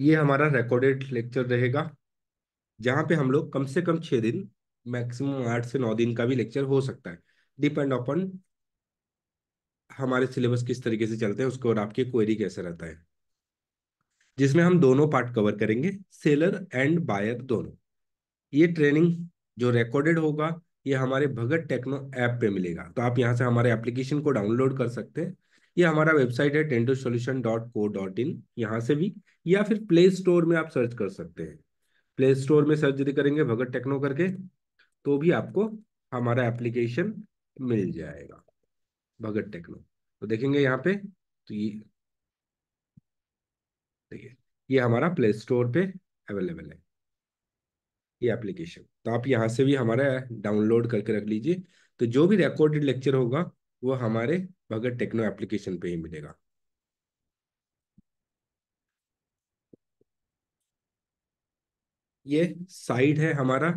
ये हमारा recorded lecture रहेगा जहाँ पे हम लोग कम से कम छः दिन मैक्सिमम आठ से नौ दिन का भी लेक्चर हो सकता है डिपेंड अपन हमारे सिलेबस किस तरीके से चलते हैं उसके और आपकी क्वेरी कैसे रहता है जिसमें हम दोनों पार्ट कवर करेंगे सेलर एंड बायर दोनों ये ट्रेनिंग जो रिकॉर्डेड होगा ये हमारे भगत टेक्नो ऐप पे मिलेगा तो आप यहाँ से हमारे एप्लीकेशन को डाउनलोड कर सकते हैं ये हमारा वेबसाइट है Tento solution dot co dot in यहाँ से भी या फिर प्ले स्टोर में आप सर्च कर सकते हैं प्ले स्टोर में सर्च यदि करेंगे भगत टेक्नो करके तो भी आपको हमारा एप्लीकेशन मिल जाएगा भगत टेक्नो तो देखेंगे यहाँ पे तो ये देखिए ये हमारा प्ले स्टोर पे अवेलेबल है ये एप्लीकेशन तो आप यहाँ से भी हमारा डाउनलोड करके रख लीजिए तो जो भी रिकॉर्डेड लेक्चर होगा वो हमारे भगत टेक्नो एप्लीकेशन पे ही मिलेगा ये साइट है हमारा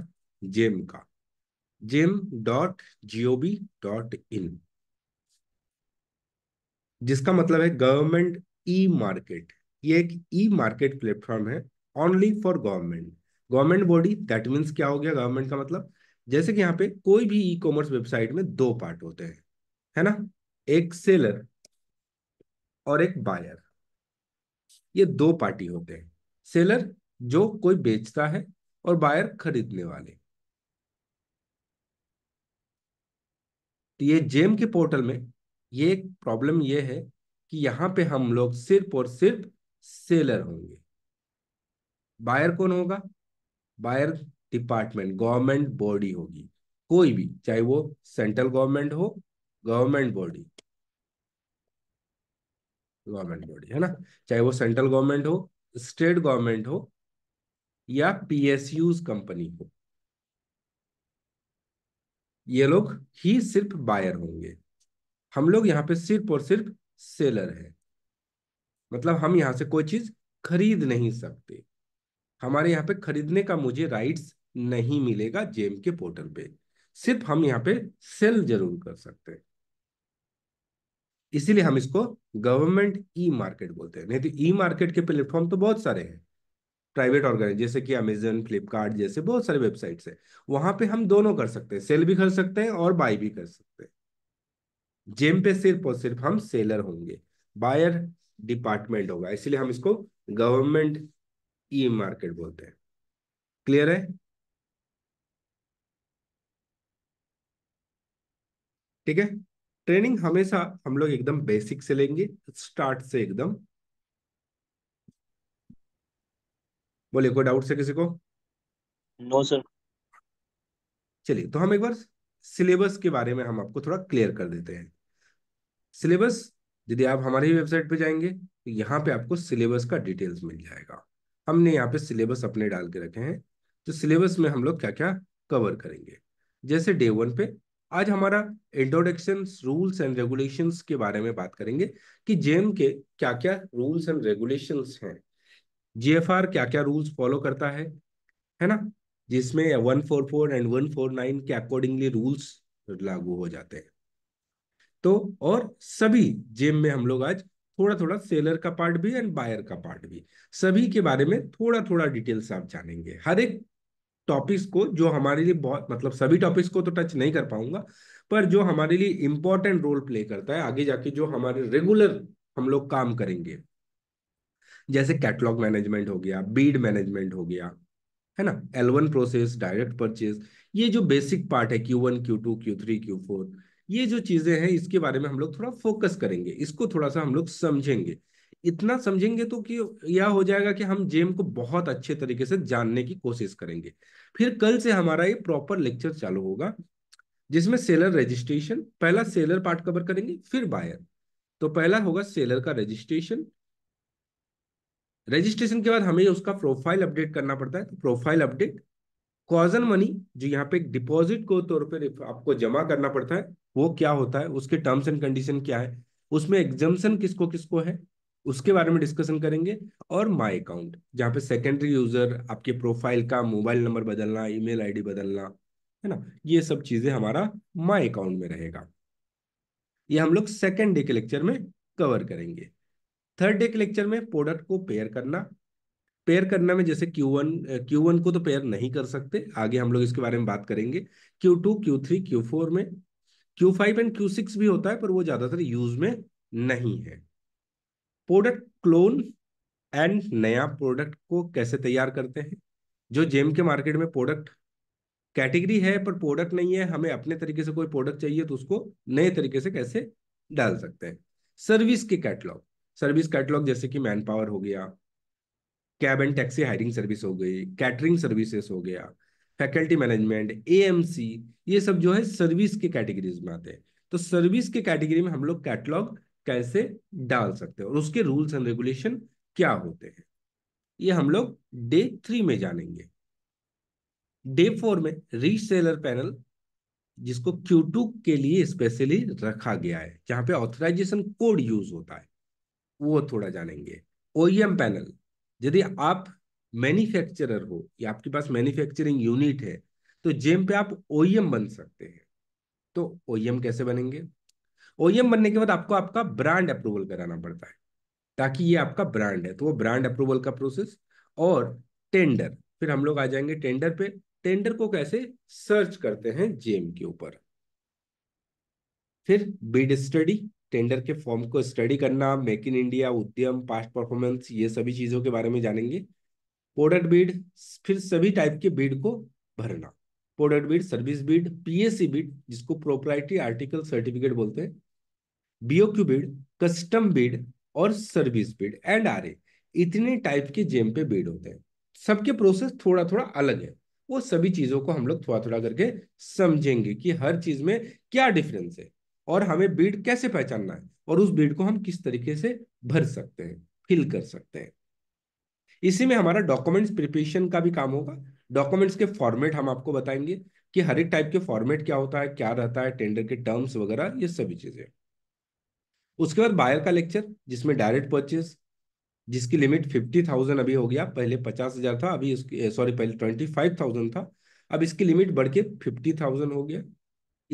जेम का GeM dot GOV dot in जिसका मतलब है गवर्नमेंट ई मार्केट ये एक ई मार्केट प्लेटफॉर्म है only for government government body that means क्या हो गया गवर्नमेंट का मतलब जैसे कि यहाँ पे कोई भी ई कॉमर्स वेबसाइट में दो पार्ट होते हैं है ना एक सेलर और एक बायर ये दो पार्टी होते हैं सेलर जो कोई बेचता है और बायर खरीदने वाले तो ये जेम के पोर्टल में ये एक प्रॉब्लम ये है कि यहां पे हम लोग सिर्फ और सिर्फ सेलर होंगे बायर कौन होगा बायर डिपार्टमेंट गवर्नमेंट बॉडी होगी कोई भी चाहे वो सेंट्रल गवर्नमेंट हो गवर्नमेंट बॉडी गवर्नमेंट बॉडी है ना चाहे वो सेंट्रल गवर्नमेंट हो स्टेट गवर्नमेंट हो या पीएसयूज कंपनी हो ये लोग ही सिर्फ बायर होंगे हम लोग यहाँ पे सिर्फ और सिर्फ सेलर हैं मतलब हम यहाँ से कोई चीज खरीद नहीं सकते हमारे यहाँ पे खरीदने का मुझे राइट्स नहीं मिलेगा जेम के पोर्टल पे सिर्फ हम यहाँ पे सेल जरूर कर सकते हैं इसीलिए हम इसको गवर्नमेंट ई मार्केट बोलते हैं नहीं तो ई मार्केट के प्लेटफॉर्म तो बहुत सारे हैं प्राइवेट ऑर्गेनाइज जैसे कि अमेजन फ्लिपकार्ट जैसे बहुत सारे वेबसाइट्स हैं वहां पे हम दोनों कर सकते हैं सेल भी कर सकते हैं और बाय भी कर सकते हैं जेम पे सिर्फ और सिर्फ हम सेलर होंगे बायर डिपार्टमेंट होगा इसलिए हम इसको गवर्नमेंट ई मार्केट बोलते हैं क्लियर है ठीक है ट्रेनिंग हमेशा हम लोग एकदम बेसिक से लेंगे स्टार्ट से एकदम बोले कोई डाउट से किसी को नो सर चलिए तो हम एक बार सिलेबस के बारे में हम आपको थोड़ा क्लियर कर देते हैं सिलेबस यदि आप हमारी वेबसाइट पे जाएंगे तो यहाँ पे आपको सिलेबस का डिटेल्स मिल जाएगा हमने यहाँ पे सिलेबस अपने डाल के रखे हैं तो सिलेबस में हम लोग क्या क्या कवर करेंगे जैसे डे वन पे आज हमारा इंट्रोडक्शन रूल्स एंड रेगुलेशंस के बारे में बात करेंगे कि जेम के क्या क्या रूल्स एंड रेगुलेशंस हैं जीएफआर क्या क्या रूल्स फॉलो करता है है ना जिसमें 144 एंड 149 के अकॉर्डिंगली रूल्स लागू हो जाते हैं तो और सभी जेम में हम लोग आज थोड़ा थोड़ा सेलर का पार्ट भी एंड बायर का पार्ट भी सभी के बारे में थोड़ा थोड़ा डिटेल्स आप जानेंगे हर एक टॉपिक्स को जो हमारे लिए बहुत मतलब सभी टॉपिक्स को तो टच नहीं कर पाऊंगा पर जो हमारे लिए इंपॉर्टेंट रोल प्ले करता है आगे जाके जो हमारे रेगुलर हम लोग काम करेंगे जैसे कैटलॉग मैनेजमेंट हो गया बीड मैनेजमेंट हो गया है ना L one process direct purchase ये जो बेसिक पार्ट है Q one Q two Q three Q four ये जो चीजें हैं इसके बारे में हम लोग थोड़ा फोकस करेंगे इसको थोड़ा सा हम लोग समझेंगे इतना समझेंगे तो कि यह हो जाएगा कि हम जेम को बहुत अच्छे तरीके से जानने की कोशिश करेंगे फिर कल से हमारा ये प्रॉपर लेक्चर चालू होगा जिसमें सेलर रजिस्ट्रेशन पहला सेलर पार्ट कवर करेंगे फिर बायर तो पहला होगा सेलर का रजिस्ट्रेशन रजिस्ट्रेशन के बाद हमें उसका प्रोफाइल अपडेट करना पड़ता है तो प्रोफाइल अपडेट कॉजन मनी जो यहाँ पे डिपॉजिट को तौर पर आपको जमा करना पड़ता है वो क्या होता है उसके टर्म्स एंड कंडीशन क्या है उसमें एग्जाम किसको किसको है उसके बारे में डिस्कशन करेंगे और माय अकाउंट जहाँ पे सेकेंडरी यूजर आपके प्रोफाइल का मोबाइल नंबर बदलना ईमेल आईडी बदलना है ना ये सब चीजें हमारा माय अकाउंट में रहेगा ये हम लोग सेकेंड डे के लेक्चर में कवर करेंगे थर्ड डे के लेक्चर में प्रोडक्ट को पेयर करना पेयर करना में जैसे क्यू वन क्यू वन को तो पेयर नहीं कर सकते आगे हम लोग इसके बारे में बात करेंगे Q two Q three Q four में Q five and Q six भी होता है पर वो ज्यादातर यूज में नहीं है प्रोडक्ट क्लोन एंड नया प्रोडक्ट को कैसे तैयार करते हैं जो जेम के मार्केट में प्रोडक्ट कैटेगरी है पर प्रोडक्ट नहीं है हमें अपने तरीके से कोई प्रोडक्ट चाहिए तो उसको नए तरीके से कैसे डाल सकते हैं सर्विस के कैटलॉग सर्विस कैटलॉग जैसे कि मैन पावर हो गया cab and taxi hiring service हो गई कैटरिंग सर्विसेस हो गया फैकल्टी मैनेजमेंट ए ये सब जो है सर्विस के कैटेगरीज में आते हैं तो सर्विस के कैटेगरी में हम लोग कैटलॉग कैसे डाल सकते हैं और उसके रूल्स एंड रेगुलेशन क्या होते हैं ये हम लोग डे थ्री में जानेंगे डे फोर में रीसेलर पैनल जिसको Q2 के लिए स्पेशली रखा गया है जहां पे ऑथराइजेशन कोड यूज होता है वो थोड़ा जानेंगे ओईएम e पैनल यदि आप मैन्युफैक्चरर हो या आपके पास मैन्युफैक्चरिंग यूनिट है तो जेम पे आप ओईएम e बन सकते हैं तो ओईएम e कैसे बनेंगे ओएम बनने के बाद आपको आपका ब्रांड अप्रूवल कराना पड़ता है ताकि ये आपका ब्रांड है तो वो ब्रांड अप्रूवल का प्रोसेस और टेंडर फिर हम लोग आ जाएंगे टेंडर पे टेंडर को कैसे सर्च करते हैं जेम के ऊपर फिर बिड स्टडी टेंडर के फॉर्म को स्टडी करना make in India Udyam past performance ये सभी चीजों के बारे में जानेंगे पोडर बीड फिर सभी टाइप के बीड को भरना पोडर bid service bid PSC bid जिसको प्रोपराइटी आर्टिकल सर्टिफिकेट बोलते हैं बीओक्यू बिड कस्टम बिड और सर्विस बिड एंड आर इतने टाइप के जेम पे बिड होते हैं सबके प्रोसेस थोड़ा थोड़ा अलग है वो सभी चीजों को हम लोग थोड़ा थोड़ा करके समझेंगे कि हर चीज में क्या डिफरेंस है और हमें बीड कैसे पहचानना है और उस बीड को हम किस तरीके से भर सकते हैं फिल कर सकते हैं इसी में हमारा डॉक्यूमेंट्स प्रिपरेशन का भी काम होगा डॉक्यूमेंट्स के फॉर्मेट हम आपको बताएंगे कि हर एक टाइप के फॉर्मेट क्या होता है क्या रहता है टेंडर के टर्म्स वगैरह ये सभी चीजें उसके बाद बायर का लेक्चर जिसमें डायरेक्ट परचेज जिसकी लिमिट फिफ्टी थाउजेंड अभी हो गया पहले पचास हजार था अभी उसकी सॉरी eh, पहले ट्वेंटी फाइव थाउजेंड था अब इसकी लिमिट बढ़ के फिफ्टी थाउजेंड हो गया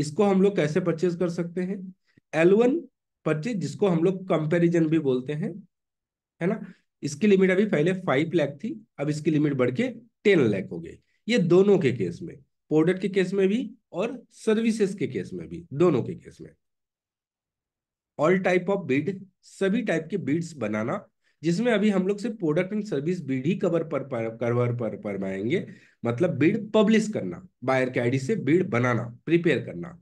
इसको हम लोग कैसे परचेज कर सकते हैं एल वन परचेज जिसको हम लोग कंपेरिजन भी बोलते हैं है ना इसकी लिमिट अभी पहले फाइव लैख थी अब इसकी लिमिट बढ़ के टेन लैख हो गई ये दोनों के केस में प्रोडक्ट के केस में भी और सर्विसेस के केस में भी दोनों के केस में ऑल टाइप ऑफ बीड सभी टाइप के बीड्स बनाना जिसमें अभी हम लोग सिर्फ प्रोडक्ट एंड सर्विस बीड ही कवर पर कवर पर करवाएंगे मतलब बीड पब्लिश करना बायर के आईडी से बीड बनाना प्रिपेयर करना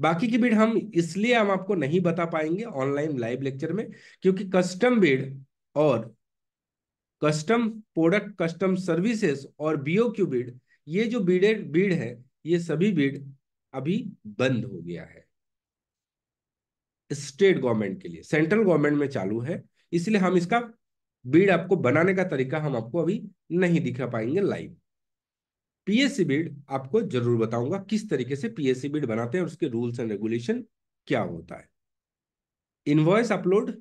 बाकी की बीड हम इसलिए हम आपको नहीं बता पाएंगे ऑनलाइन लाइव लेक्चर में क्योंकि कस्टम बीड और कस्टम प्रोडक्ट कस्टम सर्विसेज और बीओक्यू बीड ये जो बीड बीड है ये सभी बीड अभी बंद हो गया है स्टेट गवर्नमेंट के लिए सेंट्रल गवर्नमेंट में चालू है इसलिए हम इसका बीड आपको बनाने का तरीका हम आपको अभी नहीं दिखा पाएंगे लाइव पीएससी बीड आपको जरूर बताऊंगा किस तरीके से पीएससी बीड बनाते हैं और उसके रूल्स एंड रेगुलेशन क्या होता है इनवॉइस अपलोड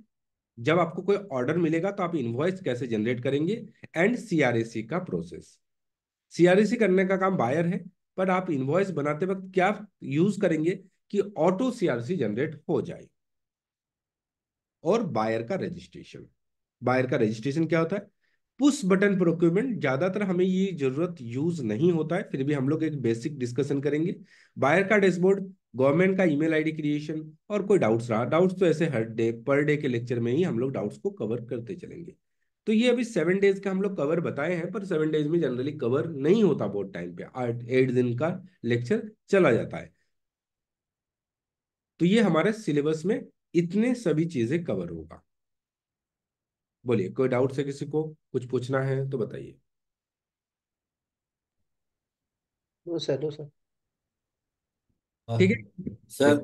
जब आपको कोई ऑर्डर मिलेगा तो आप इनवॉइस कैसे जनरेट करेंगे एंड सीआरएसी का प्रोसेस सीआरएसी करने का काम बायर है पर आप इनवॉइस बनाते वक्त क्या यूज करेंगे कि ऑटो सीआरसी जनरेट हो जाए और बायर का रजिस्ट्रेशन बायर का रजिस्ट्रेशन क्या होता है पुश बटन प्रोक्यूमेंट ज्यादातर हमें ये जरूरत यूज नहीं होता है फिर भी हम लोग एक बेसिक डिस्कशन करेंगे बायर का डैशबोर्ड गवर्नमेंट का ईमेल आईडी क्रिएशन और कोई डाउट्स रहा डाउट्स तो ऐसे हर डे पर डे के लेक्चर में ही हम लोग डाउट्स को कवर करते चलेंगे तो ये अभी सेवन डेज का हम लोग कवर बताए हैं पर सेवन डेज में जनरली कवर नहीं होता बहुत टाइम पे आठ एट दिन का लेक्चर चला जाता है तो ये हमारे सिलेबस में इतने सभी चीजें कवर होगा बोलिए कोई डाउट है किसी को कुछ पूछना है तो बताइए सर ठीक है सर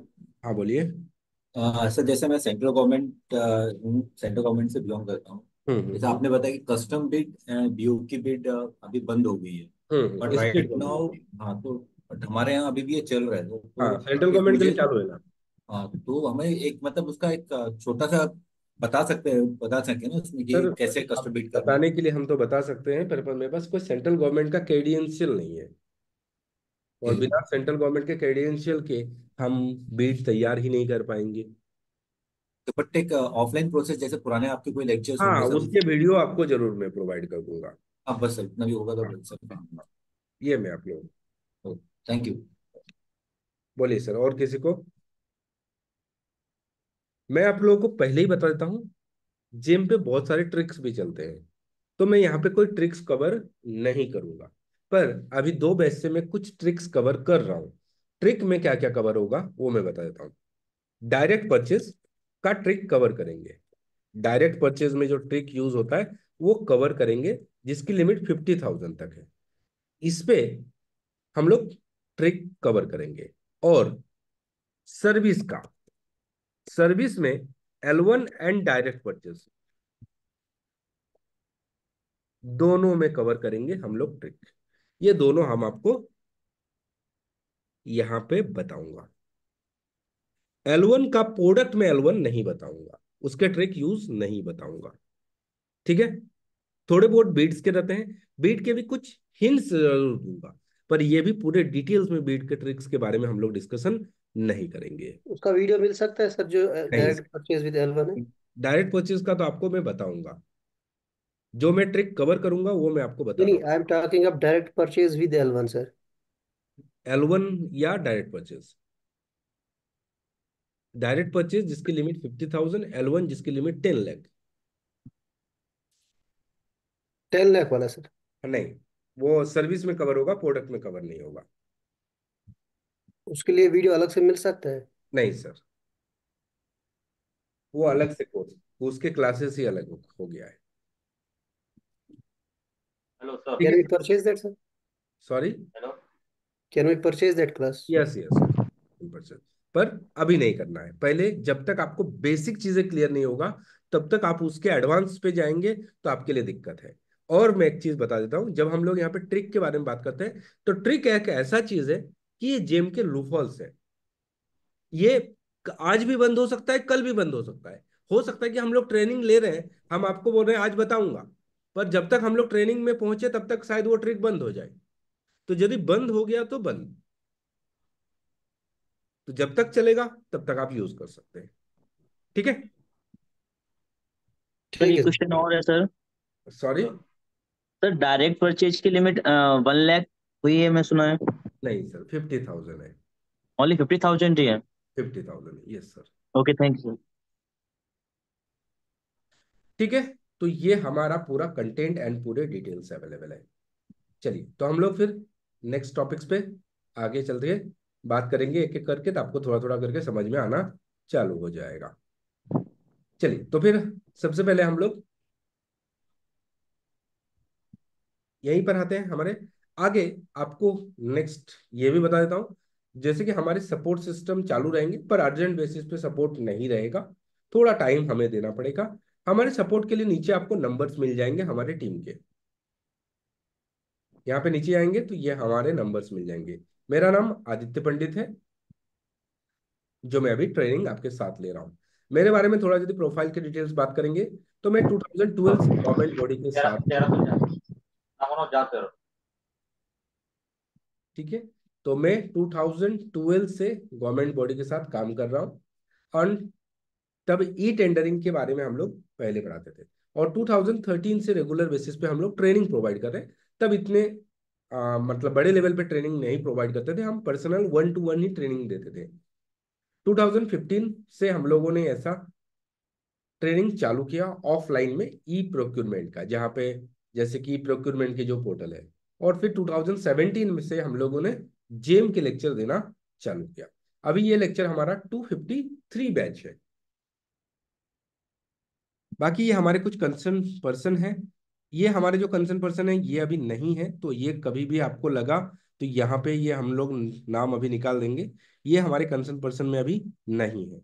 हाँ बोलिए सर जैसे मैं सेंट्रल गवर्नमेंट सेंट्रल गवर्नमेंट से बिलोंग करता हूँ हम्म, हम्म। जैसे आपने बताया कि कस्टम बिड बीओ की बिड अभी बंद हो गई है बट राइट नाउ हाँ तो बट हमारे यहाँ अभी भी ये चल रहा है तो सेंट्रल हाँ, गवर्नमेंट तो के लिए चालू है ना हाँ तो हमें एक मतलब उसका एक छोटा सा बता सकते हैं बता सकते हैं ना उसमें कि सर कैसे आप कस्टोबेट करना बताने के लिए हम तो बता सकते हैं पर, पर मेरे पास कोई सेंट्रल गवर्नमेंट का क्रेडेंशियल नहीं है और जी हम्म। बिना सेंट्रल गवर्नमेंट के क्रेडेंशियल के हम बीट तैयार ही नहीं कर पाएंगे तो बट एक ऑफलाइन प्रोसेस जैसे पुराने आपके कोई लेक्चर्स हाँ होंगे सर उसके वीडियो आपको जरूर मैं प्रोवाइड कर दूंगा हाँ बस सर इतना भी होगा तो हाँ बस सर ये मैं आप लोगों को थैंक यू बोलिए सर और किसी को मैं आप लोगों को पहले ही बता देता हूँ जिम पे बहुत सारे ट्रिक्स भी चलते हैं तो मैं यहाँ पे कोई ट्रिक्स कवर नहीं करूंगा पर अभी दो बैच से मैं कुछ ट्रिक्स कवर कर रहा हूँ ट्रिक में क्या क्या कवर होगा वो मैं बता देता हूँ डायरेक्ट परचेज का ट्रिक कवर करेंगे डायरेक्ट परचेज में जो ट्रिक यूज होता है वो कवर करेंगे जिसकी लिमिट फिफ्टी थाउजेंड तक है इस पे हम लोग ट्रिक कवर करेंगे और सर्विस का सर्विस में L one and direct purchase दोनों में कवर करेंगे हम लोग ट्रिक ये दोनों हम आपको यहां पे बताऊंगा एल वन का प्रोडक्ट में एल वन नहीं बताऊंगा उसके ट्रिक यूज नहीं बताऊंगा ठीक है थोड़े बहुत बीट्स के रहते हैं बीट के भी कुछ हिंट्स जरूर दूंगा पर ये भी पूरे डिटेल्स में बीट के ट्रिक्स के बारे में हम लोग डिस्कशन नहीं करेंगे उसका वीडियो मिल सकता है सर जो डायरेक्ट परचेज विद L1 का तो आपको मैं बताऊंगा जो मैं ट्रिक कवर करूंगा वो मैं आपको बताऊंगा नहीं आई एम टॉकिंग अब direct purchase with L1 sir L1 या डायरेक्ट परचेज डायरेक्ट परचेज जिसकी लिमिट फिफ्टी थाउजेंड एल जिसकी limit ten lakh ten lakh वाला सर नहीं वो सर्विस में कवर होगा प्रोडक्ट में कवर नहीं होगा उसके लिए वीडियो अलग से मिल सकता है नहीं सर वो अलग से कोर्स उसके क्लासेस ही अलग हो, गया है पर अभी नहीं करना है पहले जब तक आपको बेसिक चीजें क्लियर नहीं होगा तब तक आप उसके एडवांस पे जाएंगे तो आपके लिए दिक्कत है और मैं एक चीज बता देता हूँ जब हम लोग यहाँ पे ट्रिक के बारे में बात करते हैं तो ट्रिक एक ऐसा चीज है कि ये जेम के लूफॉल्स है ये आज भी बंद हो सकता है कल भी बंद हो सकता है हो सकता है कि हम लोग ट्रेनिंग ले रहे हैं हम आपको बोल रहे हैं आज बताऊंगा पर जब तक हम लोग ट्रेनिंग में पहुंचे तब तक शायद वो ट्रिक बंद हो जाए तो यदि बंद हो गया तो बंद तो जब तक चलेगा तब तक आप यूज कर सकते हैं ठीक है ठीक है क्वेश्चन और है sir sorry sir direct purchase की लिमिट वन लैख हुई है मैं सुना है नहीं सर फिफ्टी थाउजेंड है ओनली फिफ्टी थाउजेंड ही है fifty thousand yes sir okay thank you sir ठीक है तो ये हमारा पूरा कंटेंट एंड पूरे डिटेल्स अवेलेबल है चलिए तो हम लोग फिर नेक्स्ट टॉपिक्स पे आगे चलते हैं बात करेंगे एक एक करके तो आपको थोड़ा थोड़ा करके समझ में आना चालू हो जाएगा चलिए तो फिर सबसे पहले हम लोग यहीं पर आते हैं हमारे आगे आपको नेक्स्ट ये भी बता देता हूँ जैसे कि हमारे सपोर्ट सिस्टम चालू रहेंगे पर अर्जेंट बेसिस पे सपोर्ट नहीं रहेगा थोड़ा टाइम हमें देना पड़ेगा हमारे सपोर्ट के लिए नीचे आपको नंबर्स मिल जाएंगे हमारे टीम के यहाँ पे नीचे आएंगे तो ये हमारे नंबर्स मिल जाएंगे मेरा नाम आदित्य पंडित है जो मैं अभी ट्रेनिंग आपके साथ ले रहा हूँ मेरे बारे में थोड़ा यदि प्रोफाइल के डिटेल्स बात करेंगे तो मैं टू थाउजेंड गवर्नमेंट बॉडी के साथ तो ठीक है तो मैं 2012 से गवर्नमेंट बॉडी के साथ काम कर रहा हूँ और तब ई टेंडरिंग के बारे में हम लोग पहले पढ़ाते थे और 2013 से रेगुलर बेसिस पे हम लोग ट्रेनिंग प्रोवाइड कर रहे हैं तब इतने आ, मतलब बड़े लेवल पे ट्रेनिंग नहीं प्रोवाइड करते थे हम पर्सनल वन टू वन ही ट्रेनिंग देते थे 2015 से हम लोगों ने ऐसा ट्रेनिंग चालू किया ऑफलाइन में ई प्रोक्यूरमेंट का जहाँ पे जैसे कि प्रोक्यूरमेंट के जो पोर्टल है और फिर 2017 में से हम लोगों ने जेम के लेक्चर देना चालू किया अभी ये लेक्चर हमारा 253 बैच है बाकी ये हमारे कुछ कंसर्न पर्सन हैं ये हमारे जो कंसर्न पर्सन है ये अभी नहीं है तो ये कभी भी आपको लगा तो यहाँ पे ये हम लोग नाम अभी निकाल देंगे ये हमारे कंसर्न पर्सन में अभी नहीं है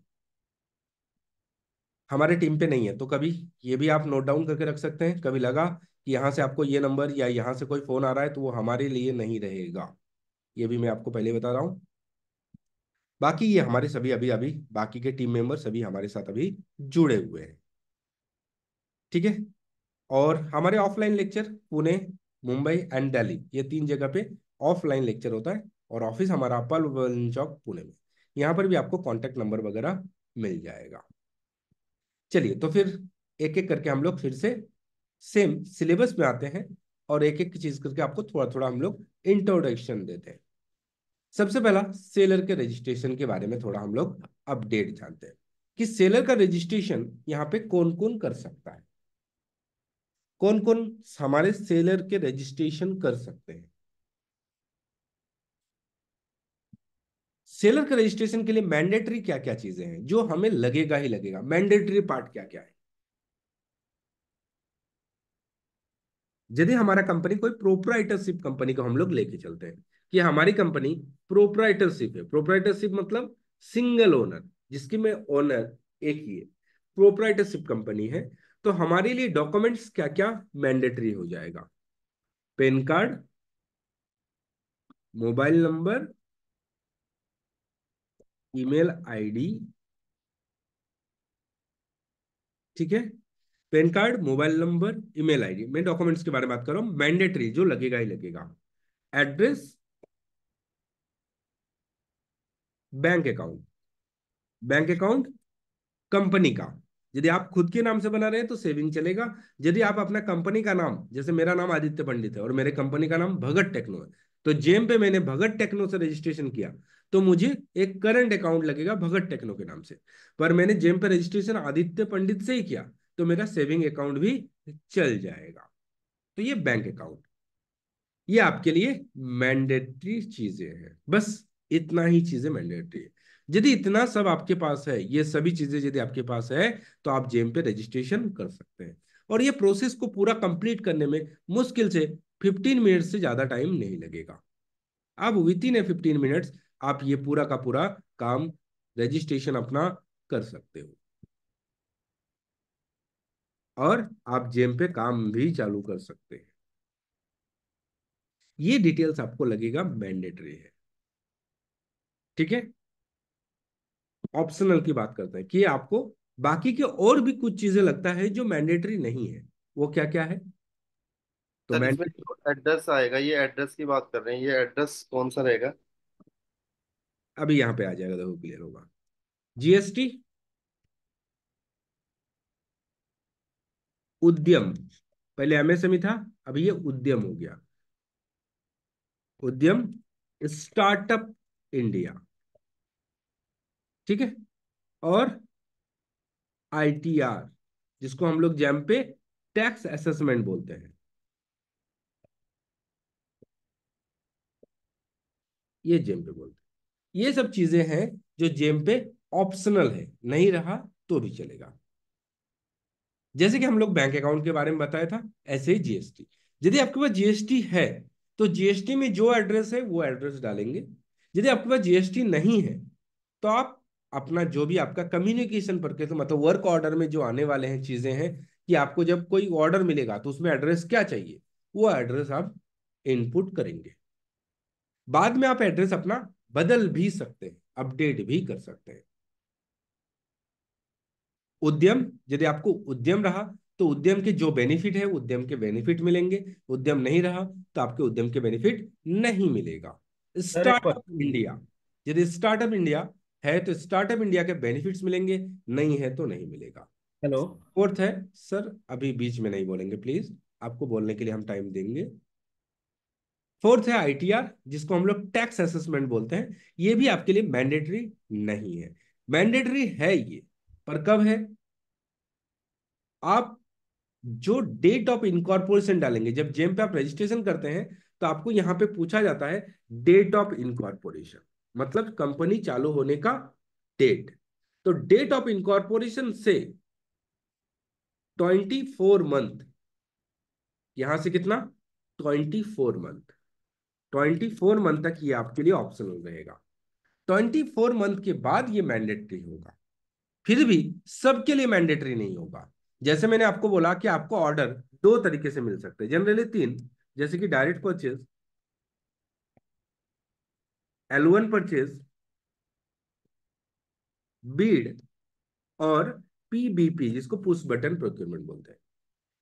हमारे टीम पे नहीं है तो कभी ये भी आप नोट डाउन करके रख सकते हैं कभी लगा कि यहाँ से आपको ये नंबर या यहाँ से कोई फ़ोन आ रहा है तो वो हमारे लिए नहीं रहेगा ये भी मैं आपको पहले बता रहा हूँ बाकी ये हमारे सभी अभी अभी बाकी के टीम मेंबर सभी हमारे साथ अभी जुड़े हुए हैं ठीक है और हमारे offline lecture Pune Mumbai and Delhi ये तीन जगह पे ऑफलाइन लेक्चर होता है और ऑफिस हमारा पल चौक पुणे में यहाँ पर भी आपको कॉन्टेक्ट नंबर वगैरह मिल जाएगा चलिए तो फिर एक एक करके हम लोग फिर से सेम सिलेबस में आते हैं और एक एक चीज करके आपको थोड़ा थोड़ा हम लोग इंट्रोडक्शन देते हैं सबसे पहला सेलर के रजिस्ट्रेशन के बारे में थोड़ा हम लोग अपडेट जानते हैं कि सेलर का रजिस्ट्रेशन यहाँ पे कौन कौन कर सकता है कौन कौन हमारे सेलर के रजिस्ट्रेशन कर सकते हैं सेलर के रजिस्ट्रेशन के लिए मैंडेटरी क्या क्या चीजें हैं जो हमें लगेगा ही लगेगा मैंडेटरी पार्ट क्या क्या है यदि हमारा कंपनी कोई प्रोपराइटरशिप कंपनी को हम लोग लेके चलते हैं कि हमारी कंपनी प्रोपराइटरशिप है प्रोपराइटरशिप मतलब सिंगल ओनर जिसकी में ओनर एक ही है प्रोपराइटरशिप कंपनी है तो हमारे लिए डॉक्यूमेंट्स क्या क्या मैंडेटरी हो जाएगा PAN card mobile number email ID ठीक है PAN card mobile number email ID मैं डॉक्यूमेंट्स के बारे में बात कर रहा हूँ मैंडेटरी जो लगेगा ही लगेगा address bank account bank account company का यदि आप खुद के नाम से बना रहे हैं तो सेविंग चलेगा यदि आप अपना कंपनी का नाम जैसे मेरा नाम आदित्य पंडित है और मेरे कंपनी का नाम भगत टेक्नो है तो जेम पे मैंने भगत टेक्नो से रजिस्ट्रेशन किया तो मुझे एक करंट अकाउंट लगेगा भगत टेक्नो के नाम से पर मैंने जेम पे रजिस्ट्रेशन आदित्य पंडित से ही किया तो मेरा सेविंग अकाउंट भी चल जाएगा तो ये बैंक अकाउंट ये आपके लिए मैंडेटरी चीजें हैं बस इतना ही चीजें मैंडेटरी है यदि इतना सब आपके पास है ये सभी चीजें यदि आपके पास है तो आप जेम पे रजिस्ट्रेशन कर सकते हैं और ये प्रोसेस को पूरा कंप्लीट करने में मुश्किल से 15 मिनट से ज्यादा टाइम नहीं लगेगा अब within a fifteen minutes आप ये पूरा का पूरा काम रजिस्ट्रेशन अपना कर सकते हो और आप जेम पे काम भी चालू कर सकते हैं ये डिटेल्स आपको लगेगा मैंडेटरी है ठीक है ऑप्शनल की बात करते हैं कि आपको बाकी के और भी कुछ चीजें लगता है जो मैंडेटरी नहीं है वो क्या क्या है तो एड्रेस आएगा ये एड्रेस की बात कर रहे हैं ये एड्रेस कौन सा रहेगा अभी यहां पे आ जाएगा देखो क्लियर होगा जीएसटी उद्यम पहले एमएसएमई था अभी ये उद्यम हो गया उद्यम स्टार्टअप इंडिया ठीक है और आईटीआर जिसको हम लोग जैम पे टैक्स असेसमेंट बोलते हैं ये जेम पे बोलते हैं ये सब चीजें हैं जो जेम पे ऑप्शनल है नहीं रहा तो भी चलेगा जैसे कि हम लोग बैंक अकाउंट के बारे में बताया था ऐसे ही जीएसटी यदि आपके पास जीएसटी है तो जीएसटी में जो एड्रेस है वो एड्रेस डालेंगे यदि आपके पास जीएसटी नहीं है तो आप अपना जो भी आपका कम्युनिकेशन पर तो मतलब वर्क ऑर्डर में जो आने वाले हैं चीजें हैं कि आपको जब कोई ऑर्डर मिलेगा तो उसमें एड्रेस क्या चाहिए वो एड्रेस आप इनपुट करेंगे बाद में आप एड्रेस अपना बदल भी सकते हैं अपडेट भी कर सकते हैं उद्यम यदि आपको उद्यम रहा तो उद्यम के जो बेनिफिट है उद्यम के बेनिफिट मिलेंगे उद्यम नहीं रहा तो आपके उद्यम के बेनिफिट नहीं मिलेगा स्टार्टअप इंडिया यदि स्टार्टअप इंडिया है तो स्टार्टअप इंडिया के बेनिफिट्स मिलेंगे नहीं है तो नहीं मिलेगा हेलो फोर्थ है सर अभी बीच में नहीं बोलेंगे प्लीज आपको बोलने के लिए हम टाइम देंगे फोर्थ है आईटीआर जिसको हम लोग टैक्स असेसमेंट बोलते हैं ये भी आपके लिए मैंडेटरी नहीं है मैंडेटरी है ये पर कब है आप जो डेट ऑफ इनकॉर्पोरेशन डालेंगे जब जेम पे आप रजिस्ट्रेशन करते हैं तो आपको यहां पे पूछा जाता है डेट ऑफ इनकॉर्पोरेशन मतलब कंपनी चालू होने का डेट तो डेट ऑफ इनकॉर्पोरेशन से 24 मंथ यहां से कितना 24 मंथ 24 मंथ तक ये आपके लिए ऑप्शनल रहेगा 24 मंथ के बाद ये मैंडेटरी होगा फिर भी सबके लिए मैंडेटरी नहीं होगा जैसे मैंने आपको बोला कि आपको ऑर्डर दो तरीके से मिल सकते हैं जनरली तीन जैसे कि direct purchase L one purchase bid और पीबीपी जिसको पुश बटन प्रोक्योरमेंट बोलते हैं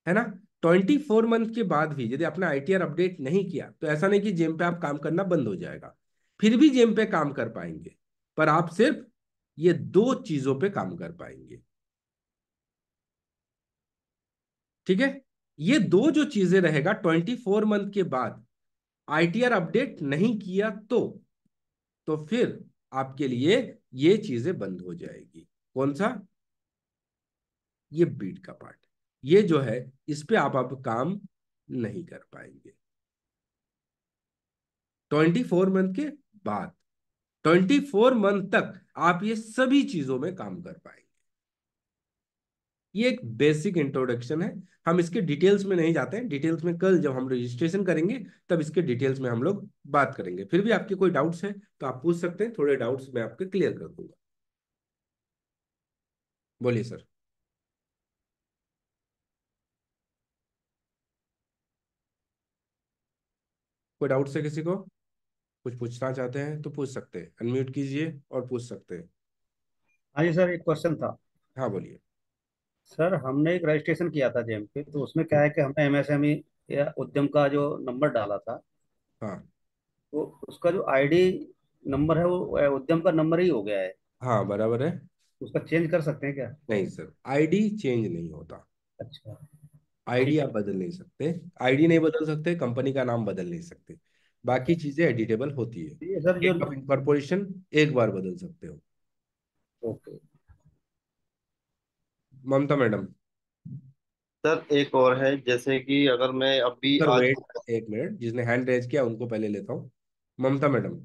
है ना ट्वेंटी फोर मंथ के बाद भी यदि आपने आईटीआर अपडेट नहीं किया तो ऐसा नहीं कि जेम पे आप काम करना बंद हो जाएगा फिर भी जेम पे काम कर पाएंगे पर आप सिर्फ ये दो चीजों पे काम कर पाएंगे ठीक है ये दो जो चीजें रहेगा ट्वेंटी फोर मंथ के बाद आईटीआर अपडेट नहीं किया तो तो फिर आपके लिए ये चीजें बंद हो जाएगी कौन सा ये बीट का पार्ट ये जो है इस पे आप अब काम नहीं कर पाएंगे ट्वेंटी फोर मंथ के बाद ट्वेंटी फोर मंथ तक आप ये सभी चीजों में काम कर पाएंगे ये एक बेसिक इंट्रोडक्शन है हम इसके डिटेल्स में नहीं जाते हैं डिटेल्स में कल जब हम रजिस्ट्रेशन करेंगे तब इसके डिटेल्स में हम लोग बात करेंगे फिर भी आपके कोई डाउट्स हैं तो आप पूछ सकते हैं थोड़े डाउट्स मैं आपके क्लियर कर दूंगा बोलिए सर कोई डाउट्स है किसी को कुछ पूछना चाहते हैं तो पूछ सकते हैं अनम्यूट कीजिए और पूछ सकते हैं हाँ जी सर एक क्वेश्चन था हाँ बोलिए सर हमने एक रजिस्ट्रेशन किया था जेम पे तो उसमें क्या है कि हमने एमएसएमई e या उद्यम का जो नंबर डाला था हाँ तो उसका जो आईडी नंबर है वो उद्यम का नंबर ही हो गया है हाँ बराबर है उसका चेंज कर सकते हैं क्या नहीं सर आईडी चेंज नहीं होता अच्छा आईडी आप बदल नहीं सकते आईडी नहीं बदल सकते कंपनी का नाम बदल नहीं सकते बाकी चीजें एडिटेबल होती है इनकॉर्पोरेशन जो एक बार बदल सकते हो ओके ममता मैडम सर एक और है जैसे कि अगर मैं अभी सर आज... वेट एक मिनट जिसने हैंड रेज किया उनको पहले लेता हूँ ममता मैडम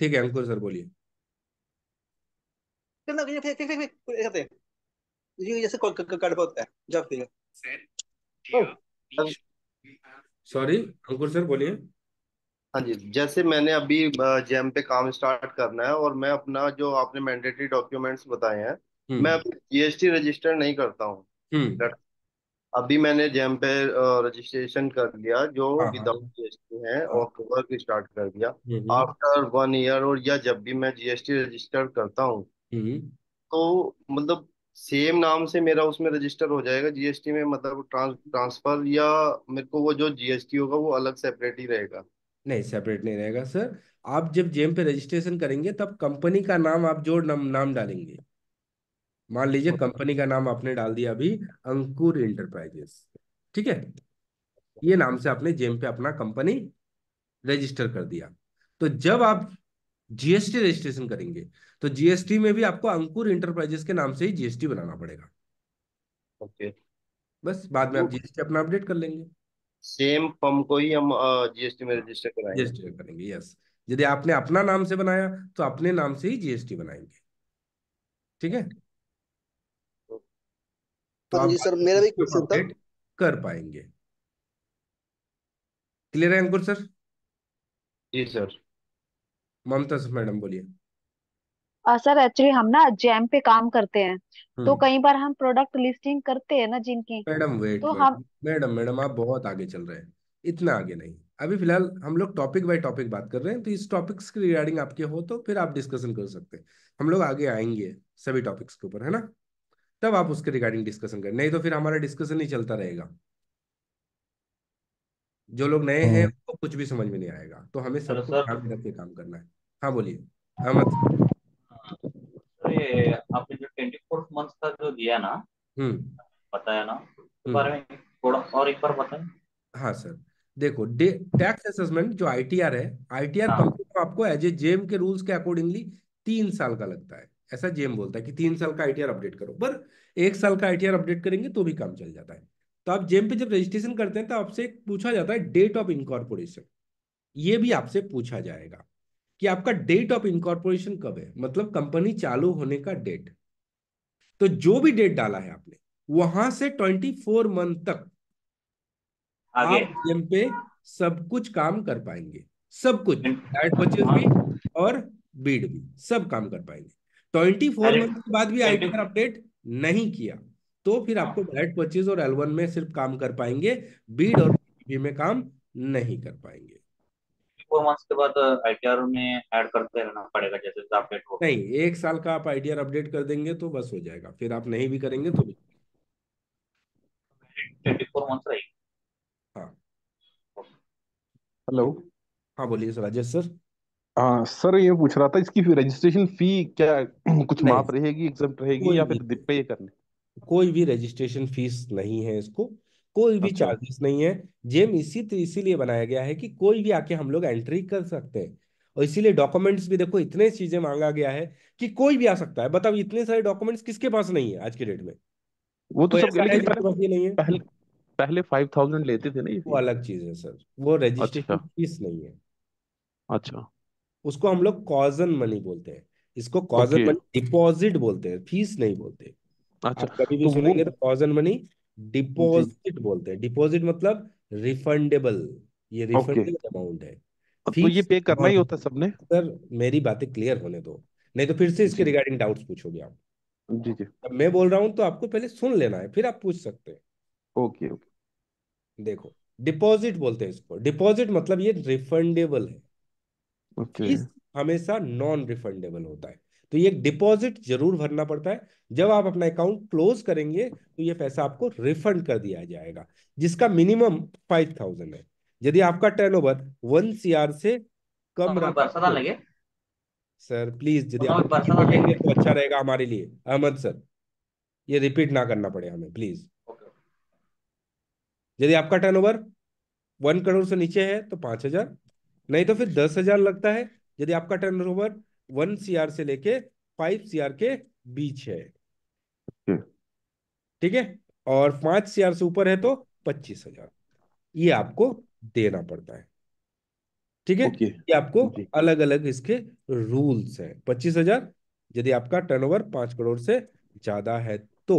ठीक है अंकुर सर बोलिए जैसे कट होता है जब फिगर सॉरी अंकुर सर बोलिए हाँ जी जैसे मैंने अभी जेम पे काम स्टार्ट करना है और मैं अपना जो आपने मैंडेटरी डॉक्यूमेंट्स बताए हैं हम्म। मैं जीएसटी रजिस्टर नहीं करता हूँ हम्म। अभी मैंने जेम पे रजिस्ट्रेशन कर लिया जो विदाउट हाँ, जीएसटी हाँ। है अक्टूबर की स्टार्ट कर दिया आफ्टर वन ईयर और या जब भी मैं जीएसटी रजिस्टर करता हूँ हम्म। तो मतलब सेम नाम से मेरा उसमें रजिस्टर हो जाएगा जीएसटी में मतलब ट्रांस ट्रांसफर या मेरे को वो जो जीएसटी होगा वो अलग सेपरेट ही रहेगा नहीं सेपरेट नहीं रहेगा सर आप जब जेम पे रजिस्ट्रेशन करेंगे तब कंपनी का नाम आप जो नाम, नाम डालेंगे मान लीजिए कंपनी का नाम आपने डाल दिया अभी अंकुर इंटरप्राइजेस ठीक है ये नाम से आपने जेम पे अपना कंपनी रजिस्टर कर दिया तो जब आप जीएसटी रजिस्ट्रेशन करेंगे तो जीएसटी में भी आपको अंकुर इंटरप्राइजेस के नाम से ही जीएसटी बनाना पड़ेगा ओके okay. बस बाद में आप जीएसटी तो अपना अपडेट कर लेंगे सेम फॉर्म को ही हम जीएसटी में रजिस्टर कराएंगे जीएसटी करेंगे यस यदि आपने अपना नाम से बनाया तो अपने नाम से ही जीएसटी बनाएंगे ठीक है तो, तो, तो आप जी सर मेरा भी क्वेश्चन था कर पाएंगे क्लियर है अंकुर सर जी सर ममता मैडम बोलिए सर एक्चुअली हम ना जैम पे काम करते हैं हम्म। तो हम्म कई बार हम प्रोडक्ट लिस्टिंग करते हैं ना जिनकी मैडम वेट तो वेट हम मैडम मैडम आप बहुत आगे चल रहे हैं इतना आगे नहीं अभी फिलहाल हम लोग टॉपिक बाय टॉपिक बात कर रहे हैं तो इस टॉपिक्स के रिगार्डिंग आपके हो तो फिर आप डिस्कशन कर सकते हैं हम लोग आगे आएंगे सभी टॉपिक्स के ऊपर है ना तब आप उसके रिगार्डिंग डिस्कशन करें नहीं तो फिर हमारा डिस्कशन ही चलता रहेगा जो लोग नए हैं हाँ। उनको कुछ भी समझ में नहीं आएगा तो हमें सबको ध्यान में काम करना है हाँ बोलिए अहमद हाँ, आपने जो ट्वेंटी फोर मंथ का जो दिया ना हम्म। बताया ना हम्म। बारे में थोड़ा और एक बार बताएं हाँ सर देखो टैक्स असेसमेंट जो आईटीआर है आईटीआर हाँ। तो आपको एज ए जेम के रूल्स के अकॉर्डिंगली तीन साल का लगता है ऐसा जेम बोलता है कि तीन साल का आईटीआर अपडेट करो पर एक साल का आईटीआर अपडेट करेंगे तो भी काम चल जाता है तो आप जेम पे जब रजिस्ट्रेशन करते हैं तो आपसे पूछा जाता है डेट ऑफ इनकॉर्पोरेशन ये भी आपसे पूछा जाएगा कि आपका डेट ऑफ इनकॉर्पोरेशन कब है मतलब कंपनी चालू होने का डेट तो जो भी डेट डाला है आपने वहां से ट्वेंटी फोर मंथ तक आगे। आप जेम पे सब कुछ काम कर पाएंगे सब कुछ डायरेक्ट हम्म। परचेज भी और बीड भी सब काम कर पाएंगे ट्वेंटी फोर मंथ के बाद भी आईटीआर अपडेट नहीं किया तो फिर हाँ। आपको डायरेक्ट पच्चीस और एल में सिर्फ काम कर पाएंगे बीड और बी में काम नहीं कर पाएंगे मंथ्स के बाद आईटीआर uh, में ऐड करते रहना पड़ेगा जैसे अपडेट नहीं एक साल का आप आईटीआर अपडेट कर देंगे तो बस हो जाएगा फिर आप नहीं भी करेंगे तो भी हेलो हाँ।, हाँ बोलिए सर राजेश सर आ, हाँ, सर ये पूछ रहा था इसकी रजिस्ट्रेशन फी क्या कुछ माफ रहेगी एग्जाम रहेगी या फिर पे करने कोई भी रजिस्ट्रेशन फीस नहीं है इसको कोई भी चार्जेस अच्छा। नहीं है जेम इसी इसीलिए बनाया गया है कि कोई भी आके हम लोग एंट्री कर सकते हैं और इसीलिए डॉक्यूमेंट्स भी देखो इतने चीजें मांगा गया है कि कोई भी आ सकता है बताओ इतने सारे डॉक्यूमेंट्स किसके पास नहीं है आज के डेट में वो तो, सब लेकिन नहीं है पहले पहले थाउजेंड लेते थे ना वो अलग चीज है सर वो रजिस्ट्रेशन अच्छा। फीस नहीं है अच्छा उसको हम लोग कॉजन मनी बोलते हैं इसको कॉजन मनी डिपॉजिट बोलते हैं फीस नहीं बोलते अच्छा आप कभी भी तो सुनेंगे तो पॉज मनी डिपॉजिट बोलते हैं डिपॉजिट मतलब रिफंडेबल ये रिफंडेबल अमाउंट है तो ये पे करना ही होता है सबने सर मेरी बातें क्लियर होने दो नहीं तो फिर से इसके रिगार्डिंग डाउट्स पूछोगे आप जी जी अब मैं बोल रहा हूँ तो आपको पहले सुन लेना है फिर आप पूछ सकते हैं ओके ओके देखो डिपॉजिट बोलते हैं इसको डिपॉजिट मतलब ये रिफंडेबल है ओके हमेशा नॉन रिफंडेबल होता है तो ये डिपॉजिट जरूर भरना पड़ता है जब आप अपना अकाउंट क्लोज करेंगे तो ये पैसा आपको रिफंड कर दिया जाएगा जिसका मिनिमम फाइव थाउजेंड है यदि आपका टर्न ओवर वन सीआर से कम तो लगे सर प्लीज यदि आप तो अच्छा रहेगा हमारे लिए अहमद सर ये रिपीट ना करना पड़े हमें प्लीज यदि आपका टर्न ओवर वन करोड़ से नीचे है तो पांच हजार नहीं तो फिर दस हजार लगता है यदि आपका टर्न ओवर वन आर से लेके फाइव सीआर के बीच है हम्म। ठीक है और पांच सीआर से ऊपर है तो पच्चीस हजार ये आपको देना पड़ता है ठीक है ये आपको अलग अलग इसके रूल्स हैं पच्चीस हजार यदि आपका टर्नओवर पांच करोड़ से ज्यादा है तो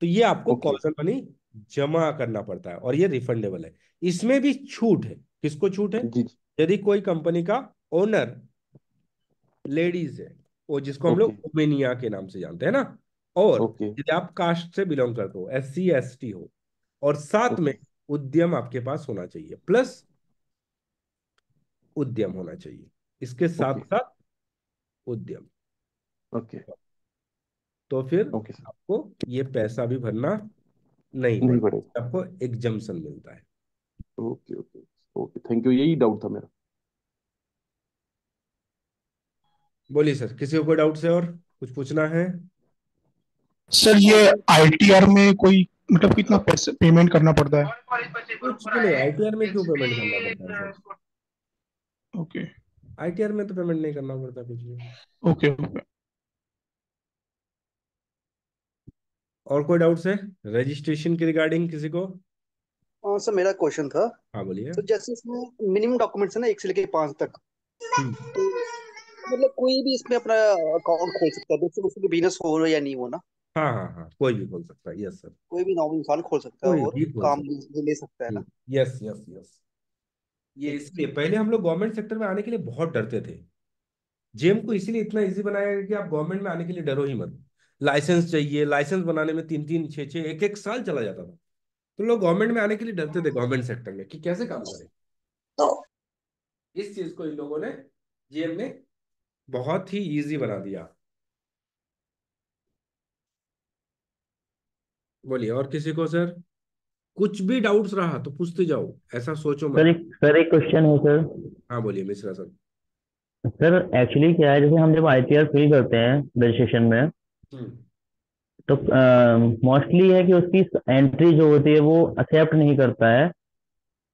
तो ये आपको कौशल मनी जमा करना पड़ता है और ये रिफंडेबल है इसमें भी छूट है किसको छूट है यदि कोई कंपनी का ओनर लेडीज है वो जिसको हम लोग ओमेनिया के नाम से जानते हैं ना और यदि आप कास्ट से बिलोंग करते हो एस सी एस टी हो और साथ में उद्यम आपके पास होना चाहिए प्लस उद्यम होना चाहिए इसके साथ साथ उद्यम ओके तो फिर ओके आपको ये पैसा भी भरना नहीं, नहीं पड़ेगा आपको एग्जम्पन मिलता है okay okay okay thank you यही डाउट था मेरा बोलिए सर किसी को कोई डाउट से और कुछ पूछना है सर ये आईटीआर में कोई मतलब कितना पैसे पेमेंट करना पड़ता है कुछ नहीं आईटीआर में क्यों पेमेंट करना पड़ता है ओके आईटीआर में तो पेमेंट नहीं करना पड़ता कुछ भी ओके ओके और कोई डाउट है रजिस्ट्रेशन के रिगार्डिंग किसी को हाँ सर मेरा क्वेश्चन था हाँ बोलिए तो जैसे इसमें मिनिमम डॉक्यूमेंट्स है ना एक से लेके पांच तक हम्म। तो मतलब कोई भी इसमें अपना अकाउंट खोल सकता है बेशक उसको बिजनेस हो या नहीं हो ना हाँ हाँ हाँ कोई भी खोल सकता है यस सर कोई भी नॉर्मल इंसान खोल सकता है और काम भी ले सकता है ना यस यस यस ये इसलिए पहले हम लोग गवर्नमेंट सेक्टर में आने के लिए बहुत डरते थे जेम को इसीलिए इतना इजी बनाया गया कि आप गवर्नमेंट में आने के लिए डरो ही मत लाइसेंस चाहिए लाइसेंस बनाने में तीन तीन छह छह एक एक साल चला जाता था तो लोग गवर्नमेंट में आने के लिए डरते थे गवर्नमेंट सेक्टर में कि कैसे काम करें तो इस चीज को इन लोगों ने जेम ने बहुत ही इजी बना दिया बोलिए और किसी को सर कुछ भी डाउट्स रहा तो पूछते जाओ ऐसा सोचो सर सर एक क्वेश्चन है सर हाँ बोलिए मिश्रा सर सर एक्चुअली क्या है जैसे हम जब आईटीआर फिल करते हैं रजिस्ट्रेशन में हम्म। तो मोस्टली uh, है कि उसकी एंट्री जो होती है वो एक्सेप्ट नहीं करता है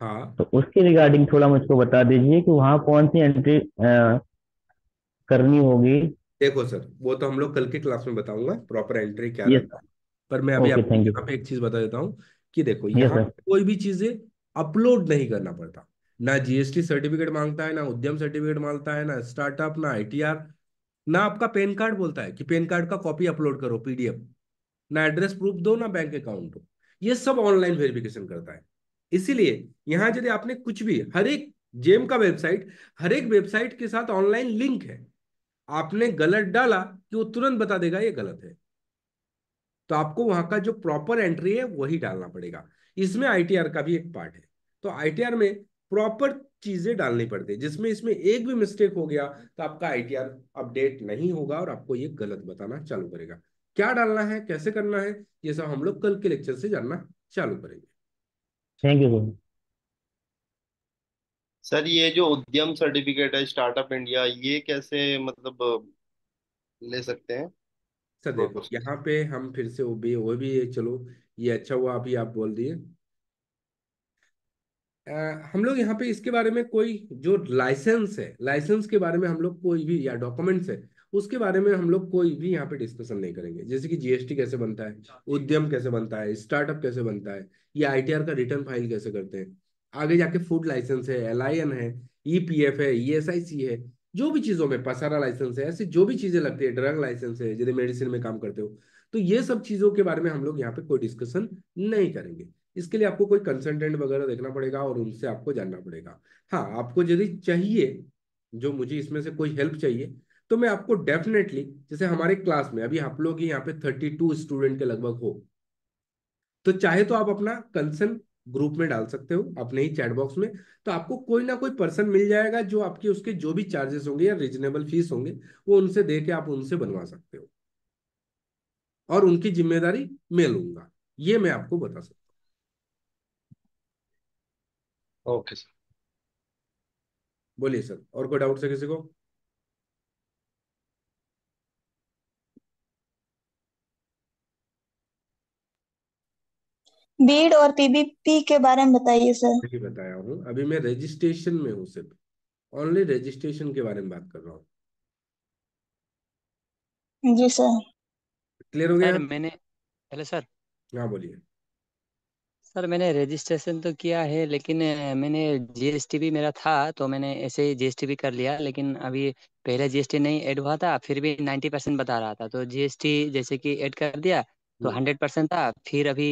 हाँ तो उसके रिगार्डिंग थोड़ा मुझको बता दीजिए कि वहाँ कौन सी एंट्री uh, करनी होगी देखो सर वो तो हम लोग कल के क्लास में बताऊंगा प्रॉपर एंट्री क्या yes, रहता है पर मैं अभी okay, आपको यहाँ पे एक चीज बता देता हूँ कि देखो yes, यहाँ कोई भी चीजें अपलोड नहीं करना पड़ता ना जीएसटी सर्टिफिकेट मांगता है ना उद्यम सर्टिफिकेट मांगता है ना स्टार्टअप ना आईटीआर ना आपका पैन कार्ड बोलता है कि पैन कार्ड का कॉपी अपलोड करो पीडीएफ ना एड्रेस प्रूफ दो ना बैंक अकाउंट दो ये सब ऑनलाइन वेरिफिकेशन करता है इसीलिए यहाँ यदि आपने कुछ भी हर एक जेम का वेबसाइट हर एक वेबसाइट के साथ ऑनलाइन लिंक है आपने गलत डाला कि वो तुरंत बता देगा ये गलत है तो आपको वहां का जो प्रॉपर एंट्री है वही डालना पड़ेगा इसमें आईटीआर का भी एक पार्ट है तो आईटीआर में प्रॉपर चीजें डालनी पड़ती है जिसमें इसमें एक भी मिस्टेक हो गया तो आपका आईटीआर अपडेट नहीं होगा और आपको ये गलत बताना चालू करेगा क्या डालना है कैसे करना है ये सब हम लोग कल के लेक्चर से जानना चालू करेंगे थैंक यू सर ये जो उद्यम सर्टिफिकेट है स्टार्टअप इंडिया ये कैसे मतलब ले सकते हैं सर देखो यहाँ पे हम फिर से वो भी वो भी चलो ये अच्छा हुआ अभी आप बोल दिए हम लोग यहाँ पे इसके बारे में कोई जो लाइसेंस है लाइसेंस के बारे में हम लोग कोई भी या डॉक्यूमेंट्स है उसके बारे में हम लोग कोई भी यहाँ पे डिस्कशन नहीं करेंगे जैसे कि जीएसटी कैसे बनता है उद्यम कैसे बनता है स्टार्टअप कैसे बनता है या आईटीआर का रिटर्न फाइल कैसे करते हैं आगे जाके फूड लाइसेंस है एल आई एन है ईपीएफ e है ईएसआईसी e है जो भी चीजों में पसारा लाइसेंस है ऐसी जो भी चीजें लगती है ड्रग लाइसेंस है यदि मेडिसिन में काम करते हो तो ये सब चीजों के बारे में हम लोग यहाँ पे कोई डिस्कशन नहीं करेंगे इसके लिए आपको कोई कंसल्टेंट वगैरह देखना पड़ेगा और उनसे आपको जानना पड़ेगा हाँ आपको यदि चाहिए जो मुझे इसमें से कोई हेल्प चाहिए तो मैं आपको डेफिनेटली जैसे हमारे क्लास में अभी आप लोग यहाँ पे थर्टी टू स्टूडेंट के लगभग हो तो चाहे तो आप अपना कंसर्न ग्रुप में डाल सकते हो अपने ही चैट बॉक्स में तो आपको कोई ना कोई पर्सन मिल जाएगा जो आपके उसके जो भी चार्जेस होंगे या रिजनेबल फीस होंगे वो उनसे दे के आप उनसे बनवा सकते हो और उनकी जिम्मेदारी मैं लूंगा ये मैं आपको बता सकता हूँ ओके सर बोलिए सर और कोई डाउट है किसी को बीड और पीबीपी के बारे में बताइए सर नहीं बताया हूँ अभी मैं रजिस्ट्रेशन में हूँ सिर्फ ओनली रजिस्ट्रेशन के बारे में बात कर रहा हूँ जी सर क्लियर हो गया सर मैंने हेलो सर हाँ बोलिए सर मैंने रजिस्ट्रेशन तो किया है लेकिन मैंने जीएसटी भी मेरा था तो मैंने ऐसे ही जीएसटी भी कर लिया लेकिन अभी पहले जीएसटी नहीं ऐड हुआ था फिर भी नाइन्टी परसेंट बता रहा था तो जीएसटी जैसे कि ऐड कर दिया तो हम्म। हंड्रेड परसेंट था फिर अभी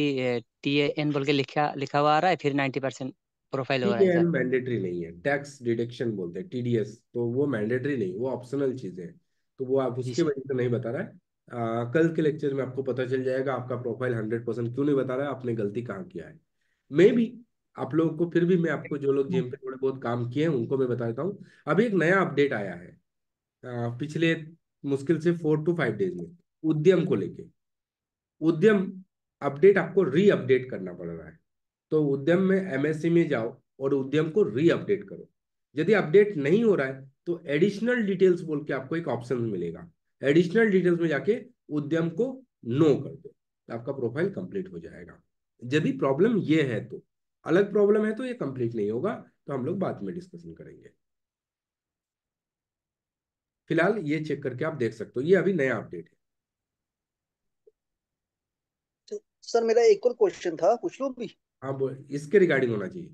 टी एन बोल के लिखा लिखा हुआ आ रहा है फिर नाइन्टी परसेंट प्रोफाइल हो रहा है मैंडेटरी नहीं है टैक्स डिडक्शन बोलते हैं टीडीएस तो वो मैंडेटरी नहीं वो ऑप्शनल चीज है तो वो आप उसकी वजह से नहीं बता रहा है आ, कल के लेक्चर में आपको पता चल जाएगा आपका प्रोफाइल हंड्रेड परसेंट क्यों नहीं बता रहा है आपने गलती कहाँ किया है मे भी आप लोगों को फिर भी मैं आपको जो लोग जेम पे थोड़े बहुत काम किए हैं उनको मैं बता देता हूँ अभी एक नया अपडेट आया है आ, पिछले मुश्किल से फोर टू फाइव डेज में उद्यम को लेके उद्यम अपडेट आपको री अपडेट करना पड़ रहा है तो उद्यम में एमएससी में जाओ और उद्यम को री अपडेट करो यदि अपडेट नहीं हो रहा है तो एडिशनल डिटेल्स बोल के आपको एक ऑप्शन मिलेगा एडिशनल डिटेल्स में जाके उद्यम को नो कर दो तो आपका प्रोफाइल कंप्लीट हो जाएगा यदि प्रॉब्लम ये है तो अलग प्रॉब्लम है तो ये कंप्लीट नहीं होगा तो हम लोग बाद में डिस्कशन करेंगे फिलहाल ये चेक करके आप देख सकते हो ये अभी नया अपडेट है सर मेरा एक और क्वेश्चन था पूछ लो भी हाँ बोल इसके रिगार्डिंग होना चाहिए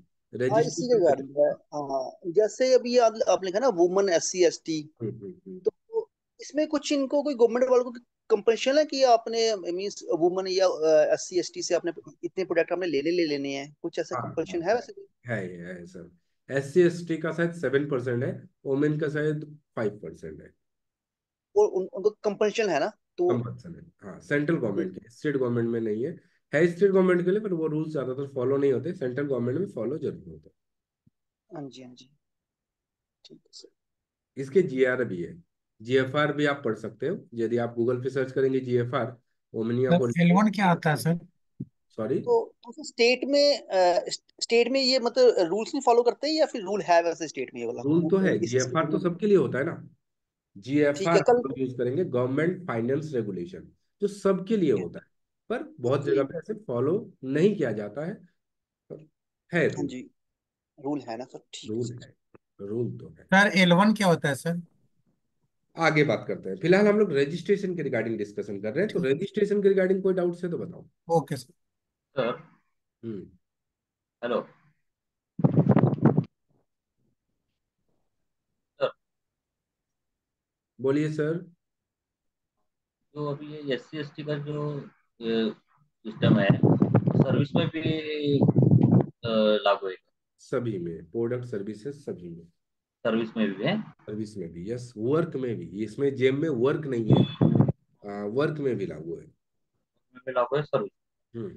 हाँ, हाँ, जैसे अभी आप लिखा ना woman S C S T तो इसमें कुछ इनको कोई गवर्नमेंट वालों को कंपनशन है कि आपने मींस वुमन या एस सी एस टी से आपने इतने प्रोडक्ट आपने ले ले ले लेने हैं कुछ ऐसा कंपनशन हाँ, है वैसे है है sir S C S T का शायद सेवन परसेंट है वुमेन का शायद फाइव परसेंट है और उन, उनको कंपनशन है ना तो सेंट्रल गवर्नमेंट के स्टेट गवर्नमेंट में नहीं है है स्टेट गवर्नमेंट के लिए पर वो रूल्स ज्यादातर फॉलो नहीं होते सेंट्रल गवर्नमेंट में फॉलो जरूर होते हैं हां जी हां जी ठीक है सर इसके जीआर भी है जीएफआर भी आप पढ़ सकते हो यदि आप गूगल पे सर्च करेंगे जीएफआर ओमनिया को वन क्या आता है सर सॉरी तो, तो स्टेट में स्टेट में ये मतलब रूल्स नहीं फॉलो करते हैं या फिर रूल है वैसे स्टेट में ये वाला रूल तो है जीएफआर तो सबके लिए होता है ना यूज करेंगे गवर्नमेंट फाइनेंस रेगुलेशन जो सबके लिए होता है पर बहुत जगह पे ऐसे फॉलो नहीं किया जाता है पर है तो जी रूल है ना सर ठीक रूल है रूल तो है सर एल क्या होता है सर आगे बात करते हैं फिलहाल हम लोग रजिस्ट्रेशन के रिगार्डिंग डिस्कशन कर रहे हैं तो रजिस्ट्रेशन के रिगार्डिंग कोई डाउट है तो बताओ ओके सर हेलो बोलिए सर जो तो अभी ये एस सी एस टी का जो सिस्टम है सर्विस में भी लागू है सभी में प्रोडक्ट सर्विसेज सभी में सर्विस में भी है सर्विस में भी यस वर्क में भी इसमें जेम में वर्क नहीं है आ, वर्क में भी लागू है लागू है सर्विस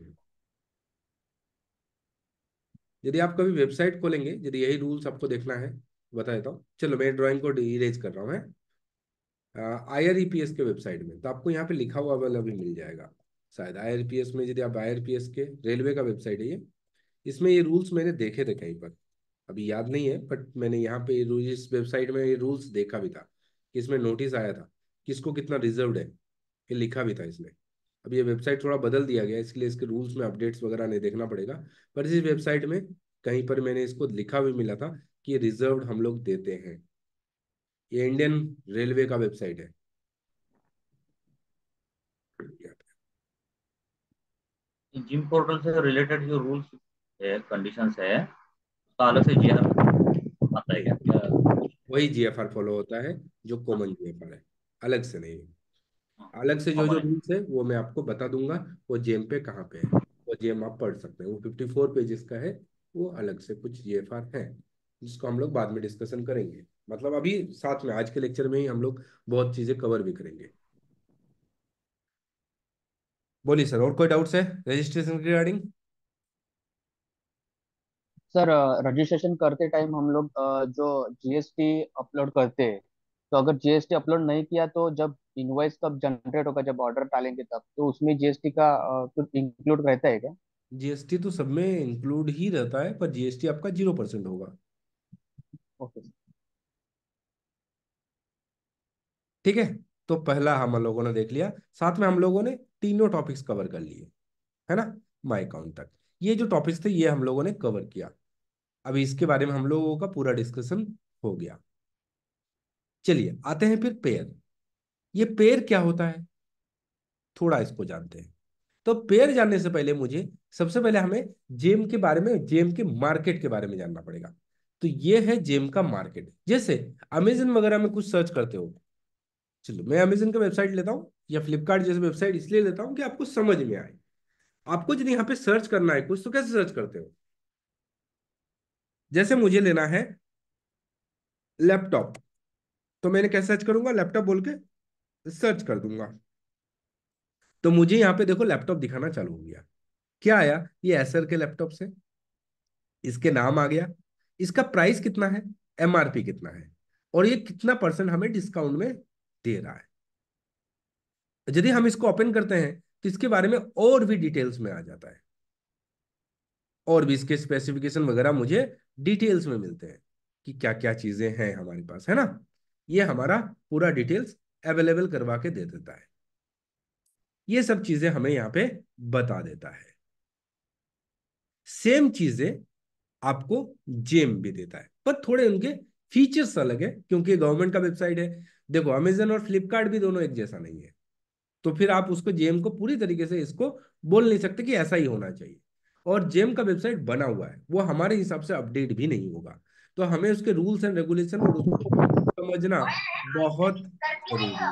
यदि आप कभी वेबसाइट खोलेंगे यदि यही रूल्स आपको देखना है बता देता हूँ चलो मैं ड्राइंग को इरेज कर रहा हूँ मैं आई e के वेबसाइट में तो आपको यहाँ पे लिखा हुआ वाला भी मिल जाएगा शायद आई e में यदि आप आई e के रेलवे का वेबसाइट है ये इसमें ये रूल्स मैंने देखे थे कहीं पर अभी याद नहीं है बट मैंने यहाँ पे इस वेबसाइट में ये रूल्स देखा भी था कि इसमें नोटिस आया था किसको कितना रिजर्व है ये लिखा भी था इसमें अब ये वेबसाइट थोड़ा बदल दिया गया इसलिए इसके रूल्स में अपडेट्स वगैरह नहीं देखना पड़ेगा पर इस वेबसाइट में कहीं पर मैंने इसको लिखा भी मिला था कि रिजर्व हम लोग देते हैं ये इंडियन रेलवे का वेबसाइट है जिम पोर्टल से रिलेटेड जो रूल्स है कंडीशंस है उसका अलग से जीएफआर आता है क्या वही जीएफआर फॉलो होता है जो कॉमन जीएफआर है अलग से नहीं अलग से जो जो रूल्स है वो मैं आपको बता दूंगा वो जेम पे कहाँ पे है वो जेम आप पढ़ सकते हैं वो फिफ्टी फोर पेजेस का है वो अलग से कुछ जीएफआर है जिसको हम लोग बाद में डिस्कशन करेंगे मतलब अभी साथ में आज के लेक्चर में ही हम लोग बहुत चीजें कवर भी करेंगे बोलिए सर और कोई डाउट्स है रजिस्ट्रेशन के रिगार्डिंग सर रजिस्ट्रेशन करते टाइम हम लोग जो जीएसटी अपलोड करते हैं तो अगर जीएसटी अपलोड नहीं किया तो जब इनवाइस कब जनरेट होगा जब ऑर्डर डालेंगे तब तो उसमें जीएसटी का तो इंक्लूड रहता है क्या जीएसटी तो सब में इंक्लूड ही रहता है पर जीएसटी आपका जीरो परसेंट होगा ओके okay. ठीक है तो पहला हम लोगों ने देख लिया साथ में हम लोगों ने तीनों टॉपिक्स कवर कर लिए है ना माई अकाउंट तक ये जो टॉपिक्स थे ये हम लोगों ने कवर किया अब इसके बारे में हम लोगों का पूरा डिस्कशन हो गया चलिए आते हैं फिर पेयर ये पेयर क्या होता है थोड़ा इसको जानते हैं तो पेयर जानने से पहले मुझे सबसे पहले हमें जेम के बारे में जेम के मार्केट के बारे में जानना पड़ेगा तो ये है जेम का मार्केट जैसे अमेजन वगैरह में कुछ सर्च करते हो चलो मैं अमेजन का वेबसाइट लेता हूँ या फ्लिपकार्ट जैसे वेबसाइट इसलिए लेता हूँ कि आपको समझ में आए आपको यदि यहाँ पे सर्च करना है कुछ तो कैसे सर्च करते हो जैसे मुझे लेना है लैपटॉप तो मैंने कैसे सर्च करूंगा लैपटॉप बोल के सर्च कर दूंगा तो मुझे यहाँ पे देखो लैपटॉप दिखाना चालू हो गया क्या आया ये एसर के लैपटॉप से इसके नाम आ गया इसका प्राइस कितना है एमआरपी कितना है और ये कितना परसेंट हमें डिस्काउंट में दे रहा है यदि हम इसको ओपन करते हैं तो इसके बारे में और भी डिटेल्स में आ जाता है और भी इसके स्पेसिफिकेशन वगैरह मुझे डिटेल्स में मिलते हैं कि क्या क्या चीजें हैं हमारे पास है ना ये हमारा पूरा डिटेल्स अवेलेबल करवा के दे देता है ये सब चीजें हमें यहाँ पे बता देता है सेम चीजें आपको जेम भी देता है पर थोड़े उनके फीचर्स अलग है क्योंकि गवर्नमेंट का वेबसाइट है देखो अमेजन और फ्लिपकार्ट भी दोनों एक जैसा नहीं है तो फिर आप उसको जेम को पूरी तरीके से इसको बोल नहीं सकते कि ऐसा ही होना चाहिए और जेम का वेबसाइट बना हुआ है वो हमारे हिसाब से अपडेट भी नहीं होगा तो हमें उसके रूल्स एंड रेगुलेशन और उसको समझना बहुत जरूरी है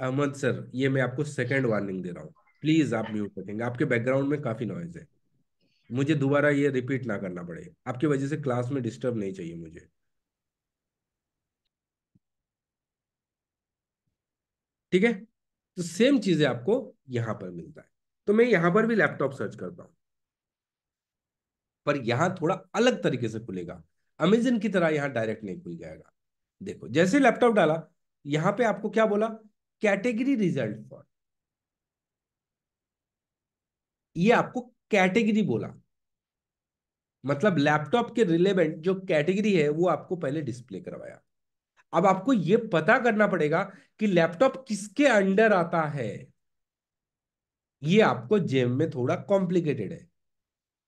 अहमद सर ये मैं आपको सेकेंड वार्निंग दे रहा हूँ प्लीज आप म्यूट रखेंगे आपके बैकग्राउंड में काफी नॉइज है मुझे दोबारा ये रिपीट ना करना पड़े आपकी वजह से क्लास में डिस्टर्ब नहीं चाहिए मुझे ठीक है तो सेम चीजें आपको यहां पर मिलता है तो मैं यहां पर भी लैपटॉप सर्च करता हूं पर यहां थोड़ा अलग तरीके से खुलेगा अमेजन की तरह यहां डायरेक्ट नहीं खुल जाएगा देखो जैसे लैपटॉप डाला यहां पे आपको क्या बोला कैटेगरी रिजल्ट फॉर ये आपको कैटेगरी बोला मतलब लैपटॉप के रिलेवेंट जो कैटेगरी है वो आपको पहले डिस्प्ले करवाया अब आपको यह पता करना पड़ेगा कि लैपटॉप किसके अंडर आता है ये आपको जेम में थोड़ा कॉम्प्लिकेटेड है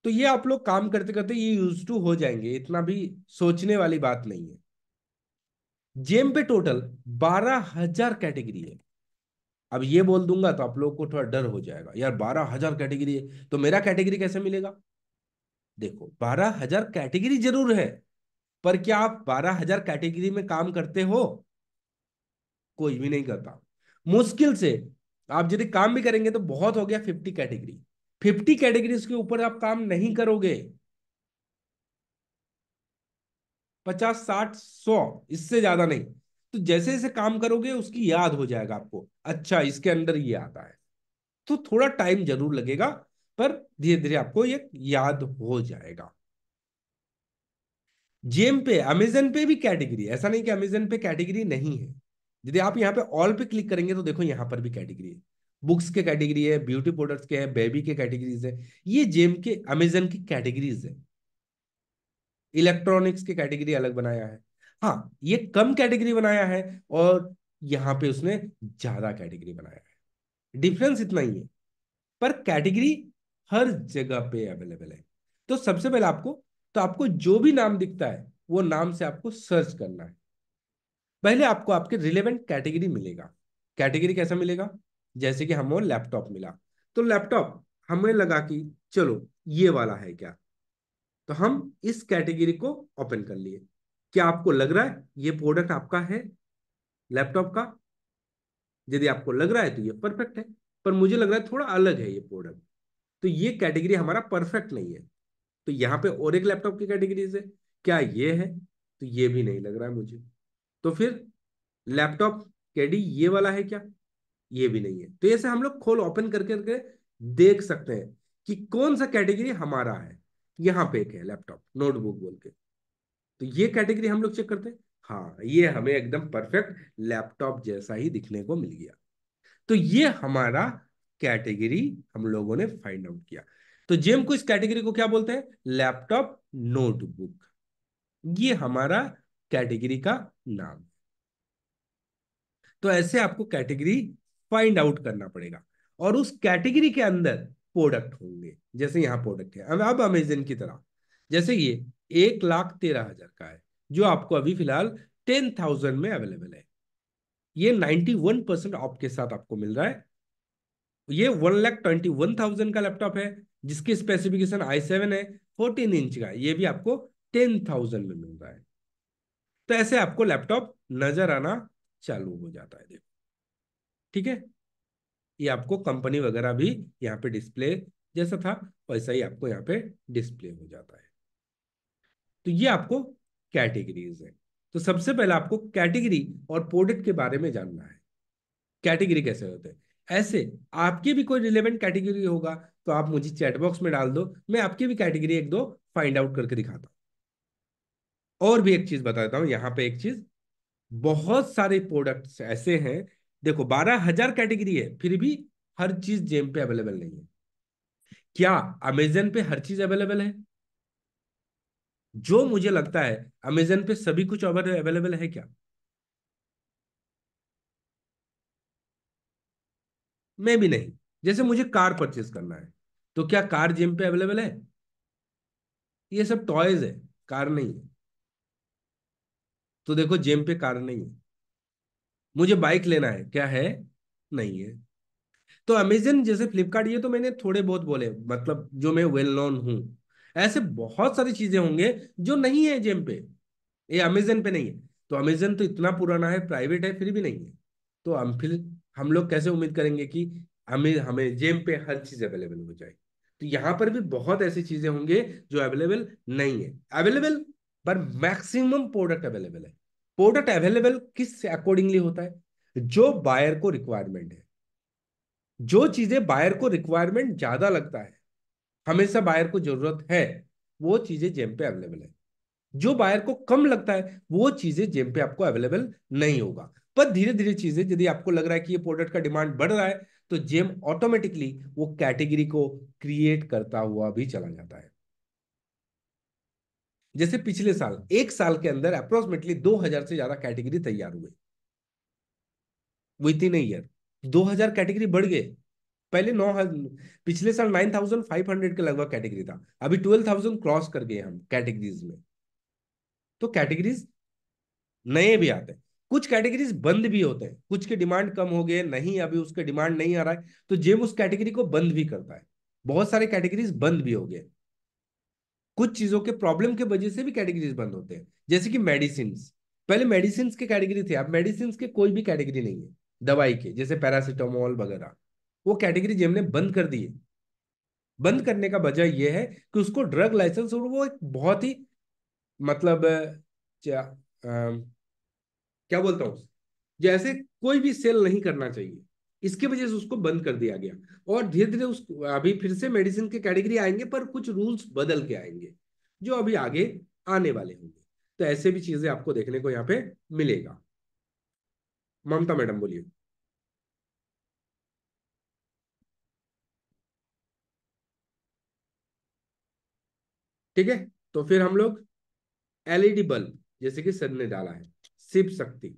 तो ये आप लोग काम करते करते ये यूज टू हो जाएंगे इतना भी सोचने वाली बात नहीं है जेम पे टोटल बारह हजार कैटेगरी है अब ये बोल दूंगा तो आप लोग को थोड़ा डर हो जाएगा यार बारह हजार कैटेगरी है तो मेरा कैटेगरी कैसे मिलेगा देखो बारह हजार कैटेगरी जरूर है पर क्या आप बारह हजार कैटेगरी में काम करते हो कोई भी नहीं करता मुश्किल से आप यदि काम भी करेंगे तो बहुत हो गया फिफ्टी कैटेगरी फिफ्टी कैटेगरी के ऊपर आप काम नहीं करोगे पचास साठ सौ इससे ज्यादा नहीं तो जैसे जैसे काम करोगे उसकी याद हो जाएगा आपको अच्छा इसके अंदर ये आता है तो थोड़ा टाइम जरूर लगेगा पर धीरे धीरे आपको ये याद हो जाएगा जेम पे अमेजन पे भी कैटेगरी ऐसा नहीं कि अमेजन पे कैटेगरी नहीं है यदि आप यहाँ पे ऑल पे क्लिक करेंगे तो देखो यहाँ पर भी कैटेगरी है बुक्स के कैटेगरी है ब्यूटी प्रोडक्ट्स के है बेबी के कैटेगरीज है ये जेम के अमेजन की कैटेगरीज है इलेक्ट्रॉनिक्स के कैटेगरी अलग बनाया है हाँ ये कम कैटेगरी बनाया है और यहाँ पे उसने ज्यादा कैटेगरी बनाया है डिफरेंस इतना ही है पर कैटेगरी हर जगह पे अवेलेबल है तो सबसे पहले आपको तो आपको जो भी नाम दिखता है वो नाम से आपको सर्च करना है पहले आपको आपके रिलेवेंट कैटेगरी मिलेगा कैटेगरी कैसा मिलेगा जैसे कि हमें लैपटॉप मिला तो लैपटॉप हमें लगा कि चलो ये वाला है क्या तो हम इस कैटेगरी को ओपन कर लिए क्या आपको लग रहा है ये प्रोडक्ट आपका है लैपटॉप का यदि आपको लग रहा है तो ये परफेक्ट है पर मुझे लग रहा है थोड़ा अलग है ये प्रोडक्ट तो ये कैटेगरी हमारा परफेक्ट नहीं है तो यहाँ पे और एक लैपटॉप की कैटेगरीज है क्या ये है तो ये भी नहीं लग रहा है मुझे तो फिर लैपटॉप कैडी ये वाला है क्या ये भी नहीं है तो ऐसे हम लोग खोल ओपन करके करके देख सकते हैं कि कौन सा कैटेगरी हमारा है यहाँ पे एक है लैपटॉप नोटबुक बोल के तो ये कैटेगरी हम लोग चेक करते हैं हाँ ये हमें एकदम परफेक्ट लैपटॉप जैसा ही दिखने को मिल गया तो ये हमारा कैटेगरी हम लोगों ने फाइंड आउट किया तो जेम को इस कैटेगरी को क्या बोलते हैं लैपटॉप नोटबुक ये हमारा कैटेगरी का नाम तो ऐसे आपको कैटेगरी फाइंड आउट करना पड़ेगा और उस कैटेगरी के अंदर प्रोडक्ट होंगे जैसे यहाँ प्रोडक्ट है अब अब अमेजन की तरह जैसे ये एक लाख तेरह हजार का है जो आपको अभी फिलहाल टेन थाउजेंड में अवेलेबल है ये नाइनटी वन परसेंट ऑफ के साथ आपको मिल रहा है ये one lakh twenty one thousand का लैपटॉप है जिसकी स्पेसिफिकेशन आई सेवन है फोर्टीन इंच का ये भी आपको टेन थाउजेंड में मिल रहा है तो ऐसे आपको लैपटॉप नजर आना चालू हो जाता है देखो ठीक है ये आपको कंपनी वगैरह भी यहाँ पे डिस्प्ले जैसा था वैसा ही आपको यहाँ पे डिस्प्ले हो जाता है तो ये आपको कैटेगरीज है तो सबसे पहले आपको कैटेगरी और प्रोडक्ट के बारे में जानना है कैटेगरी कैसे होते हैं ऐसे आपकी भी कोई रिलेवेंट कैटेगरी होगा तो आप मुझे चैट बॉक्स में डाल दो मैं आपकी भी कैटेगरी एक दो फाइंड आउट करके दिखाता हूं और भी एक चीज बता देता हूं यहां पे एक चीज बहुत सारे प्रोडक्ट्स ऐसे हैं देखो बारह हजार कैटेगरी है फिर भी हर चीज जेम पे अवेलेबल नहीं है क्या अमेजन पे हर चीज अवेलेबल है जो मुझे लगता है अमेजन पे सभी कुछ अवेलेबल है क्या मैं भी नहीं जैसे मुझे कार परचेज करना है तो क्या कार जिम पे अवेलेबल है ये सब टॉयज है कार नहीं है तो देखो जेम पे कार नहीं है मुझे बाइक लेना है क्या है नहीं है तो अमेजन जैसे फ्लिपकार्ट ये तो मैंने थोड़े बहुत बोले मतलब जो मैं वेल नोन हूं ऐसे बहुत सारी चीजें होंगे जो नहीं है जेम पे ये अमेजन पे नहीं है तो अमेजन तो इतना पुराना है प्राइवेट है फिर भी नहीं है तो हम फिर हम लोग कैसे उम्मीद करेंगे कि हमें हमें जेम पे हर चीज अवेलेबल हो जाएगी तो यहां पर भी बहुत ऐसी चीजें होंगे जो अवेलेबल नहीं है अवेलेबल पर मैक्सिमम प्रोडक्ट अवेलेबल है प्रोडक्ट अवेलेबल किस अकॉर्डिंगली होता है जो बायर को रिक्वायरमेंट है जो चीजें बायर को रिक्वायरमेंट ज्यादा लगता है हमेशा बायर को जरूरत है वो चीजें जेम पे अवेलेबल है जो बायर को कम लगता है वो चीजें जेम पे आपको अवेलेबल नहीं होगा पर धीरे धीरे चीजें यदि आपको लग रहा है कि ये प्रोडक्ट का डिमांड बढ़ रहा है तो जेम ऑटोमेटिकली वो कैटेगरी को क्रिएट करता हुआ भी चला जाता है जैसे पिछले साल एक साल के अंदर अप्रोक्सिमेटली 2000 से ज्यादा कैटेगरी तैयार हुए विद इन ईयर 2000 कैटेगरी बढ़ गए पहले नौ पिछले साल 9500 के लगभग कैटेगरी था अभी 12000 क्रॉस कर गए हम कैटेगरीज में तो कैटेगरीज नए भी आते हैं कुछ कैटेगरीज बंद भी होते हैं कुछ के डिमांड कम हो गए नहीं अभी उसके डिमांड नहीं आ रहा है तो जेम उस कैटेगरी को बंद भी करता है बहुत सारे कैटेगरीज बंद भी हो गए कुछ चीजों के प्रॉब्लम के वजह से भी कैटेगरीज बंद होते हैं जैसे कि मेडिसिन पहले मेडिसिन के कैटेगरी थे अब मेडिसिन के कोई भी कैटेगरी नहीं है दवाई के जैसे पैरासिटामोल वगैरह वो कैटेगरी जेम ने बंद कर दी है बंद करने का वजह यह है कि उसको ड्रग लाइसेंस और वो एक बहुत ही मतलब क्या बोलता हूँ जैसे कोई भी सेल नहीं करना चाहिए इसकी वजह से उसको बंद कर दिया गया और धीरे धीरे उस अभी फिर से मेडिसिन के कैटेगरी आएंगे पर कुछ रूल्स बदल के आएंगे जो अभी आगे आने वाले होंगे तो ऐसे भी चीजें आपको देखने को यहाँ पे मिलेगा ममता मैडम बोलिए ठीक है तो फिर हम लोग एलईडी बल्ब जैसे कि सर ने डाला है शिव शक्ति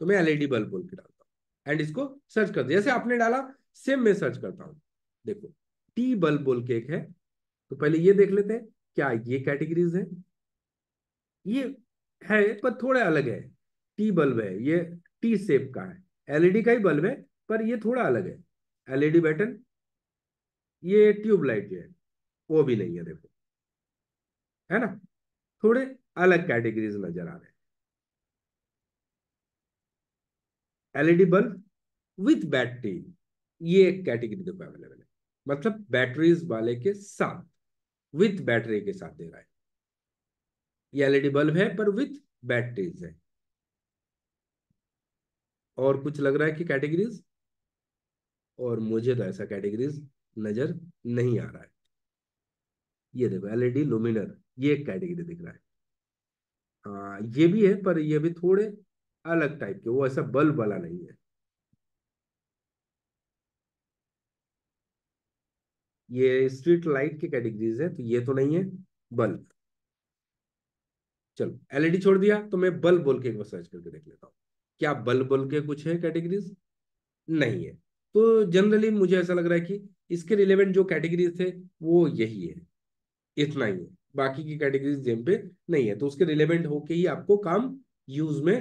तो मैं एलईडी बल्ब बोल के डालता हूं एंड इसको सर्च कर जैसे आपने डाला सेम मैं सर्च करता हूं देखो टी बल्ब बोल के एक है तो पहले ये देख लेते हैं क्या ये कैटेगरीज है ये है पर थोड़े अलग है टी बल्ब है ये टी सेप का है एलईडी e का ही बल्ब है पर ये थोड़ा अलग है एलईडी बैटन e ये ट्यूबलाइट है वो भी नहीं है देखो है ना थोड़े अलग कैटेगरीज नजर आ रहे हैं एलईडी बल्ब विथ बैटरी ये एक कैटेगरी देखो अवेलेबल है मतलब बैटरीज वाले के साथ विथ बैटरी के साथ दे रहा है ये एलईडी बल्ब है पर विथ बैटरीज है और कुछ लग रहा है कि कैटेगरीज और मुझे तो ऐसा कैटेगरीज नजर नहीं आ रहा है ये देखो एलईडी लुमिनर ये एक कैटेगरी दिख रहा है आ, हाँ, ये भी है पर ये भी थोड़े अलग टाइप के वो ऐसा बल्ब वाला नहीं है ये स्ट्रीट लाइट की कैटेगरीज है तो ये तो नहीं है बल्ब चलो एलईडी e छोड़ दिया तो मैं बल्ब बोल के एक बार सर्च करके देख लेता हूं क्या बल्ब बोल के कुछ है कैटेगरीज नहीं है तो जनरली मुझे ऐसा लग रहा है कि इसके रिलेवेंट जो कैटेगरीज थे वो यही है इतना ही है बाकी की कैटेगरीज जेम पे नहीं है तो उसके रिलेवेंट होके ही आपको काम यूज में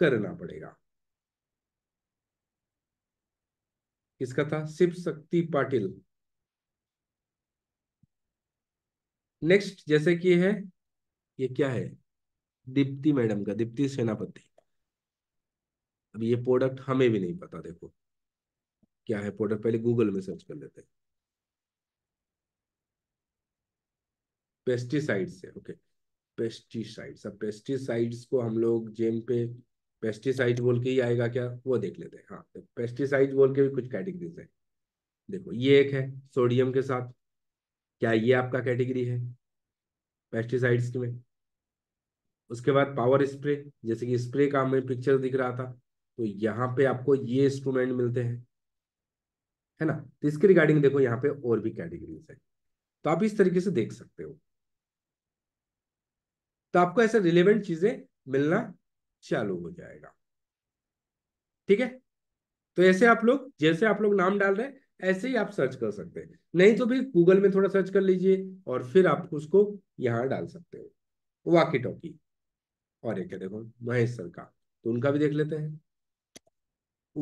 करना पड़ेगा किसका था शिव शक्ति पाटिल नेक्स्ट जैसे कि है ये क्या है दीप्ति मैडम का दीप्ति सेनापति अब ये प्रोडक्ट हमें भी नहीं पता देखो क्या है प्रोडक्ट पहले गूगल में सर्च कर लेते हैं पेस्टिसाइड्स है ओके पेस्टिसाइड्स अब पेस्टिसाइड्स को हम लोग जेम पे पेस्टिसाइड बोल के ही आएगा क्या वो देख लेते हैं हाँ तो पेस्टिसाइड बोल के भी कुछ कैटेगरीज है देखो ये एक है सोडियम के साथ क्या ये आपका कैटेगरी है पेस्टिसाइड्स में उसके बाद पावर स्प्रे जैसे कि स्प्रे का हमें पिक्चर दिख रहा था तो यहाँ पे आपको ये इंस्ट्रूमेंट मिलते हैं है ना तो इसके रिगार्डिंग देखो यहाँ पे और भी कैटेगरीज है तो आप इस तरीके से देख सकते हो तो आपको ऐसे रिलेवेंट चीजें मिलना चालू हो जाएगा ठीक है तो ऐसे आप लोग जैसे आप लोग नाम डाल रहे हैं ऐसे ही आप सर्च कर सकते हैं नहीं तो भी गूगल में थोड़ा सर्च कर लीजिए और फिर आप उसको यहाँ डाल सकते हो वाकी टॉकी और एक है देखो महेश सर का तो उनका भी देख लेते हैं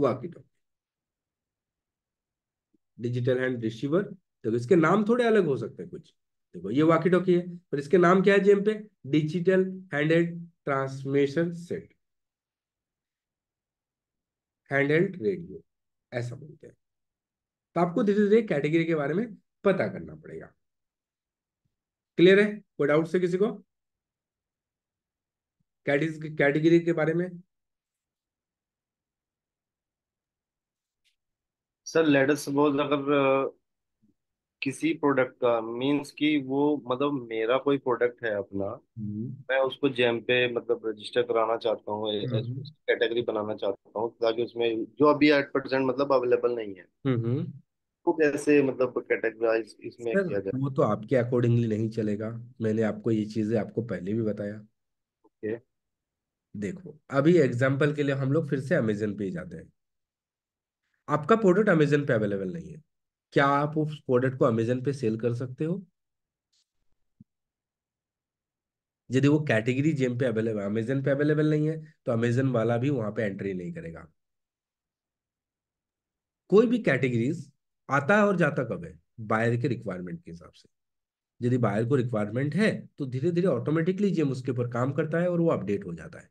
walkie talkie digital hand receiver तो इसके नाम थोड़े अलग हो सकते हैं कुछ देखो ये वाकी टॉकी है पर इसके नाम क्या है जेम पे digital handed transmission set handheld radio ऐसा बोलते हैं तो आपको धीरे धीरे कैटेगरी के बारे में पता करना पड़ेगा क्लियर है कोई डाउट है किसी को कैटेगरी के बारे में सर लेट सपोज अगर किसी प्रोडक्ट का मींस कि वो मतलब मेरा कोई प्रोडक्ट है अपना हम्म। मैं उसको जेम पे मतलब रजिस्टर कराना चाहता हूँ हम्म कैटेगरी बनाना चाहता हूँ ताकि उसमें जो अभी एट परसेंट मतलब अवेलेबल नहीं है हम्म, हम्म। वो कैसे मतलब कैटेगराइज इसमें सर किया जाए वो तो आपके अकॉर्डिंगली नहीं चलेगा मैंने आपको ये चीज़ें आपको पहले भी बताया ओके देखो अभी एग्जांपल के लिए हम लोग फिर से अमेजन पे जाते हैं आपका प्रोडक्ट अमेजन पे अवेलेबल नहीं है क्या आप उस प्रोडक्ट को अमेजन पे सेल कर सकते हो यदि वो कैटेगरी जेम पे अवेलेबल अमेजन पे अवेलेबल नहीं है तो अमेजन वाला भी वहां पे एंट्री नहीं करेगा कोई भी कैटेगरीज आता है और जाता कब है बायर के रिक्वायरमेंट के हिसाब से यदि बायर को रिक्वायरमेंट है तो धीरे धीरे ऑटोमेटिकली जेम उसके ऊपर काम करता है और वो अपडेट हो जाता है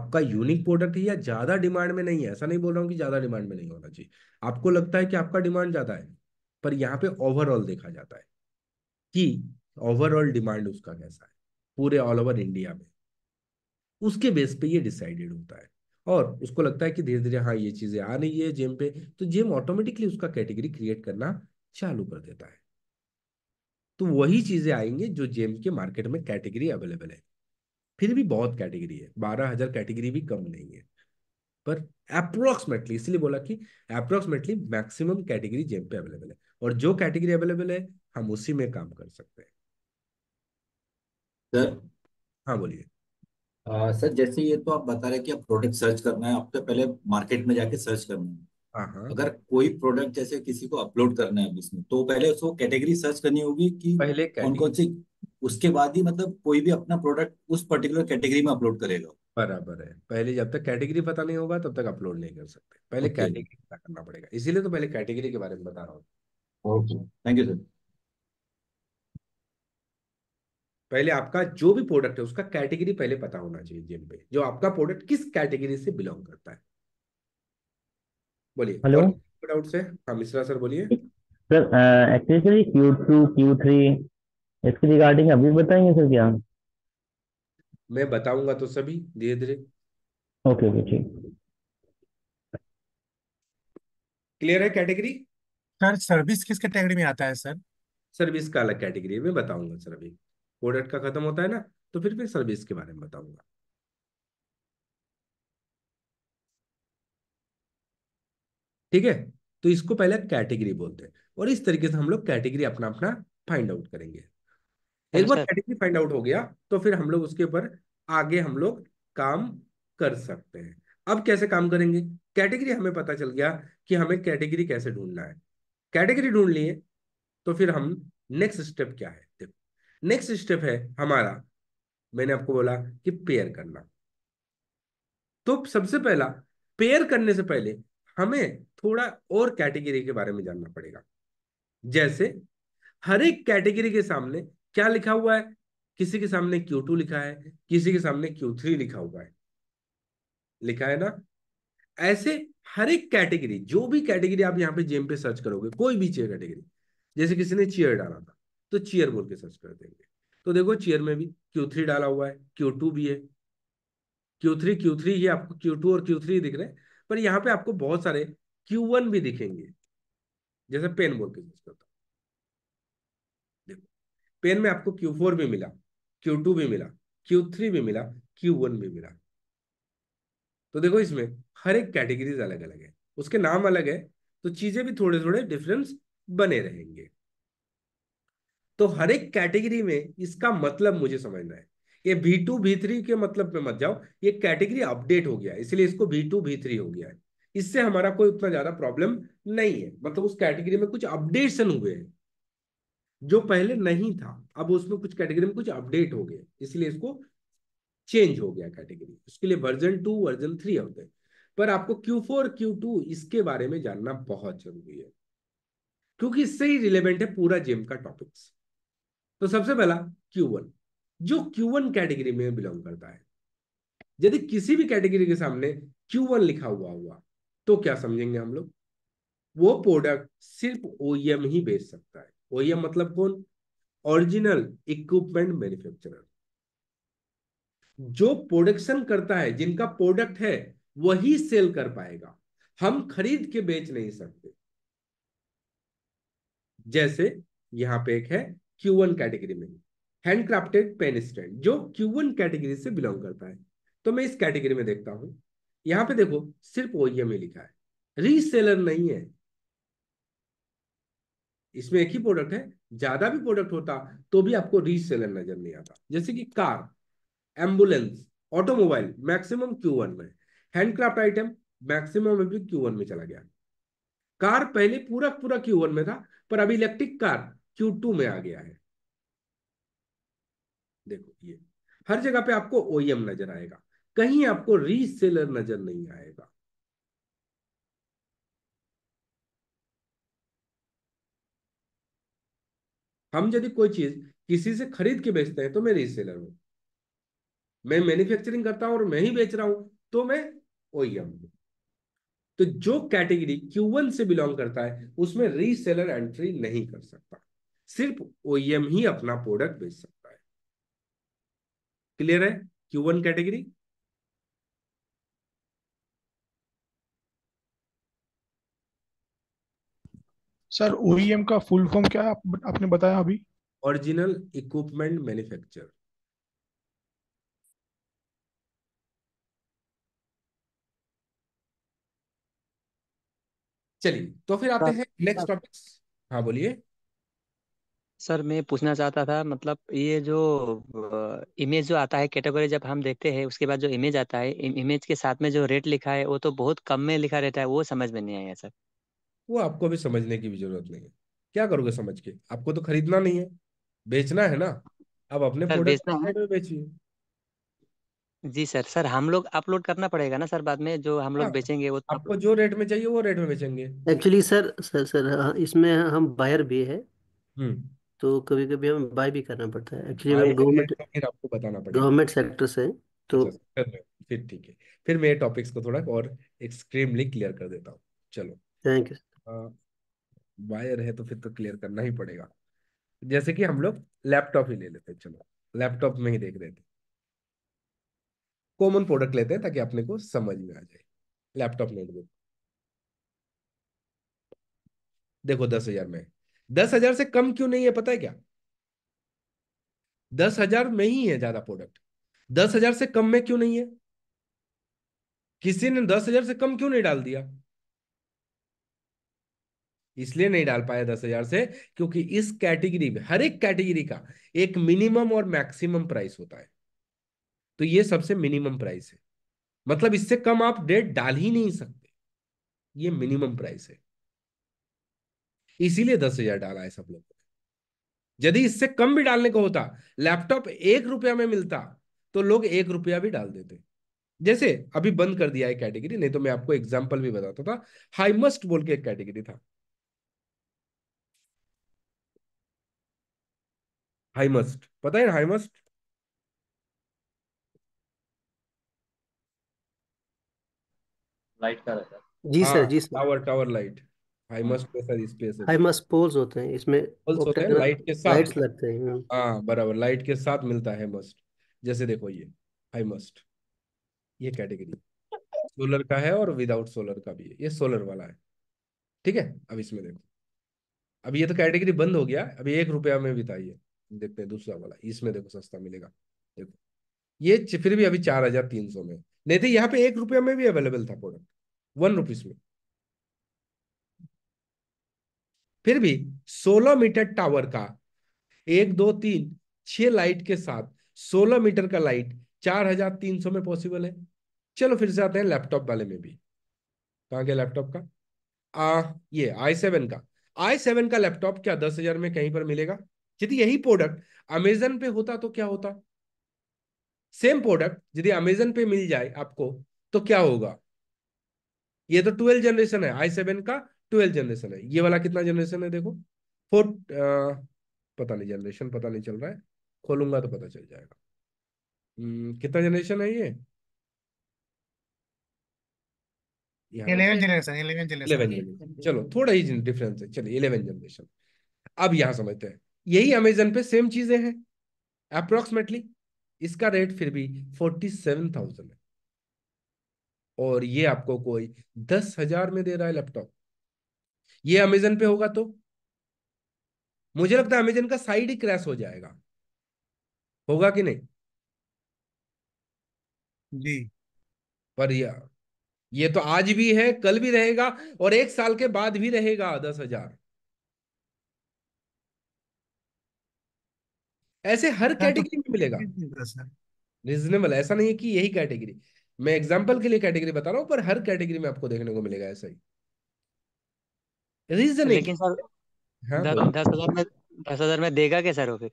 आपका यूनिक प्रोडक्ट है या ज्यादा डिमांड में नहीं है ऐसा नहीं बोल रहा हूँ कि ज्यादा डिमांड में नहीं होना चाहिए आपको लगता है कि आपका डिमांड ज्यादा है पर यहाँ पे ओवरऑल देखा जाता है कि ओवरऑल डिमांड उसका कैसा है पूरे ऑल ओवर इंडिया में उसके बेस पे ये डिसाइडेड होता है और उसको लगता है कि धीरे धीरे हाँ ये चीजें आ रही है जेम पे तो जेम ऑटोमेटिकली उसका कैटेगरी क्रिएट करना चालू कर देता है तो वही चीजें आएंगे जो जेम के मार्केट में कैटेगरी अवेलेबल है फिर भी बहुत कैटेगरी है बारह हजार कैटेगरी भी कम नहीं है पर अप्रोक्सीमेटली इसलिए बोला कि अप्रोक्सिमेटली मैक्सिमम कैटेगरी जेम पे अवेलेबल है और जो कैटेगरी अवेलेबल है हम उसी में काम कर सकते हैं सर हाँ बोलिए सर जैसे ये तो आप बता रहे कि आप प्रोडक्ट सर्च करना है आपको तो पहले मार्केट में जाके सर्च करना है हाँ, हाँ। अगर कोई प्रोडक्ट जैसे किसी को अपलोड करना है इसमें तो पहले उसको कैटेगरी सर्च करनी होगी कि पहले कौन कौन सी उसके बाद ही मतलब कोई भी अपना प्रोडक्ट उस पर्टिकुलर कैटेगरी में अपलोड करेगा बराबर है पहले जब तक कैटेगरी पता नहीं होगा तब तक अपलोड नहीं कर सकते पहले ओके कैटेगरी पता करना पड़ेगा इसीलिए तो पहले कैटेगरी के बारे में बता रहा हूँ थैंक यू सर पहले आपका जो भी प्रोडक्ट है उसका कैटेगरी पहले पता होना चाहिए जिम पे जो आपका प्रोडक्ट किस कैटेगरी से बिलोंग करता है बोलिए हेलो डाउट से हाँ मिश्रा सर बोलिए sir actually Q two Q three इसके रिगार्डिंग अभी बताएंगे सर क्या मैं बताऊंगा तो सभी धीरे धीरे ओके ओके ठीक क्लियर है कैटेगरी सर सर्विस किस कैटेगरी में आता है सर सर्विस का अलग कैटेगरी है मैं बताऊंगा सर अभी प्रोडक्ट का खत्म होता है ना तो फिर मैं सर्विस के बारे में बताऊंगा ठीक है तो इसको पहले कैटेगरी बोलते हैं और इस तरीके से हम लोग कैटेगरी अपना अपना फाइंड आउट करेंगे एक बार कैटेगरी फाइंड आउट हो गया तो फिर हम लोग उसके ऊपर आगे हम लोग काम कर सकते हैं अब कैसे काम करेंगे कैटेगरी हमें पता चल गया कि हमें कैटेगरी कैसे ढूंढना है कैटेगरी ढूंढ लिए तो फिर हम नेक्स्ट स्टेप क्या है देखो नेक्स्ट स्टेप है हमारा मैंने आपको बोला कि पेयर करना तो सबसे पहला पेयर करने से पहले हमें थोड़ा और कैटेगरी के बारे में जानना पड़ेगा जैसे हर एक कैटेगरी के सामने क्या लिखा हुआ है किसी के सामने Q2 लिखा है किसी के सामने Q3 लिखा हुआ है लिखा है ना ऐसे हर एक कैटेगरी जो भी कैटेगरी आप यहाँ पे जेम पे सर्च करोगे कोई भी चेयर कैटेगरी जैसे किसी ने चेयर डाला था तो चेयर बोल के सर्च कर देंगे तो देखो चेयर में भी Q3 डाला हुआ है Q2 भी है Q3 Q3 ही आपको Q2 और Q3 दिख रहे हैं पर यहाँ पे आपको बहुत सारे Q1 भी दिखेंगे जैसे पेन बोल के सर्च करता पेन में आपको क्यू फोर भी मिला क्यू टू भी मिला क्यू थ्री भी मिला क्यू वन भी मिला तो देखो इसमें हर एक कैटेगरीज अलग अलग है उसके नाम अलग है तो चीजें भी थोड़े थोड़े डिफरेंस बने रहेंगे तो हर एक कैटेगरी में इसका मतलब मुझे समझना है ये भी टू भी थ्री के मतलब पे मत जाओ ये कैटेगरी अपडेट हो गया है इसलिए इसको भी टू भी थ्री हो गया है इससे हमारा कोई उतना ज्यादा प्रॉब्लम नहीं है मतलब उस कैटेगरी में कुछ अपडेशन हुए हैं जो पहले नहीं था अब उसमें कुछ कैटेगरी में कुछ अपडेट हो गए इसलिए इसको चेंज हो गया कैटेगरी उसके लिए वर्जन टू वर्जन थ्री होते हैं पर आपको क्यू फोर क्यू टू इसके बारे में जानना बहुत जरूरी है क्योंकि इससे ही रिलेवेंट है पूरा जेम का टॉपिक्स तो सबसे पहला क्यू वन जो क्यू वन कैटेगरी में बिलोंग करता है यदि किसी भी कैटेगरी के सामने क्यू वन लिखा हुआ हुआ तो क्या समझेंगे हम लोग वो प्रोडक्ट सिर्फ ओ e ही बेच सकता है ओईएम मतलब कौन ओरिजिनल इक्विपमेंट मैन्युफैक्चरर जो प्रोडक्शन करता है जिनका प्रोडक्ट है वही सेल कर पाएगा हम खरीद के बेच नहीं सकते जैसे यहां पे एक है Q1 कैटेगरी में हैंडक्राफ्टेड पेन स्टैंड जो Q1 कैटेगरी से बिलोंग करता है तो मैं इस कैटेगरी में देखता हूं यहां पे देखो सिर्फ ओ में लिखा है रीसेलर नहीं है इसमें एक ही प्रोडक्ट है ज्यादा भी प्रोडक्ट होता तो भी आपको रीसेलर नजर नहीं आता जैसे कि car ambulance automobile maximum Q one में हैंडक्राफ्ट आइटम मैक्सिमम अभी क्यू वन में चला गया कार पहले पूरा पूरा क्यू वन में था पर अभी इलेक्ट्रिक कार क्यू टू में आ गया है देखो ये हर जगह पे आपको ओ e नजर आएगा कहीं आपको रीसेलर नजर नहीं आएगा हम यदि कोई चीज किसी से खरीद के बेचते हैं तो मैं रीसेलर हूं मैं मैन्युफैक्चरिंग करता हूं और मैं ही बेच रहा हूं तो मैं ओईएम e तो जो कैटेगरी Q1 से बिलोंग करता है उसमें रीसेलर एंट्री नहीं कर सकता सिर्फ ओईएम e ही अपना प्रोडक्ट बेच सकता है क्लियर है Q1 category sir OEM e का फुल फॉर्म क्या है आप, आपने बताया अभी ओरिजिनल इक्विपमेंट मैन्युफैक्चर चलिए तो फिर आते हैं नेक्स्ट टॉपिक्स हाँ बोलिए सर मैं पूछना चाहता था मतलब ये जो इमेज जो आता है कैटेगरी जब हम देखते हैं उसके बाद जो इमेज आता है इमेज के साथ में जो रेट लिखा है वो तो बहुत कम में लिखा रहता है वो समझ में नहीं आया सर वो आपको भी समझने की भी जरूरत नहीं है क्या करोगे समझ के आपको तो खरीदना नहीं है बेचना है ना अब अपने प्रोडक्ट में बेचिए जी सर सर हम लोग अपलोड करना पड़ेगा ना सर बाद में जो हम लोग हाँ, बेचेंगे वो तो आपको जो रेट में चाहिए वो रेट में बेचेंगे एक्चुअली सर सर सर हाँ, इसमें हम बायर भी है हम्म। तो कभी कभी हम बाय भी करना पड़ता है एक्चुअली हम गवर्नमेंट फिर आपको बताना पड़ेगा गवर्नमेंट सेक्टर से तो अच्छा, फिर ठीक है फिर मैं टॉपिक्स को थोड़ा और एक्सट्रीमली क्लियर कर देता हूँ चलो थैंक यू वायर है तो फिर तो क्लियर करना ही पड़ेगा जैसे कि हम लोग लैपटॉप ही ले लेते हैं चलो लैपटॉप में ही देख रहे थे कॉमन प्रोडक्ट लेते हैं ताकि अपने को समझ में आ जाए लैपटॉप नोटबुक देखो दस हजार में दस हजार से कम क्यों नहीं है पता है क्या दस हजार में ही है ज्यादा प्रोडक्ट दस हजार से कम में क्यों नहीं है किसी ने दस हजार से कम क्यों नहीं डाल दिया इसलिए नहीं डाल पाया दस हजार से क्योंकि इस कैटेगरी में हर एक कैटेगरी का एक मिनिमम और मैक्सिमम प्राइस होता है तो ये सबसे मिनिमम प्राइस है मतलब इससे कम आप डेट डाल ही नहीं सकते ये मिनिमम प्राइस है इसीलिए दस हजार डाला है सब लोगों ने यदि इससे कम भी डालने को होता लैपटॉप एक रुपया में मिलता तो लोग एक रुपया भी डाल देते जैसे अभी बंद कर दिया है कैटेगरी नहीं तो मैं आपको एग्जाम्पल भी बताता था हाई मस्ट बोल के एक कैटेगरी था हाइमस्ट पता है हाइमस्ट लाइट का रहता है जी सर हाँ, ji sir tower tower light high mast poles होते हैं इसमें लाइट के साथ लाइट्स लगते हैं हाँ, हाँ बराबर लाइट के साथ मिलता है मस्ट जैसे देखो ये ये कैटेगरी सोलर का है और विदाउट सोलर का भी है ये सोलर वाला है ठीक है अब इसमें देखो अब ये तो कैटेगरी बंद हो गया अभी एक रुपया में बिताइए देखते हैं दूसरा वाला इसमें देखो सस्ता मिलेगा देखो ये फिर भी अभी चार हजार तीन सौ में नहीं तो यहाँ पे एक रुपया में भी अवेलेबल था प्रोडक्ट वन रुपीज में फिर भी सोलह मीटर टावर का एक दो तीन छह लाइट के साथ सोलह मीटर का लाइट चार हजार तीन सौ में पॉसिबल है चलो फिर से आते हैं लैपटॉप वाले में भी कहाँ गया लैपटॉप का आ, ये आई सेवन का आई सेवन का लैपटॉप क्या दस हजार में कहीं पर मिलेगा यदि यही प्रोडक्ट अमेजन पे होता तो क्या होता सेम प्रोडक्ट यदि अमेजन पे मिल जाए आपको तो क्या होगा ये तो ट्वेल्व जनरेशन है आई सेवन का ट्वेल्व जनरेशन है ये वाला कितना जनरेशन है देखो फोर पता नहीं जनरेशन पता नहीं चल रहा है खोलूंगा तो पता चल जाएगा हम्म, कितना जनरेशन है ये इलेवन जनरेशन इलेवन जनरेशन चलो थोड़ा ही डिफरेंस है चलिए इलेवन जनरेशन अब यहां समझते हैं यही अमेजन पे सेम चीजें हैं अप्रोक्सीमेटली इसका रेट फिर भी फोर्टी सेवन थाउजेंड है और ये आपको कोई दस हजार में दे रहा है लैपटॉप ये अमेजन पे होगा तो मुझे लगता है अमेजन का साइड ही क्रैश हो जाएगा होगा कि नहीं जी पर यह ये तो आज भी है कल भी रहेगा और एक साल के बाद भी रहेगा दस हजार ऐसे हर हाँ, तो कैटेगरी में मिलेगा रीजनेबल ऐसा नहीं है कि यही कैटेगरी मैं एग्जाम्पल के लिए कैटेगरी बता रहा हूँ पर हर कैटेगरी में आपको देखने को मिलेगा ऐसा ही रीजन लेकिन सर हाँ, दस हजार में देगा क्या सर वो फिर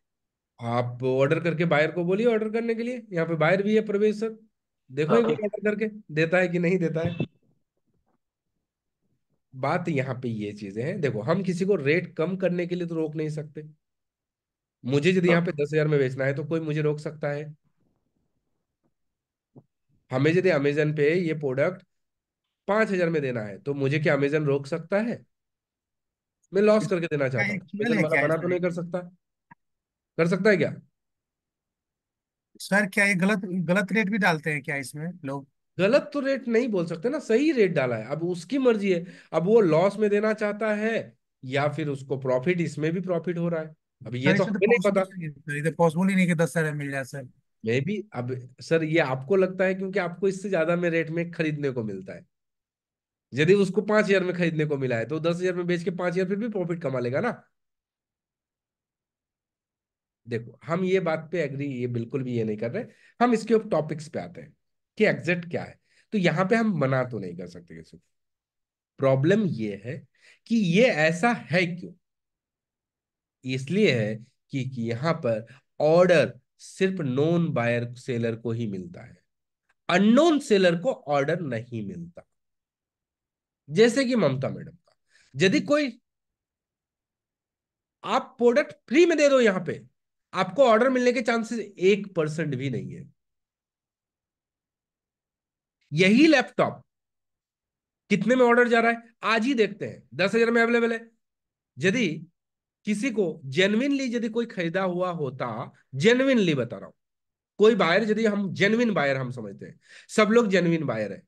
आप ऑर्डर करके बायर को बोलिए ऑर्डर करने के लिए यहाँ पे बायर भी है प्रवेश सर देखो एक ऑर्डर हाँ, करके देता है कि नहीं देता है बात यहाँ पे ये चीजें हैं देखो हम किसी को रेट कम करने के लिए तो रोक नहीं सकते मुझे यदि यहाँ पे हाँ। दस हजार में बेचना है तो कोई मुझे रोक सकता है हमें यदि अमेजन पे ये प्रोडक्ट पांच हजार में देना है तो मुझे क्या अमेजन रोक सकता है मैं लॉस करके देना चाहता हूँ मना तो नहीं कर सकता कर सकता है क्या सर क्या ये गलत गलत रेट भी डालते हैं क्या इसमें लोग गलत तो रेट नहीं बोल सकते ना सही रेट डाला है अब उसकी मर्जी है अब वो लॉस में देना चाहता है या फिर उसको प्रॉफिट इसमें भी प्रॉफिट हो रहा है अब ये तो हमें नहीं पता नहीं पॉसिबल ही नहीं कि दस सारे मिल जाए सर मे भी अब सर ये आपको लगता है क्योंकि आपको इससे ज्यादा में रेट में खरीदने को मिलता है यदि उसको पांच हजार में खरीदने को मिला है तो दस हजार में बेच के पांच हजार फिर भी प्रॉफिट कमा लेगा ना देखो हम ये बात पे एग्री ये बिल्कुल भी ये नहीं कर रहे हम इसके ऊपर टॉपिक्स पे आते हैं कि एग्जैक्ट क्या है तो यहाँ पे हम मना तो नहीं कर सकते किसी को प्रॉब्लम ये है कि ये ऐसा है क्यों इसलिए है कि, कि यहां पर ऑर्डर सिर्फ नॉन बायर सेलर को ही मिलता है अननोन सेलर को ऑर्डर नहीं मिलता जैसे कि ममता मैडम का यदि कोई आप प्रोडक्ट फ्री में दे दो यहां पे आपको ऑर्डर मिलने के चांसेस एक परसेंट भी नहीं है यही लैपटॉप कितने में ऑर्डर जा रहा है आज ही देखते हैं दस हजार में अवेलेबल है यदि किसी को जेनविनली यदि कोई खरीदा हुआ होता जेनविनली बता रहा हूं कोई बायर यदि हम जेनविन बायर हम समझते हैं सब लोग जेनविन बायर है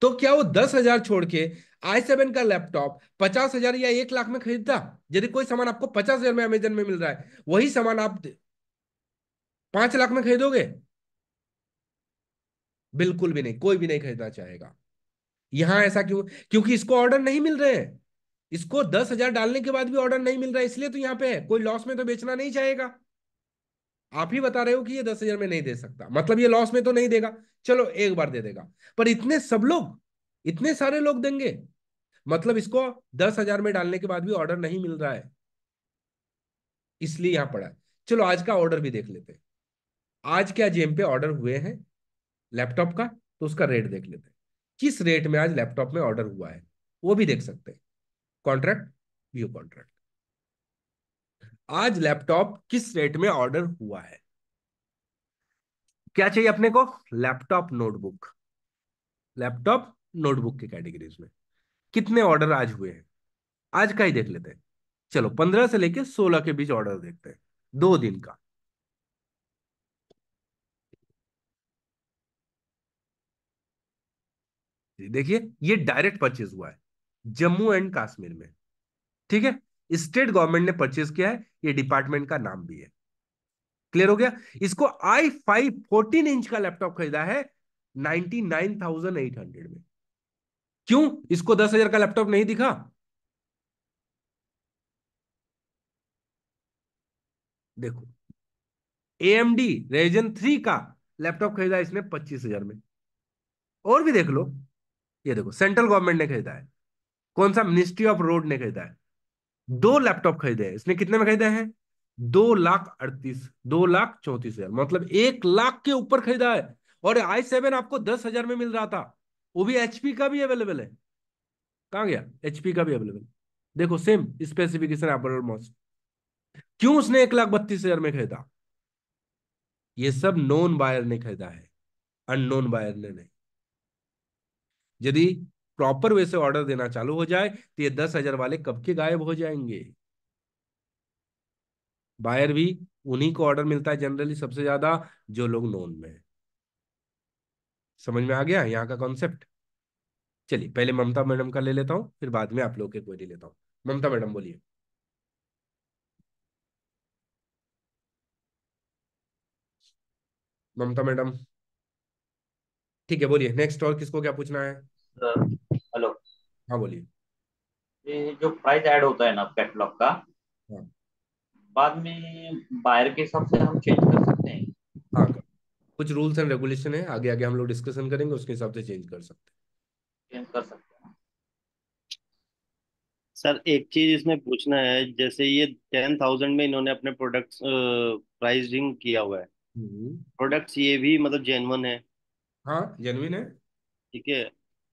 तो क्या वो दस हजार छोड़ के आई सेवन का लैपटॉप पचास हजार या एक लाख में खरीदता यदि कोई सामान आपको पचास हजार में अमेजन में मिल रहा है वही सामान आप पांच लाख में खरीदोगे बिल्कुल भी नहीं कोई भी नहीं खरीदना चाहेगा यहां ऐसा क्यों क्योंकि इसको ऑर्डर नहीं मिल रहे हैं इसको दस हजार डालने के बाद भी ऑर्डर नहीं मिल रहा है इसलिए तो यहाँ पे है कोई लॉस में तो बेचना नहीं चाहेगा आप ही बता रहे हो कि ये दस हजार में नहीं दे सकता मतलब ये लॉस में तो नहीं देगा चलो एक बार दे देगा पर इतने सब लोग इतने सारे लोग देंगे मतलब इसको दस हजार में डालने के बाद भी ऑर्डर नहीं मिल रहा है इसलिए यहां पड़ा है चलो आज का ऑर्डर भी देख लेते हैं आज क्या जेम पे ऑर्डर हुए हैं लैपटॉप का तो उसका रेट देख लेते हैं किस रेट में आज लैपटॉप में ऑर्डर हुआ है वो भी देख सकते हैं कॉन्ट्रैक्ट व्यू कॉन्ट्रैक्ट आज लैपटॉप किस रेट में ऑर्डर हुआ है क्या चाहिए अपने को लैपटॉप नोटबुक लैपटॉप नोटबुक के कैटेगरीज में कितने ऑर्डर आज हुए हैं आज का ही देख लेते हैं चलो पंद्रह से लेके सोलह के बीच ऑर्डर देखते हैं दो दिन का देखिए ये डायरेक्ट परचेज हुआ है जम्मू एंड कश्मीर में ठीक है स्टेट गवर्नमेंट ने परचेज किया है ये डिपार्टमेंट का नाम भी है क्लियर हो गया इसको आई फाइव फोर्टीन इंच का लैपटॉप खरीदा है ninety nine thousand eight hundred में क्यों इसको दस हजार का लैपटॉप नहीं दिखा देखो A M D Ryzen three का लैपटॉप खरीदा इसने पच्चीस हजार में और भी देख लो ये देखो सेंट्रल गवर्नमेंट ने खरीदा है कौन सा मिनिस्ट्री ऑफ रोड ने खरीदा है दो लैपटॉप खरीदे हैं इसने कितने में खरीदे हैं दो लाख अड़तीस दो लाख चौतीस हजार मतलब एक लाख के ऊपर खरीदा है और आई सेवन आपको दस हजार में मिल रहा था वो भी एचपी का भी अवेलेबल है कहा गया एचपी का भी अवेलेबल देखो सेम स्पेसिफिकेशन एपल क्यों उसने एक लाख बत्तीस हजार में खरीदा ये सब नॉन बायर ने खरीदा है अननोन बायर ने नहीं यदि प्रॉपर वे से ऑर्डर देना चालू हो जाए तो ये दस हजार वाले कब के गायब हो जाएंगे बायर भी उन्हीं को ऑर्डर मिलता है जनरली सबसे ज्यादा जो लोग नोन में समझ में आ गया यहाँ का कॉन्सेप्ट चलिए पहले ममता मैडम का ले लेता हूँ फिर बाद में आप लोग के क्वेरी लेता हूँ ममता मैडम बोलिए ममता मैडम ठीक है बोलिए नेक्स्ट और किसको क्या पूछना है हाँ बोलिए ये जो प्राइस ऐड होता है ना कैटलॉग का हाँ। बाद में बायर के हिसाब से हम चेंज कर सकते हैं हाँ कुछ रूल्स एंड रेगुलेशन है आगे आगे हम लोग डिस्कशन करेंगे उसके हिसाब से चेंज कर सकते हैं चेंज कर सकते सर एक चीज इसमें पूछना है जैसे ये टेन थाउजेंड में इन्होंने अपने प्रोडक्ट्स प्राइसिंग किया हुआ है प्रोडक्ट्स हम्म। ये भी मतलब जेनवन है हाँ जेनविन है ठीक है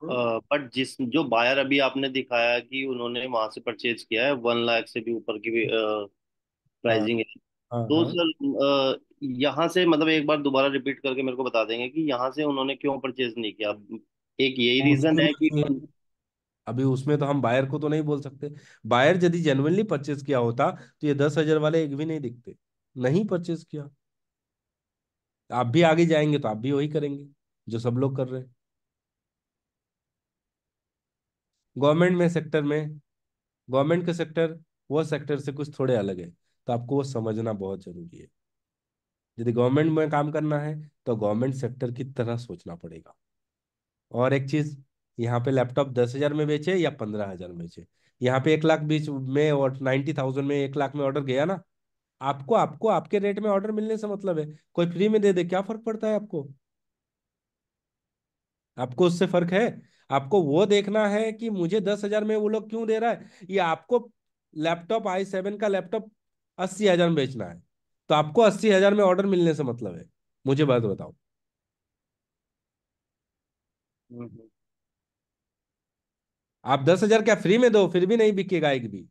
बट जिस जो बायर अभी आपने दिखाया कि उन्होंने वहां से परचेज किया है वन लाख से भी ऊपर की प्राइसिंग हाँ, है हाँ, तो सर हाँ। यहाँ से मतलब एक बार दोबारा रिपीट करके मेरे को बता देंगे कि यहाँ से उन्होंने क्यों परचेज नहीं किया एक यही रीजन तो है कि तो अभी उसमें तो हम बायर को तो नहीं बोल सकते बायर यदि जेनुअनली परचेज किया होता तो ये दस हजार वाले एक भी नहीं दिखते नहीं परचेज किया आप भी आगे जाएंगे तो आप भी वही करेंगे जो सब लोग कर रहे हैं गवर्नमेंट में सेक्टर में गवर्नमेंट का सेक्टर वो सेक्टर से कुछ थोड़े अलग है तो आपको वो समझना बहुत जरूरी है यदि गवर्नमेंट में काम करना है तो गवर्नमेंट सेक्टर की तरह सोचना पड़ेगा और एक चीज यहाँ पे लैपटॉप दस हजार में बेचे या पंद्रह हजार में बेचे यहाँ पे एक लाख बीच में और नाइन्टी थाउजेंड में एक लाख में ऑर्डर गया ना आपको आपको आपके रेट में ऑर्डर मिलने से मतलब है कोई फ्री में दे दे क्या फर्क पड़ता है आपको आपको उससे फर्क है आपको वो देखना है कि मुझे दस हजार में वो लोग क्यों दे रहा है ये आपको लैपटॉप आई सेवन का लैपटॉप अस्सी हजार में बेचना है तो आपको अस्सी हजार में ऑर्डर मिलने से मतलब है मुझे बात बताओ हम्म, हम्म। आप दस हजार क्या फ्री में दो फिर भी नहीं बिकेगा एक भी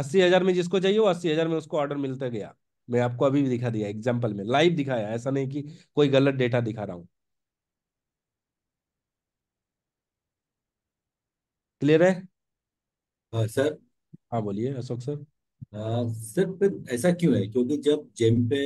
अस्सी हजार में जिसको चाहिए वो अस्सी हजार में उसको ऑर्डर मिलता गया मैं आपको अभी भी दिखा दिया एग्जाम्पल में लाइव दिखाया ऐसा नहीं कि कोई गलत डेटा दिखा रहा हूँ क्लियर है हाँ सर हाँ बोलिए अशोक सर सर फिर ऐसा क्यों है क्योंकि जब जेम पे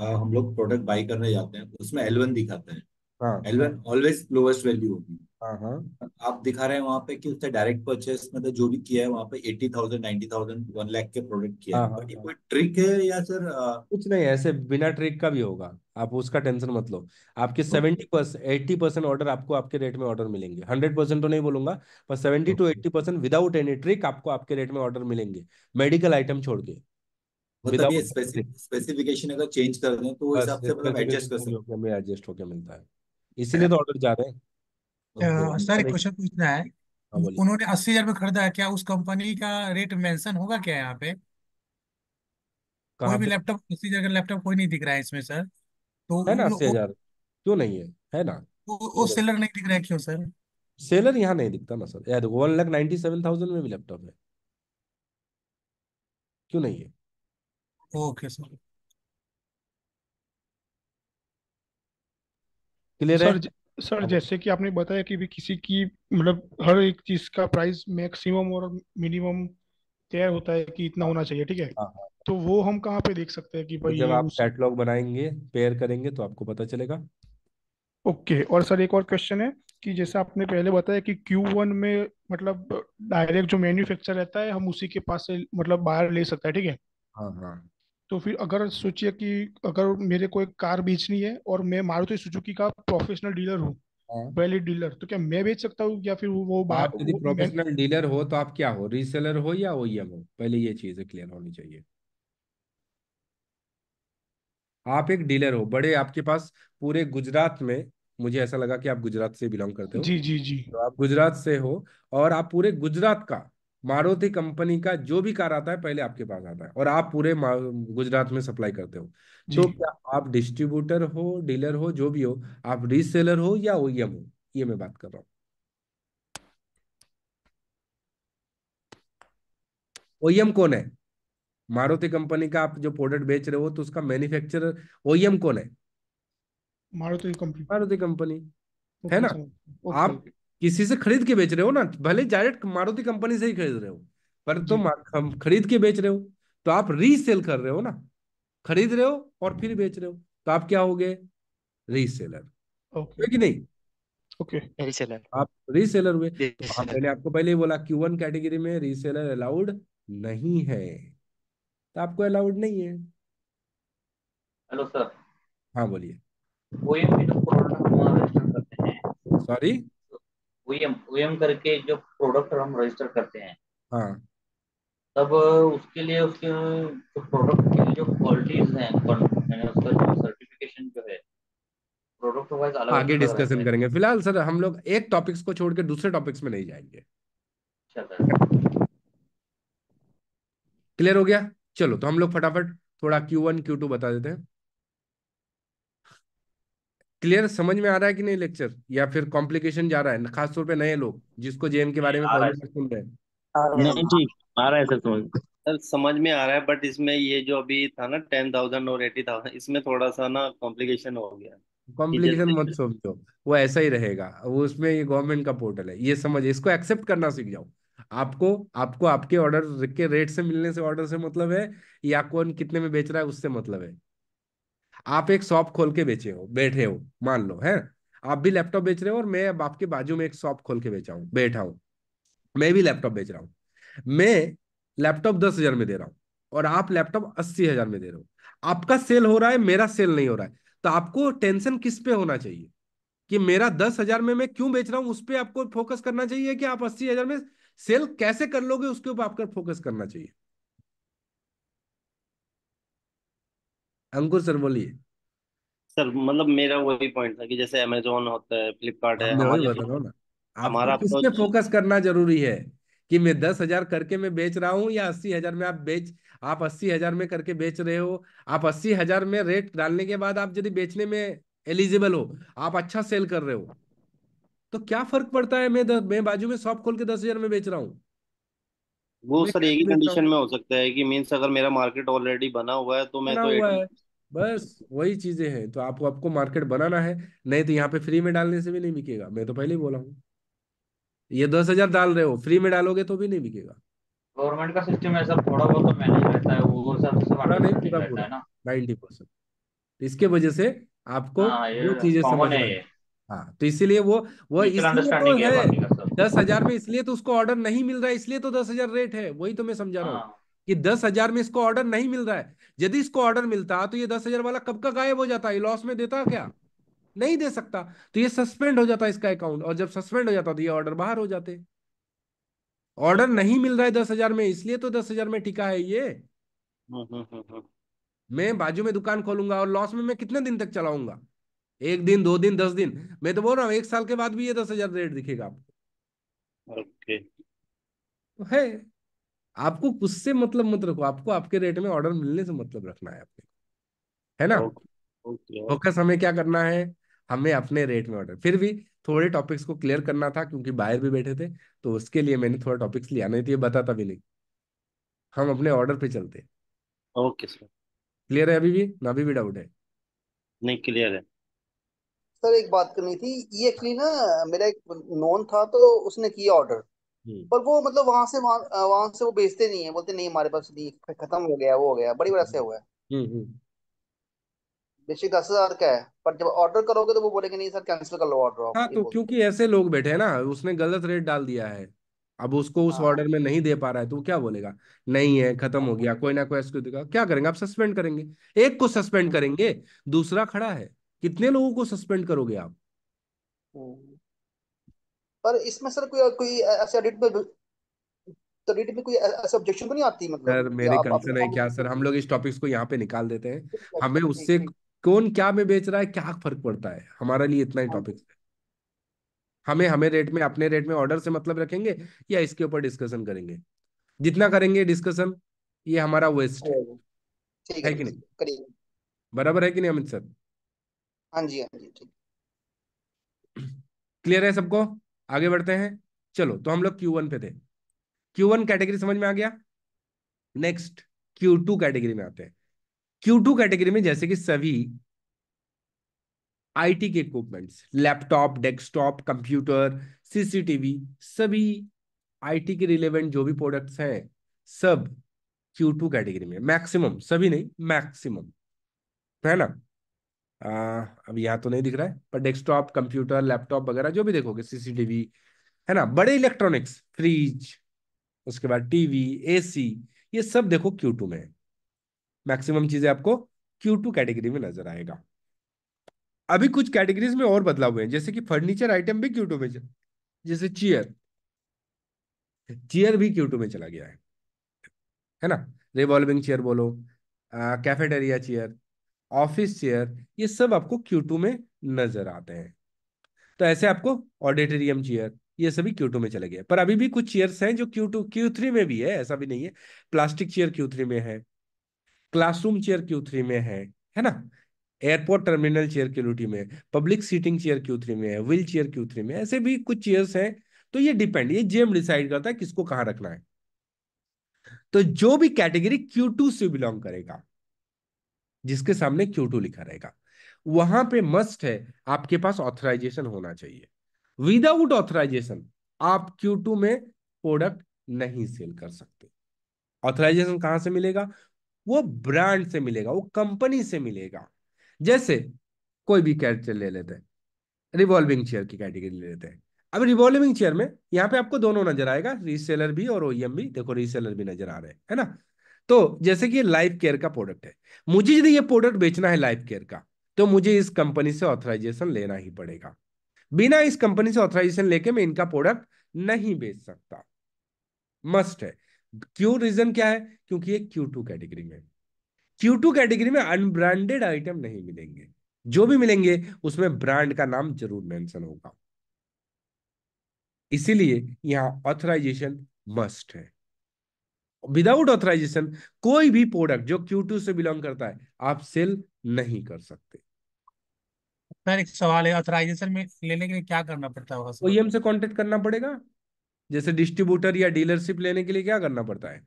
आ, हम लोग प्रोडक्ट बाई करने जाते हैं उसमें एलवन दिखाते हैं एलवन ऑलवेज लोवेस्ट वैल्यू होगी हाँ, हाँ। आप दिखा रहे हैं वहाँ पे कि उसने डायरेक्ट परचेस मतलब जो भी किया है वहाँ पे eighty thousand ninety thousand one lakh के प्रोडक्ट किया है बट हाँ, ये कोई ट्रिक है या सर कुछ नहीं ऐसे बिना ट्रिक का भी होगा आप उसका टेंशन मत लो आपके seventy percent eighty percent order आपको आपके रेट में ऑर्डर मिलेंगे हंड्रेड परसेंट तो नहीं बोलूंगा पर seventy to eighty percent without any trick आपको आपके रेट में ऑर्डर मिलेंगे मेडिकल आइटम छोड़ के स्पेसिफिकेशन तो अगर चेंज कर दें तो हिसाब से एडजस्ट मतलब कर सकते हैं एडजस्ट होकर मिलता है इसीलिए तो ऑर्डर जा रहे हैं सर तो एक हाँ, क्वेश्चन पूछना है हाँ, उन्होंने अस्सी हजार में खरीदा है क्या उस कंपनी का रेट मेंशन होगा क्या यहाँ पे कोई भी लैपटॉप अस्सी हजार का लैपटॉप कोई नहीं दिख रहा है इसमें सर तो है ना अस्सी हजार क्यों नहीं है है ना वो, तो वो सेलर नहीं दिख रहा है क्यों सर सेलर यहाँ नहीं दिखता ना सर यार देखो one lakh ninety seven thousand में भी लैपटॉप है क्यों नहीं है ओके सर क्लियर है सर हाँ, जैसे कि आपने बताया कि भी किसी की मतलब हर एक चीज का प्राइस मैक्सिमम और मिनिमम तय होता है कि इतना होना चाहिए ठीक है हाँ, हाँ। तो वो हम कहाँ पे देख सकते हैं कि तो भाई जब आप कैटलॉग बनाएंगे पेयर करेंगे तो आपको पता चलेगा ओके और सर एक और क्वेश्चन है कि जैसे आपने पहले बताया कि Q1 में मतलब डायरेक्ट जो मैन्युफैक्चर रहता है हम उसी के पास से मतलब बाहर ले सकते हैं ठीक है हाँ हाँ तो फिर अगर सोचिए कि अगर मेरे को एक कार बेचनी है और मैं मारुति सुजुकी का प्रोफेशनल डीलर हूँ वैलिड हाँ। डीलर तो क्या मैं बेच सकता हूँ या फिर वो वो आप यदि प्रोफेशनल डीलर हो तो आप क्या हो रीसेलर हो या ओईएम e हो पहले ये चीज क्लियर होनी चाहिए आप एक डीलर हो बड़े आपके पास पूरे गुजरात में मुझे ऐसा लगा कि आप गुजरात से बिलोंग करते हो जी जी जी तो आप गुजरात से हो और आप पूरे गुजरात का मारुति कंपनी का जो भी कार आता है पहले आपके पास आता है और आप पूरे गुजरात में सप्लाई करते हो तो क्या आप डिस्ट्रीब्यूटर हो डीलर हो जो भी हो आप रीसेलर हो या ओईएम हो ये मैं बात कर रहा हूँ ओईएम कौन है मारुति कंपनी का आप जो प्रोडक्ट बेच रहे हो तो उसका मैन्युफैक्चरर ओईएम कौन है मारुति कंपनी मारुति कंपनी है ना आप किसी से खरीद के बेच रहे हो ना भले डायरेक्ट मारुति कंपनी से ही खरीद रहे हो पर तुम तो खरीद के बेच रहे हो तो आप रीसेल कर रहे हो ना खरीद रहे हो और फिर बेच रहे हो तो आप क्या हो गए रीसेलर कि नहीं ओके रीसेलर आप रीसेलर हुए मैंने तो आपको पहले ही बोला क्यू वन कैटेगरी में रीसेलर अलाउड नहीं है तो आपको अलाउड नहीं है हेलो सर हाँ बोलिए sorry OEM OEM e e करके जो प्रोडक्ट हम रजिस्टर करते हैं हाँ तब उसके लिए उसके जो प्रोडक्ट के जो क्वालिटीज हैं उसका जो सर्टिफिकेशन जो है प्रोडक्ट वाइज अलग आगे डिस्कशन करेंगे फिलहाल सर हम लोग एक टॉपिक्स को छोड़ के दूसरे टॉपिक्स में नहीं जाएंगे क्लियर हो गया चलो तो हम लोग फटाफट थोड़ा Q1 Q2 बता देते हैं क्लियर समझ में आ रहा है कि नहीं लेक्चर या फिर कॉम्प्लिकेशन जा रहा है खासतौर पे नए लोग जिसको जेएम के बारे में सुन रहे हैं ठीक आ रहा है सर समझ सर समझ में आ रहा है बट इसमें ये जो अभी था ना टेन थाउजेंड और एटी थाउजेंड इसमें थोड़ा सा ना कॉम्प्लिकेशन हो गया कॉम्प्लिकेशन मत समझो वो ऐसा ही रहेगा वो उसमें ये गवर्नमेंट का पोर्टल है ये समझ इसको एक्सेप्ट करना सीख जाओ आपको आपको आपके ऑर्डर के रेट से मिलने से ऑर्डर से मतलब है या कौन कितने में बेच रहा है उससे मतलब है आप एक शॉप खोल के बेचे हो बैठे हो मान लो है आप भी लैपटॉप बेच रहे हो और मैं आपके बाजू में एक शॉप खोल के बेचा हूँ बैठा हूँ मैं भी लैपटॉप बेच रहा हूँ मैं लैपटॉप दस हजार में दे रहा हूँ और आप लैपटॉप अस्सी हजार में दे रहे हो आपका सेल हो रहा है मेरा सेल नहीं हो रहा है तो आपको टेंशन किस पे होना चाहिए कि मेरा दस हजार में मैं क्यों बेच रहा हूँ उस पर आपको फोकस करना चाहिए कि आप अस्सी हजार में सेल कैसे कर लोगे उसके ऊपर आपका फोकस करना चाहिए अंकुर सर बोलिए सर मतलब मेरा वही पॉइंट था कि जैसे अमेजोन होता है फ्लिपकार्ट है हाँ, मैं वही बता रहा हूँ ना हमारा किस पे फोकस करना जरूरी है कि मैं दस हजार करके मैं बेच रहा हूँ या अस्सी हजार में आप बेच आप अस्सी हजार में करके बेच रहे हो आप अस्सी हजार में रेट डालने के बाद आप यदि बेचने में एलिजिबल हो आप अच्छा सेल कर रहे हो तो क्या फर्क पड़ता है मैं मैं बाजू में शॉप खोल के दस हजार में बेच रहा हूँ वो सर एक ही कंडीशन में हो सकता है कि मीन्स अगर मेरा मार्केट ऑलरेडी बना हुआ है तो मैं तो हुआ है बस वही चीजें हैं तो आपको आपको मार्केट बनाना है नहीं तो यहाँ पे फ्री में डालने से भी नहीं बिकेगा मैं तो पहले ही बोला हूँ ये दस हजार डाल रहे हो फ्री में डालोगे तो भी नहीं बिकेगा गवर्नमेंट का सिस्टम है सर थोड़ा बहुत तो मैनेज रहता है वो सर सब पूरा नहीं पूरा पूरा नाइन्टी परसेंट तो इसके वजह से आपको हाँ, वो चीजें समझ हाँ तो इसीलिए वो वो इसलिए तो है दस हजार में इसलिए तो उसको ऑर्डर नहीं मिल रहा है इसलिए तो दस हजार रेट है वही तो मैं समझा रहा हूँ हाँ। कि दस हजार में इसको ऑर्डर नहीं मिल रहा है यदि इसको ऑर्डर मिलता तो ये दस हजार वाला कब का गायब हो जाता है लॉस में देता क्या नहीं दे सकता तो ये सस्पेंड हो जाता इसका अकाउंट और जब सस्पेंड हो जाता तो ये ऑर्डर बाहर हो जाते ऑर्डर नहीं मिल रहा है दस हजार में इसलिए तो दस हजार में टिका है ये हम्म, हम्म, हम्म, मैं बाजू में दुकान खोलूंगा और लॉस में मैं कितने दिन तक चलाऊंगा एक दिन दो दिन दस दिन मैं तो बोल रहा हूँ एक साल के बाद भी ये दस हजार रेट दिखेगा आपको ओके है आपको उससे मतलब मत रखो आपको आपके रेट में ऑर्डर मिलने से मतलब रखना है अपने है ना फोकस हमें क्या करना है हमें अपने रेट में ऑर्डर फिर भी थोड़े टॉपिक्स को क्लियर करना था क्योंकि बाहर भी बैठे थे तो उसके लिए मैंने थोड़ा टॉपिक्स लिया नहीं तो बताता भी नहीं हम अपने ऑर्डर पे चलते ओके सर क्लियर है अभी भी ना भी डाउट है नहीं क्लियर है सर एक बात करनी थी ये एक्चुअली ना मेरा एक नॉन था तो उसने किया ऑर्डर पर वो मतलब वहां से वहां वहां से वो बेचते नहीं है बोलते नहीं हमारे पास नहीं खत्म हो गया वो हो गया बड़ी बड़ा से हुआ है हम्म, हम्म। बेसिक दस हजार का है पर जब ऑर्डर करोगे तो वो बोलेंगे नहीं सर कैंसिल कर लो ऑर्डर आप हाँ तो क्योंकि ऐसे लोग बैठे हैं ना उसने गलत रेट डाल दिया है अब उसको उस हाँ। ऑर्डर में नहीं दे पा रहा है तो क्या बोलेगा नहीं है खत्म हो गया कोई ना कोई एक्सक्यूज देगा क्या करेंगे आप सस्पेंड करेंगे एक को सस्पेंड करेंगे दूसरा खड़ा है कितने लोगों को सस्पेंड करोगे आप हम्म। पर इसमें सर कोई कोई ऐसे एडिट में तो रेट में कोई ऐसा ऑब्जेक्शन तो नहीं आती मतलब सर मेरे कंसर्न है क्या सर हम लोग इस टॉपिक्स को यहाँ पे निकाल देते हैं हमें उससे कौन क्या में बेच रहा है क्या फर्क पड़ता है हमारे लिए इतना ही टॉपिक हाँ। है हमें हमें रेट में अपने रेट में ऑर्डर से मतलब रखेंगे या इसके ऊपर डिस्कशन करेंगे जितना करेंगे डिस्कशन ये हमारा वेस्ट ठीक है, है कि नहीं बराबर है कि नहीं अमित सर हाँ जी हाँ जी ठीक क्लियर है सबको आगे बढ़ते हैं चलो तो हम लोग क्यू वन पे थे क्यू वन कैटेगरी समझ में आ गया नेक्स्ट क्यू टू कैटेगरी में आते हैं क्यू टू कैटेगरी में जैसे कि सभी आईटी के equipments laptop desktop computer CCTV सभी आईटी के रिलेवेंट जो भी प्रोडक्ट्स हैं सब क्यू टू कैटेगरी में मैक्सिमम सभी नहीं मैक्सिमम है ना आ, अब यहाँ तो नहीं दिख रहा है पर डेस्कटॉप कंप्यूटर लैपटॉप वगैरह जो भी देखोगे सीसीटीवी है ना बड़े इलेक्ट्रॉनिक्स फ्रिज उसके बाद टीवी एसी ये सब देखो क्यू टू में मैक्सिमम चीजें आपको क्यू टू कैटेगरी में नजर आएगा अभी कुछ कैटेगरीज में और बदलाव हुए हैं जैसे कि फर्नीचर आइटम भी क्यू टू में जैसे चेयर चेयर भी क्यू में चला गया है है ना रिवॉल्विंग चेयर बोलो कैफेटेरिया चेयर ऑफिस चेयर ये सब आपको Q2 में नजर आते हैं तो ऐसे आपको ऑडिटोरियम चेयर ये सभी Q2 में चले गए पर अभी भी कुछ चेयर्स हैं जो Q2 Q3 में भी है ऐसा भी नहीं है प्लास्टिक चेयर Q3 में है क्लासरूम चेयर Q3 में है है ना एयरपोर्ट टर्मिनल चेयर Q2 में पब्लिक सीटिंग चेयर Q3 में है व्हील चेयर Q3 में ऐसे भी कुछ चेयर्स हैं तो ये डिपेंड ये जेम डिसाइड करता है किसको कहां रखना है तो जो भी कैटेगरी टू से बिलोंग करेगा जिसके सामने क्यू टू लिखा रहेगा वहां पे मस्ट है आपके पास ऑथराइजेशन होना चाहिए विदाउट ऑथराइजेशन आप क्यू टू में प्रोडक्ट नहीं सेल कर सकते ऑथराइजेशन कहां से मिलेगा वो ब्रांड से मिलेगा वो कंपनी से मिलेगा जैसे कोई भी कैरेक्टर ले लेते हैं रिवॉल्विंग चेयर की कैटेगरी ले लेते हैं अब रिवॉल्विंग चेयर में यहाँ पे आपको दोनों नजर आएगा रीसेलर भी और ओ e भी देखो रीसेलर भी नजर आ रहे हैं है ना तो जैसे कि लाइफ केयर का प्रोडक्ट है मुझे यदि ये प्रोडक्ट बेचना है लाइफ केयर का तो मुझे इस कंपनी से ऑथराइजेशन लेना ही पड़ेगा बिना इस कंपनी से ऑथराइजेशन लेके मैं इनका प्रोडक्ट नहीं बेच सकता मस्ट है क्यों रीजन क्या है क्योंकि ये क्यू टू कैटेगरी में क्यू टू कैटेगरी में अनब्रांडेड आइटम नहीं मिलेंगे जो भी मिलेंगे उसमें ब्रांड का नाम जरूर मेंशन होगा इसीलिए यहां ऑथराइजेशन मस्ट है विदाउट ऑथराइजेशन कोई भी प्रोडक्ट जो टू से बिलोंग करता है आप सेल नहीं कर सकते सर एक सवाल है ऑथराइजेशन में लेने के लिए क्या करना पड़ता है ओएम e से कांटेक्ट करना पड़ेगा जैसे डिस्ट्रीब्यूटर या डीलरशिप लेने के लिए क्या करना पड़ता है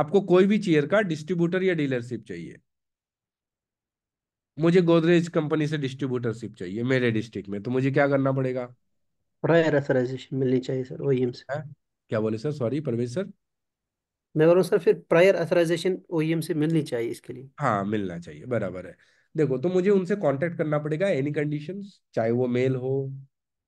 आपको कोई भी चेयर का डिस्ट्रीब्यूटर या डीलरशिप चाहिए मुझे गोदरेज कंपनी से डिस्ट्रीब्यूटरशिप चाहिए मेरे डिस्ट्रिक्ट में तो मुझे क्या करना पड़ेगा प्रायर ऑथराइजेशन मिलनी चाहिए सर ओएम e से है? हाँ? क्या बोले सर सॉरी परवेज सर मैं बोल रहा हूँ सर फिर प्रायर अथराइजेशन ओईएम से मिलनी चाहिए इसके लिए हाँ मिलना चाहिए बराबर है देखो हम्म। तो मुझे उनसे कांटेक्ट करना पड़ेगा एनी कंडीशन चाहे वो मेल हो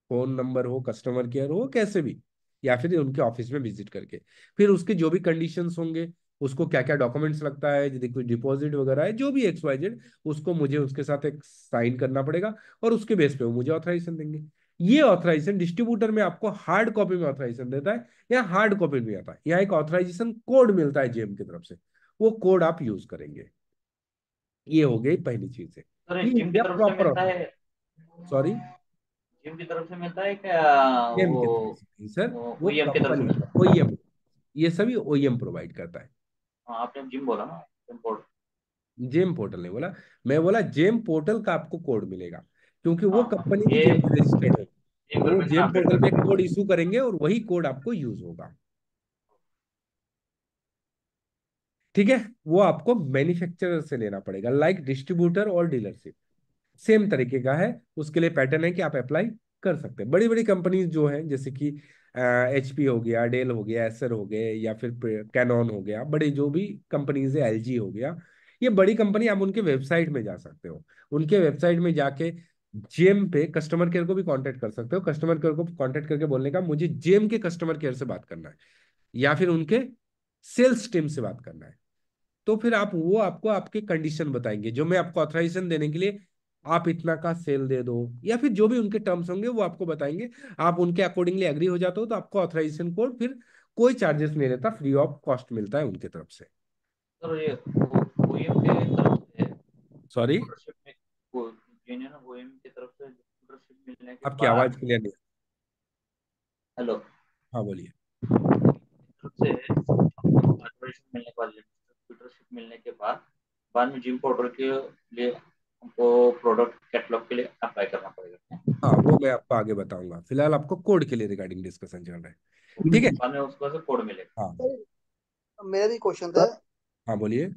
फोन नंबर हो कस्टमर केयर हो कैसे भी या फिर उनके ऑफिस में विजिट करके फिर उसके जो भी कंडीशन होंगे उसको क्या क्या डॉक्यूमेंट्स लगता है यदि कोई डिपॉजिट वगैरह है जो भी एक्स वाई जेड उसको मुझे उसके साथ एक साइन करना पड़ेगा और उसके बेस पे वो मुझे ऑथराइजेशन देंगे ये ऑथराइजेशन डिस्ट्रीब्यूटर में आपको हार्ड कॉपी में ऑथराइजेशन देता है या हार्ड कॉपी में आता है या एक ऑथराइजेशन कोड मिलता है जेम की तरफ से वो कोड आप यूज करेंगे ये हो गई पहली चीज है प्रॉपर सॉरी जेम की तरफ से मिलता है क्या जेम सर ओएम की तरफ से ओएम e e ये सभी ओएम प्रोवाइड e करता है हाँ, आपने जिम बोला ना जेम पोर्टल नहीं बोला मैं बोला जेम पोर्टल का आपको कोड मिलेगा क्योंकि वो कंपनी पोर्टल पे कोड इशू करेंगे और वही कोड आपको यूज होगा ठीक है वो आपको मैन्युफैक्चरर से लेना पड़ेगा लाइक डिस्ट्रीब्यूटर और डीलरशिप सेम तरीके का है उसके लिए पैटर्न है कि आप अप्लाई कर सकते हैं बड़ी बड़ी कंपनीज जो हैं जैसे कि एच हो गया डेल हो गया एसर हो गया या फिर कैनॉन हो गया बड़े जो भी कंपनीज है एल हो गया ये बड़ी कंपनी आप उनके वेबसाइट में जा सकते हो उनके वेबसाइट में जाके जेम पे कस्टमर केयर को भी कांटेक्ट कर सकते हो कस्टमर केयर को कांटेक्ट करके बोलने का मुझे जेम के कस्टमर केयर से बात करना है या फिर उनके सेल्स टीम से बात करना है तो फिर आप वो आपको आपके कंडीशन बताएंगे जो मैं आपको ऑथराइजेशन देने के लिए आप इतना का सेल दे दो या फिर जो भी उनके टर्म्स होंगे वो आपको बताएंगे आप उनके अकॉर्डिंगली एग्री हो जाते हो तो आपको ऑथराइजेशन कोड फिर कोई चार्जेस नहीं रहता फ्री ऑफ कॉस्ट मिलता है उनके तरफ से सॉरी यूनियन ऑफ ओएम की तरफ से स्कॉलरशिप मिलने के आपकी आवाज क्लियर नहीं हेलो हाँ बोलिए मिलने के बाद मिलने के बाद बाद में जिम पाउडर के लिए हमको प्रोडक्ट कैटलॉग के लिए अप्लाई करना पड़ेगा हाँ वो मैं आपको आगे बताऊंगा फिलहाल आपको कोड के लिए रिगार्डिंग डिस्कशन चल रहा है ठीक है बाद में उसको कोड मिलेगा हाँ मेरा भी क्वेश्चन था हाँ बोलिए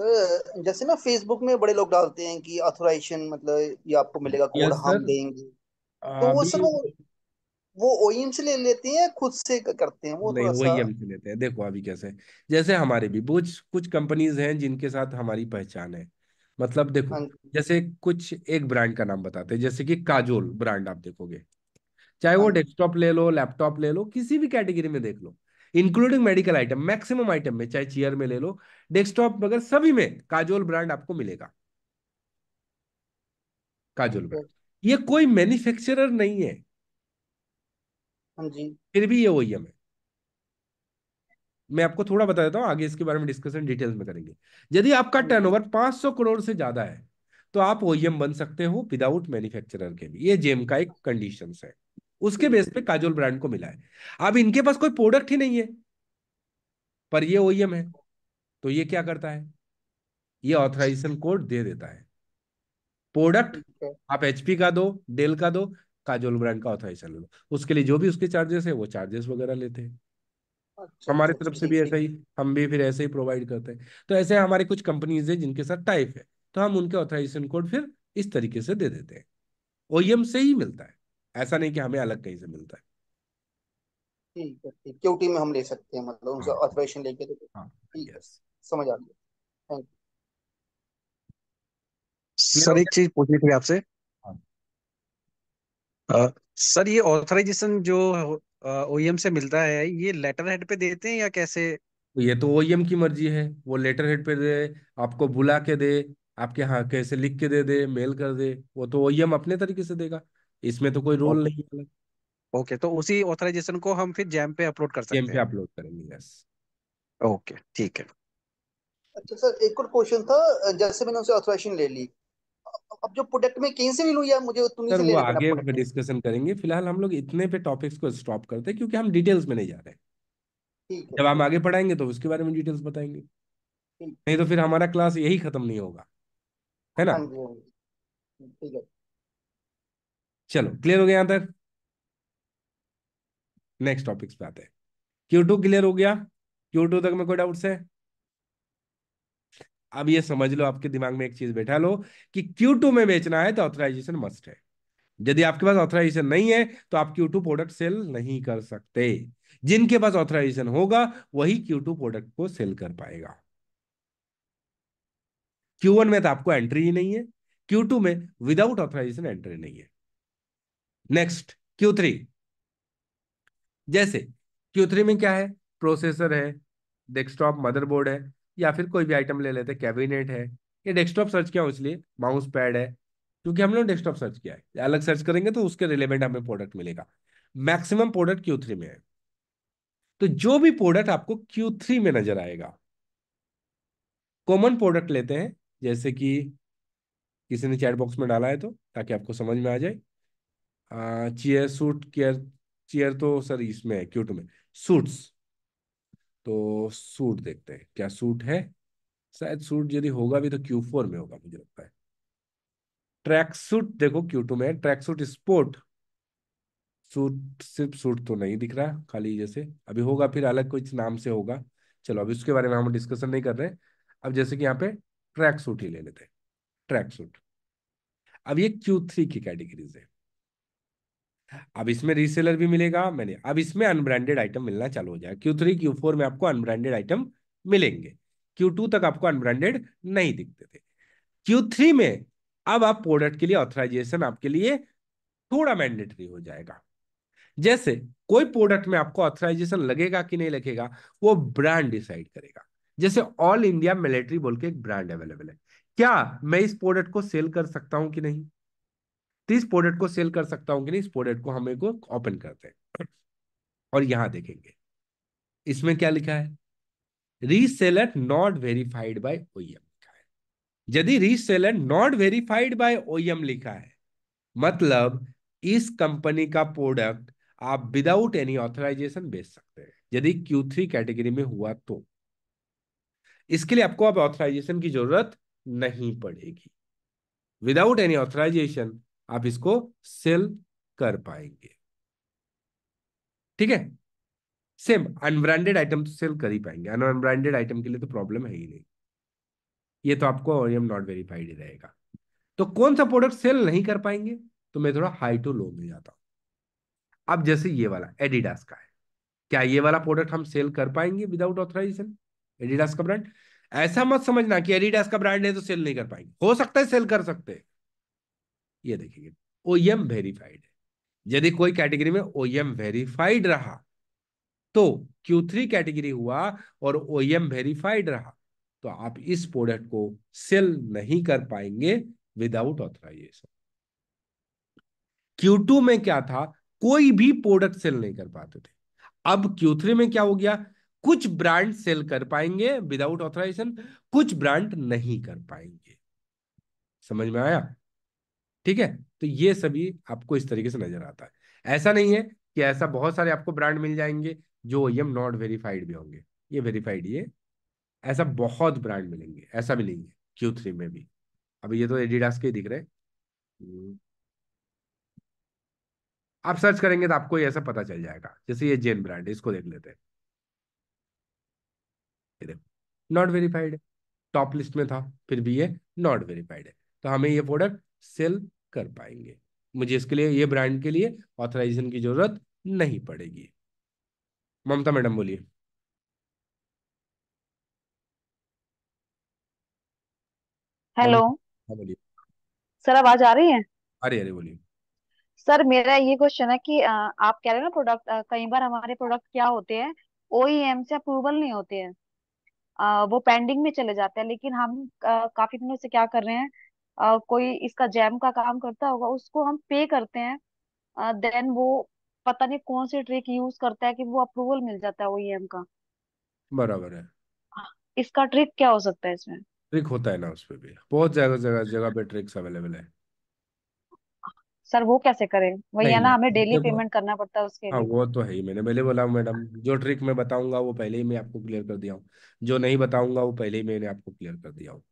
जैसे ना फेसबुक में बड़े लोग डालते हैं कि ऑथोराइजेशन मतलब ये आपको मिलेगा कोड yes, हम देंगे तो वो सब वो वो ओएम e से ले लेते हैं खुद से करते हैं वो नहीं थोड़ा सा ओएम e से लेते हैं देखो अभी कैसे जैसे हमारे भी कुछ कुछ कंपनीज हैं जिनके साथ हमारी पहचान है मतलब देखो हाँ जी जैसे कुछ एक ब्रांड का नाम बताते हैं जैसे कि काजोल ब्रांड आप देखोगे चाहे वो डेस्कटॉप हाँ ले लो लैपटॉप ले लो किसी भी कैटेगरी में देख लो including medical item maximum item में चाहे चेयर में ले लो डेस्कटॉप वगैरह सभी में काजोल ब्रांड आपको मिलेगा काजोल ब्रांड ये कोई मैन्युफैक्चरर नहीं है हाँ जी फिर भी ये वही है मैं आपको थोड़ा बता देता हूँ आगे इसके बारे में डिस्कशन डिटेल्स में करेंगे यदि आपका टर्नओवर हाँ 500 करोड़ से ज्यादा है तो आप ओईएम e बन सकते हो विदाउट मैन्युफैक्चरर के भी ये जेम का एक कंडीशन है उसके बेस पे काजोल ब्रांड को मिला है अब इनके पास कोई प्रोडक्ट ही नहीं है पर ये ओईएम e है तो ये क्या करता है ये ऑथराइजेशन कोड दे देता है प्रोडक्ट आप एचपी का दो डेल का दो काजोल ब्रांड का ऑथराइजेशन लो उसके लिए जो भी उसके चार्जेस है वो चार्जेस वगैरह लेते हैं अच्छा, हमारे तो तरफ से भी ऐसा ही हम भी फिर ऐसे ही प्रोवाइड करते हैं तो ऐसे हमारे कुछ कंपनीज है जिनके साथ टाइप है तो हम उनके ऑथराइजेशन कोड फिर इस तरीके से दे देते हैं ओईएम e से ही मिलता है ऐसा नहीं कि हमें अलग कहीं से मिलता है ठीक है ठीक में हम ले सकते हैं मतलब उनसे ऑथराइजेशन हाँ। लेके तो हाँ, ठीक है समझ आ गया सर एक चीज पूछनी थी आपसे हाँ। सर ये ऑथराइजेशन जो ओएम e से मिलता है ये लेटर हेड पे देते हैं या कैसे ये तो ओएम e की मर्जी है वो लेटर हेड पे दे आपको बुला के दे आपके यहाँ कैसे लिख के दे दे मेल कर दे वो तो ओएम e अपने तरीके से देगा इसमें तो कोई रोल नहीं है ओके तो उसी ऑथराइजेशन को हम फिर जैम पे अपलोड कर सकते जैम पे हैं अपलोड करेंगे यस ओके ठीक है अच्छा सर एक और क्वेश्चन था जैसे मैंने उसे ऑथराइजेशन ले ली अब जो प्रोडक्ट में कहीं से भी लूं या मुझे तुम्हें सर वो आगे डिस्कशन करेंगे फिलहाल हम लोग इतने पे टॉपिक्स को स्टॉप करते हैं क्योंकि हम डिटेल्स में नहीं जा रहे जब हम आगे पढ़ाएंगे तो उसके बारे में डिटेल्स बताएंगे नहीं तो फिर हमारा क्लास यही खत्म नहीं होगा है ना हाँ हाँ ठीक है चलो क्लियर हो गया यहां तक नेक्स्ट टॉपिक्स पे आते हैं क्यू टू क्लियर हो गया क्यू टू तक में कोई डाउट है अब ये समझ लो आपके दिमाग में एक चीज बैठा लो कि क्यू टू में बेचना है तो ऑथराइजेशन मस्ट है यदि आपके पास ऑथराइजेशन नहीं है तो आप क्यू टू प्रोडक्ट सेल नहीं कर सकते जिनके पास ऑथराइजेशन होगा वही क्यू टू प्रोडक्ट को सेल कर पाएगा क्यू वन में तो आपको एंट्री ही नहीं है क्यू टू में विदाउट ऑथराइजेशन एंट्री नहीं है नेक्स्ट क्यू थ्री जैसे क्यू थ्री में क्या है प्रोसेसर है डेस्कटॉप मदरबोर्ड है या फिर कोई भी आइटम ले लेते हैं कैबिनेट है ये डेस्कटॉप सर्च किया इसलिए माउस पैड है क्योंकि हम लोग डेस्कटॉप सर्च किया है अलग सर्च करेंगे तो उसके रिलेवेंट हमें प्रोडक्ट मिलेगा मैक्सिमम प्रोडक्ट क्यू थ्री में है तो जो भी प्रोडक्ट आपको क्यू थ्री में नजर आएगा कॉमन प्रोडक्ट लेते हैं जैसे कि किसी ने चैट बॉक्स में डाला है तो ताकि आपको समझ में आ जाए चेयर सूट केयर चेयर तो सर इसमें है क्यूट में सूट्स तो सूट देखते हैं क्या सूट है शायद सूट यदि होगा भी तो क्यू फोर में होगा मुझे लगता है ट्रैक सूट देखो क्यू टू में ट्रैक सूट स्पोर्ट सूट सिर्फ सूट तो नहीं दिख रहा खाली जैसे अभी होगा फिर अलग कुछ नाम से होगा चलो अभी उसके बारे में हम डिस्कशन नहीं कर रहे अब जैसे कि यहाँ पे ट्रैक सूट ही ले लेते हैं ट्रैक सूट अब ये क्यू थ्री की कैटेगरीज है अब इसमें रीसेलर भी मिलेगा मैंने अब इसमें अनब्रांडेड आइटम मिलना चालू हो जाएगा क्यू थ्री क्यू फोर में आपको अनब्रांडेड आइटम मिलेंगे क्यू टू तक आपको अनब्रांडेड नहीं दिखते थे क्यू थ्री में अब आप प्रोडक्ट के लिए ऑथराइजेशन आपके लिए थोड़ा मैंडेटरी हो जाएगा जैसे कोई प्रोडक्ट में आपको ऑथराइजेशन लगेगा कि नहीं लगेगा वो ब्रांड डिसाइड करेगा जैसे ऑल इंडिया मिलिट्री बोल के एक ब्रांड अवेलेबल है क्या मैं इस प्रोडक्ट को सेल कर सकता हूं कि नहीं तो इस प्रोडक्ट को सेल कर सकता हूं कि नहीं इस प्रोडक्ट को हमें को ओपन करते हैं और यहां देखेंगे इसमें क्या लिखा है reseller not verified by OEM लिखा है यदि reseller not verified by OEM लिखा है मतलब इस कंपनी का प्रोडक्ट आप विदाउट एनी ऑथराइजेशन बेच सकते हैं यदि Q3 कैटेगरी में हुआ तो इसके लिए आपको अब ऑथराइजेशन की जरूरत नहीं पड़ेगी विदाउट एनी ऑथराइजेशन आप इसको सेल कर पाएंगे ठीक है सेम अनब्रांडेड आइटम तो सेल कर ही पाएंगे अनब्रांडेड आइटम के लिए तो प्रॉब्लम है ही नहीं ये तो आपको ओरियम नॉट वेरीफाइड ही रहेगा तो कौन सा प्रोडक्ट सेल नहीं कर पाएंगे तो मैं थोड़ा हाई टू लो में जाता हूं अब जैसे ये वाला एडिडास का है क्या ये वाला प्रोडक्ट हम सेल कर पाएंगे विदाउट ऑथराइजेशन एडिडास का ब्रांड ऐसा मत समझना कि एडिडास का ब्रांड है तो सेल नहीं कर पाएंगे हो सकता है सेल कर सकते हैं ये देखेंगे ओएम वेरीफाइड है यदि कोई कैटेगरी में ओएम वेरीफाइड रहा तो Q3 कैटेगरी हुआ और ओएम वेरीफाइड रहा तो आप इस प्रोडक्ट को सेल नहीं कर पाएंगे विदाउट ऑथराइजेशन Q2 में क्या था कोई भी प्रोडक्ट सेल नहीं कर पाते थे अब Q3 में क्या हो गया कुछ ब्रांड सेल कर पाएंगे विदाउट ऑथराइजेशन कुछ ब्रांड नहीं कर पाएंगे समझ में आया ठीक है तो ये सभी आपको इस तरीके से नजर आता है ऐसा नहीं है कि ऐसा बहुत सारे आपको ब्रांड मिल जाएंगे जो ओ नॉट वेरीफाइड भी होंगे ये वेरीफाइड ये ऐसा बहुत ब्रांड मिलेंगे ऐसा मिलेंगे क्यू थ्री में भी अभी ये तो एडिडास के दिख रहे हम्म। आप सर्च करेंगे तो आपको ऐसा पता चल जाएगा जैसे ये जेन ब्रांड है इसको देख लेते हैं नॉट वेरीफाइड टॉप लिस्ट में था फिर भी ये नॉट वेरीफाइड है तो हमें ये प्रोडक्ट सेल कर पाएंगे मुझे इसके लिए ये ब्रांड के लिए ऑथराइजेशन की जरूरत नहीं पड़ेगी ममता मैडम बोलिए हेलो हाँ, बोलिए सर आवाज आ रही है अरे अरे बोलिए सर मेरा ये क्वेश्चन है कि आ, आप कह रहे हो ना प्रोडक्ट कई बार हमारे प्रोडक्ट क्या होते हैं ओईएम e से अप्रूवल नहीं होते हैं आ, वो पेंडिंग में चले जाते हैं लेकिन हम आ, काफी दिनों से क्या कर रहे हैं अ, कोई इसका जैम का काम करता होगा उसको हम पे करते हैं देन वो पता नहीं कौन सी ट्रिक यूज करता है कि वो अप्रूवल मिल जाता है ओईएम e का बराबर है हाँ, इसका ट्रिक क्या हो सकता है इसमें ट्रिक होता है ना उस पे भी बहुत जगह जगह जगह पे ट्रिक्स अवेलेबल है सर वो कैसे करें वही है ना हमें डेली देखो पेमेंट करना पड़ता है उसके हाँ लिए वो तो है ही मैंने पहले बोला मैडम जो ट्रिक मैं बताऊंगा वो पहले ही मैं आपको क्लियर कर दिया हूँ जो नहीं बताऊंगा वो पहले ही मैंने आपको क्लियर कर दिया हूँ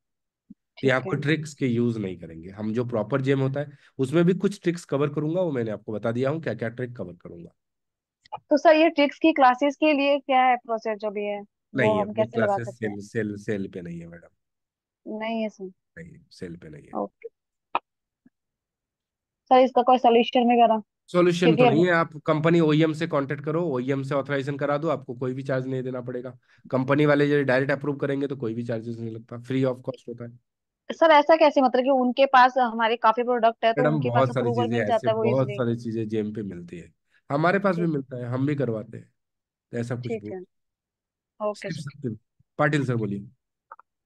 कि आपको ट्रिक्स अच्छा। के यूज नहीं करेंगे हम जो प्रॉपर जेम होता है उसमें भी कुछ ट्रिक्स कवर करूंगा वो मैंने आपको बता दिया हूँ क्या क्या ट्रिक कवर करूंगा तो सर ये ट्रिक्स की क्लासेस के लिए क्या है प्रोसेस जो भी है नहीं है क्लासेस सेल सेल सेल पे नहीं है मैडम नहीं है सर नहीं सेल पे नहीं है ओके सर इसका कोई सोल्यूशन करा सॉल्यूशन तो नहीं है आप कंपनी ओईएम e से कांटेक्ट करो ओईएम e से ऑथराइजेशन करा दो आपको कोई भी चार्ज नहीं देना पड़ेगा कंपनी वाले जो डायरेक्ट अप्रूव करेंगे तो कोई भी चार्जेस नहीं लगता फ्री ऑफ कॉस्ट होता है सर ऐसा कैसे मतलब कि उनके पास हमारे काफी प्रोडक्ट है तो मैडम उनके पास बहुत सारी अप्रूवल चीजें मिल ऐसे जाता है वो बहुत इजीली सारी चीजें जेम पे मिलती है हमारे पास भी मिलता है हम भी करवाते हैं ऐसा कुछ ठीक भी है ओके सिर्फ सर पाटिल सर बोलिए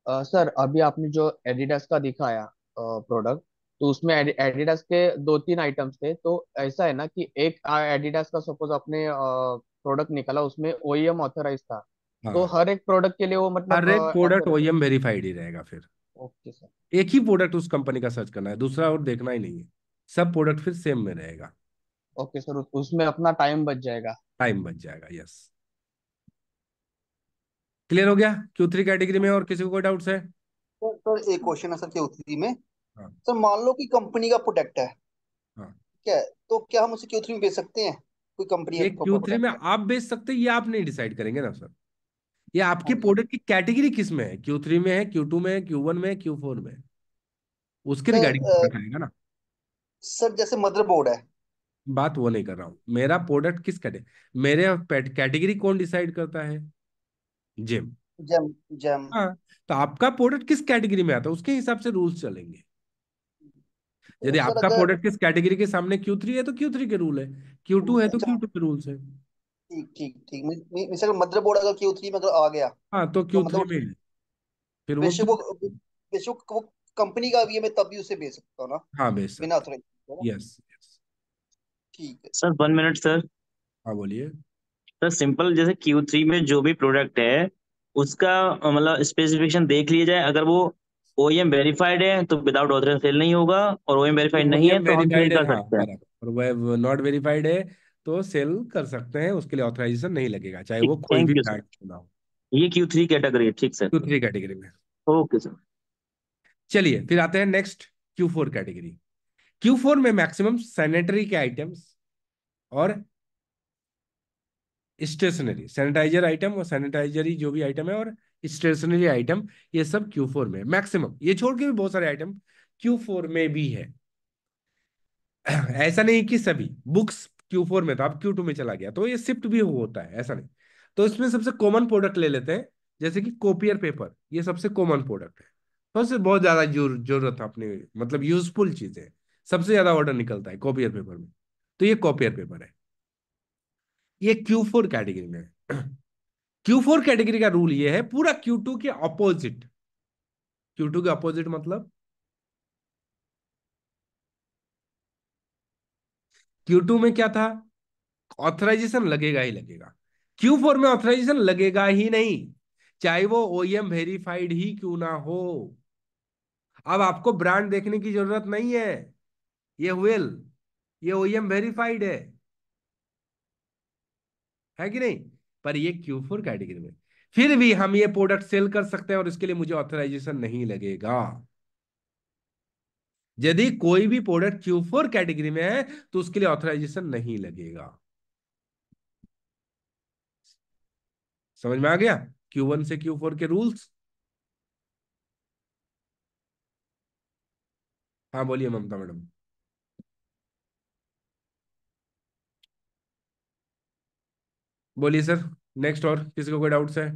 अ, सर अभी आपने जो एडिडास का दिखाया प्रोडक्ट तो उसमें एडिडास के दो तीन आइटम्स थे तो ऐसा है ना कि एक एडिडास का सपोज आपने प्रोडक्ट निकाला उसमें ओईएम ऑथराइज e था हाँ। तो हाँ हर एक प्रोडक्ट के लिए वो मतलब हर एक अ, प्रोडक्ट ऐसे ओएम वेरीफाइड ही रहेगा फिर ओके सर एक ही प्रोडक्ट उस कंपनी का सर्च करना है दूसरा और देखना ही नहीं है सब प्रोडक्ट फिर सेम में रहेगा ओके सर उसमें अपना टाइम बच जाएगा टाइम बच जाएगा यस क्लियर हो गया क्यू थ्री कैटेगरी में और किसी को कोई डाउट है सर सर एक क्वेश्चन है सर क्यू थ्री में हाँ। सर मान लो कि कंपनी का प्रोडक्ट है हाँ। ठीक है तो क्या हम उसे क्यू थ्री में बेच सकते हैं कोई कंपनी है क्यू थ्री में आप बेच सकते हैं ये आप नहीं डिसाइड करेंगे ना सर ये आपके प्रोडक्ट हाँ। की कैटेगरी किस में है क्यू थ्री में है क्यू टू में क्यू वन में क्यू फोर में उसके रिगार्डिंग ना सर जैसे मदरबोर्ड है बात वो नहीं कर रहा हूँ मेरा प्रोडक्ट किस कटे मेरे कैटेगरी कौन डिसाइड करता है जिम जिम जम हाँ तो आपका प्रोडक्ट किस कैटेगरी में आता है उसके हिसाब से रूल्स चलेंगे तो यदि आपका प्रोडक्ट किस कैटेगरी के सामने क्यू थ्री है तो क्यू थ्री के रूल है क्यू टू है तो क्यू अच्छा। टू के रूल्स है ठीक ठीक ठीक मिसाल मदर बोर्ड अगर क्यू थ्री में अगर आ गया हाँ तो क्यू थ्री तो मतलब में फिर वो बेशक वो बेशक वो कंपनी का भी है मैं तब भी उसे बेच सकता हूँ ना हाँ बेच बिना ऑथराइजेशन यस यस ठीक है सर वन मिनट सर हाँ बोलिए सर सिंपल जैसे क्यू थ्री में जो भी प्रोडक्ट है उसका मतलब स्पेसिफिकेशन देख लिया जाए अगर वो ओएम वेरीफाइड e है तो विदाउट ऑथराइज सेल नहीं होगा और ओएम वेरीफाइड e तो नहीं है e तो हम सेल कर हाँ, सकते हैं और वो नॉट वेरीफाइड है तो सेल कर सकते हैं उसके लिए ऑथराइजेशन नहीं लगेगा चाहे वो कोई भी ब्रांड क्यों ना हो ये क्यू थ्री कैटेगरी है ठीक सर क्यू थ्री कैटेगरी में ओके सर चलिए फिर आते हैं next Q four category Q four में मैक्सिमम सैनिटरी के आइटम्स और स्टेशनरी सैनिटाइजर आइटम और सैनिटाइजरी जो भी आइटम है और स्टेशनरी आइटम ये सब क्यू फोर में मैक्सिमम ये छोड़ के भी बहुत सारे आइटम क्यू फोर में भी है ऐसा नहीं कि सभी बुक्स क्यू फोर में था अब क्यू टू में चला गया तो ये शिफ्ट भी होता है ऐसा नहीं तो इसमें सबसे कॉमन प्रोडक्ट ले लेते हैं जैसे कि कॉपियर पेपर ये सबसे कॉमन प्रोडक्ट है तो बहुत ज्यादा जरूरत है अपने मतलब यूजफुल चीज है सबसे ज्यादा ऑर्डर निकलता है कॉपियर पेपर में तो ये कॉपियर पेपर है ये क्यू फोर कैटेगरी में क्यू फोर कैटेगरी का रूल ये है पूरा क्यू टू के अपोजिट क्यू टू के अपोजिट मतलब क्यू टू में क्या था ऑथराइजेशन लगेगा ही लगेगा क्यू फोर में ऑथराइजेशन लगेगा ही नहीं चाहे वो ओएम e वेरीफाइड ही क्यों ना हो अब आपको ब्रांड देखने की जरूरत नहीं है ये हुएल ये ओएम e वेरीफाइड है है कि नहीं पर ये क्यू फोर कैटेगरी में फिर भी हम ये प्रोडक्ट सेल कर सकते हैं और इसके लिए मुझे ऑथराइजेशन नहीं लगेगा यदि कोई भी प्रोडक्ट क्यू फोर कैटेगरी में है तो उसके लिए ऑथराइजेशन नहीं लगेगा समझ में आ गया Q1 से Q4 के रूल्स हाँ बोलिए ममता मैडम बोलिए सर नेक्स्ट और किसी को कोई डाउट्स है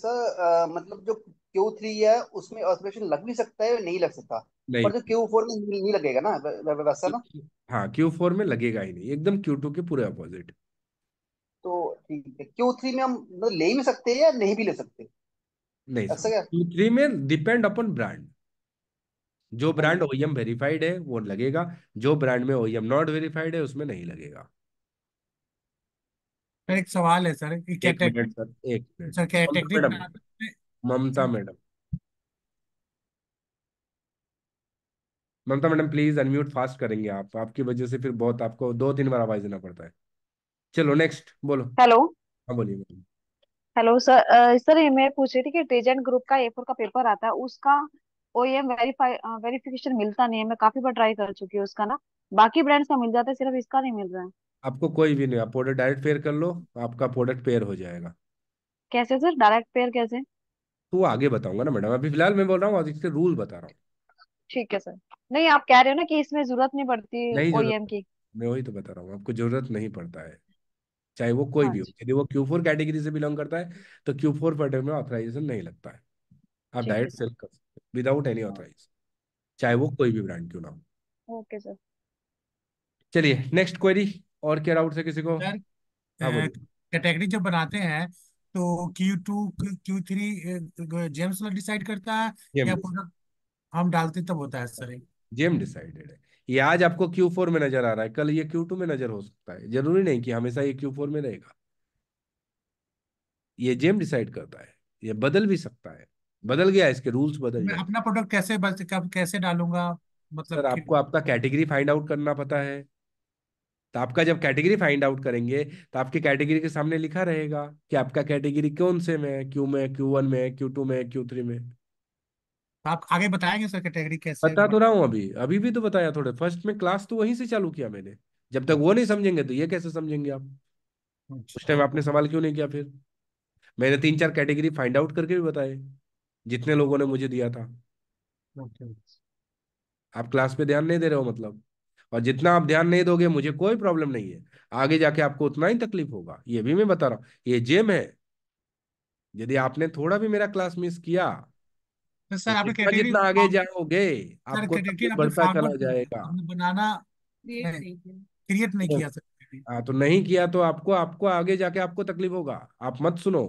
सर मतलब जो क्यू थ्री है उसमें ऑस्पिरेशन लग भी सकता है नहीं लग सकता नहीं। पर जो क्यू फोर में नहीं लगेगा ना वैसा ना हाँ क्यू फोर में लगेगा ही नहीं एकदम क्यू टू के पूरे अपोजिट तो ठीक है क्यू थ्री में हम मतलब ले भी सकते हैं या नहीं भी ले सकते नहीं क्यू थ्री में डिपेंड अपन ब्रांड जो ब्रांड ओएम वेरीफाइड है वो लगेगा जो ब्रांड में ओएम नॉट वेरीफाइड है उसमें नहीं लगेगा सर एक सवाल है सर क्या एक मिनट सर एक मिनट सर क्या टेक्निक ममता हम्म। Madam Mamta madam please unmute fast करेंगे आप आपकी वजह से फिर बहुत आपको दो तीन बार आवाज देना पड़ता है चलो नेक्स्ट बोलो हेलो हाँ बोलिए हेलो सर सर ये मैं पूछ रही थी कि टेजेंट ग्रुप का ए का पेपर आता है उसका ओएम वेरीफाई वेरिफिकेशन मिलता नहीं है मैं काफी बार ट्राई कर चुकी हूँ उसका ना बाकी ब्रांड्स का मिल जाता है सिर्फ इसका नहीं मिल रहा है आपको कोई भी नहीं आप प्रोडक्ट डायरेक्ट पेयर कर लो आपका प्रोडक्ट पेयर हो जाएगा कैसे सर डायरेक्ट पेयर कैसे तो वो आगे बताऊंगा ना मैडम अभी फिलहाल मैं बोल रहा हूँ इसके रूल बता रहा हूँ ठीक है सर नहीं आप कह रहे हो ना कि इसमें जरूरत नहीं पड़ती नहीं ओईएम e की मैं वही तो बता रहा हूँ आपको जरूरत नहीं पड़ता है चाहे वो कोई हाँ भी हो यदि वो क्यू फोर कैटेगरी से बिलोंग करता है तो क्यू फोर पैटर्न में ऑथराइजेशन नहीं लगता है आप डायरेक्ट सेल कर सकते विदाउट एनी ऑथराइज चाहे वो कोई भी ब्रांड क्यों ना हो ओके सर चलिए नेक्स्ट क्वेरी और क्या डाउट है किसी को सर कैटेगरी हाँ, जब बनाते हैं तो क्यू टू क्यू थ्री जेम्स डिसाइड करता है या हम डालते तब होता है सर जेम डिसाइडेड है ये आज आपको क्यू फोर में नजर आ रहा है कल ये क्यू टू में नजर हो सकता है जरूरी नहीं कि हमेशा ये क्यू फोर में रहेगा ये जेम डिसाइड करता है ये बदल भी सकता है बदल गया इसके रूल्स बदल मैं अपना प्रोडक्ट कैसे कैसे डालूंगा मतलब सर आपको आपका कैटेगरी फाइंड आउट करना पता है तो आपका जब कैटेगरी फाइंड आउट करेंगे तो आपकी कैटेगरी के सामने लिखा रहेगा कि आपका कैटेगरी कौन से में है क्यू में क्यू वन में क्यू टू में क्यू थ्री में तो आप आगे बताएंगे सर कैटेगरी कैसे बता तो रहा हूँ अभी अभी भी तो बताया थोड़े फर्स्ट में क्लास तो वहीं से चालू किया मैंने जब तक वो नहीं समझेंगे तो ये कैसे समझेंगे आप उस अच्छा। टाइम आपने सवाल क्यों नहीं किया फिर मैंने तीन चार कैटेगरी फाइंड आउट करके भी बताए जितने लोगों ने मुझे दिया था आप क्लास पे ध्यान नहीं दे रहे हो मतलब और जितना आप ध्यान नहीं दोगे मुझे कोई प्रॉब्लम नहीं है आगे जाके आपको उतना ही तकलीफ होगा ये भी मैं बता रहा हूँ ये जेम है यदि आपने थोड़ा भी मेरा क्लास मिस किया तो, तो सर जितना, जितना आगे जाओगे आपको बढ़ता चला जाएगा हाँ तो नहीं किया तो आपको आपको आगे जाके आपको तकलीफ होगा आप मत सुनो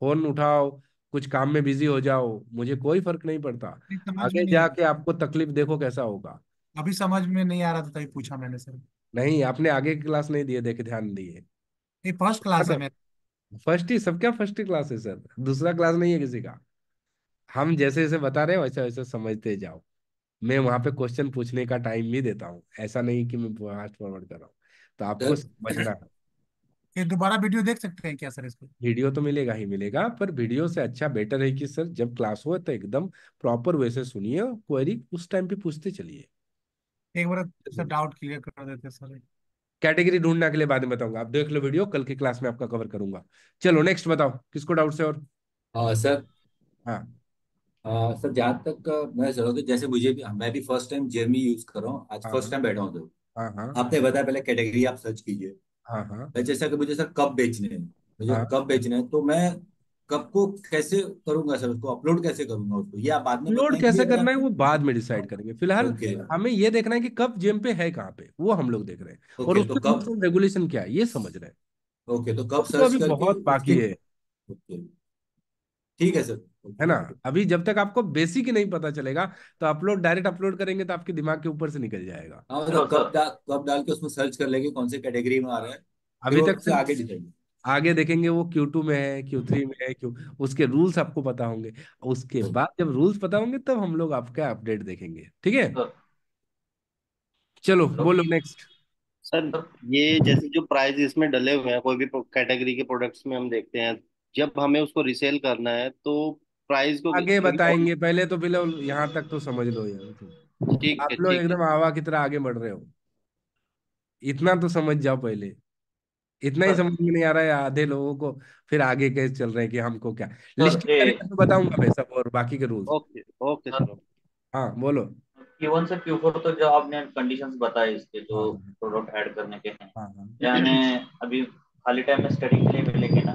फोन उठाओ कुछ काम में बिजी हो जाओ मुझे कोई फर्क नहीं पड़ता आगे जाके आपको तकलीफ देखो कैसा होगा अभी समझ में नहीं आ रहा था तभी पूछा मैंने सर नहीं आपने आगे की क्लास नहीं दिए देखे ध्यान दिए नहीं फर्स्ट क्लास है अच्छा, मेरा फर्स्ट ही सब क्या फर्स्ट ही क्लास है सर दूसरा क्लास नहीं है किसी का हम जैसे जैसे बता रहे हैं वैसे वैसे समझते जाओ मैं वहां पे क्वेश्चन पूछने का टाइम भी देता हूँ ऐसा नहीं कि मैं फास्ट फॉरवर्ड कर रहा हूँ तो आपको समझना है ये दोबारा वीडियो देख सकते हैं क्या सर इसको वीडियो तो मिलेगा ही मिलेगा पर वीडियो से अच्छा बेटर है कि सर जब क्लास हो तो एकदम प्रॉपर वे से सुनिए क्वेरी उस टाइम पे पूछते चलिए एक बार सर डाउट क्लियर कर देते सर कैटेगरी ढूंढने के लिए बाद में बताऊंगा आप देख लो वीडियो कल की क्लास में आपका कवर करूंगा चलो नेक्स्ट बताओ किसको डाउट से और आ, सर हाँ आ, सर जहाँ तक मैं जरूर कि जैसे मुझे भी मैं भी फर्स्ट टाइम जर्मी यूज कर रहा हूँ आज फर्स्ट हाँ। टाइम बैठा हूँ तो हाँ, हाँ। आपने बताया पहले कैटेगरी आप सर्च कीजिए जैसा कि मुझे सर कब बेचने हैं मुझे कब बेचने हैं तो मैं कब को कैसे करूंगा सर उसको अपलोड कैसे करूंगा उसको या बाद में अपलोड तो कैसे करना है वो बाद में डिसाइड हाँ। करेंगे फिलहाल हमें ये देखना है कि कब जेम पे है कहाँ पे वो हम लोग देख रहे हैं और तो कब रेगुलेशन क्या है ये समझ रहे हैं ओके तो कब सर बहुत बाकी है ठीक है सर है ना अभी जब तक आपको बेसिक ही नहीं पता चलेगा तो अपलोड डायरेक्ट अपलोड करेंगे तो आपके दिमाग के ऊपर से निकल जाएगा हाँ, तो कब डाल के उसमें सर्च कर लेंगे कौन से कैटेगरी में आ रहा है अभी तक से आगे आगे देखेंगे वो क्यू टू में है क्यू थ्री में है क्यों उसके रूल्स आपको पता होंगे उसके तो बाद जब रूल्स पता होंगे तब हम लोग आपका अपडेट देखेंगे ठीक है तो चलो तो बोलो नेक्स्ट सर ये जैसे जो प्राइस इसमें डले हुए हैं कोई भी कैटेगरी के प्रोडक्ट्स में हम देखते हैं जब हमें उसको रिसेल करना है तो प्राइस को आगे बताएंगे को... पहले तो फिलहाल यहाँ तक तो समझ लो यार ठीक आप लोग एकदम हवा की तरह आगे बढ़ रहे हो इतना तो समझ जाओ पहले इतना ही समझ में नहीं आ रहा है आधे लोगों को फिर आगे कैसे चल रहे हैं कि हमको क्या लिस्ट तो बताऊंगा मैं सब और बाकी के रूल ओके ओके हाँ, सर हाँ बोलो Q1 से Q4 तो जो आपने कंडीशंस बताए इसके जो प्रोडक्ट हाँ, ऐड हाँ। करने के हैं यानी अभी खाली टाइम में स्टडी के लिए मिलेंगे ना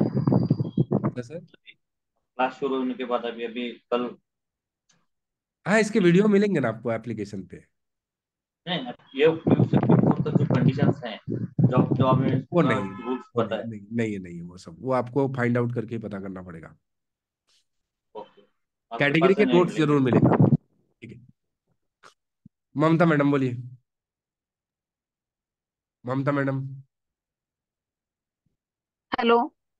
क्लास अच्छा शुरू होने के बाद अभी अभी कल हाँ इसके वीडियो मिलेंगे ना आपको एप्लीकेशन पे नहीं ये Q4 तो जो कंडीशंस हैं जो जॉब नहीं नहीं, नहीं नहीं है वो सब वो आपको फाइंड आउट करके पता करना पड़ेगा कैटेगरी के नोट्स जरूर मिलेगा ठीक है ममता मैडम बोलिए ममता मैडम हेलो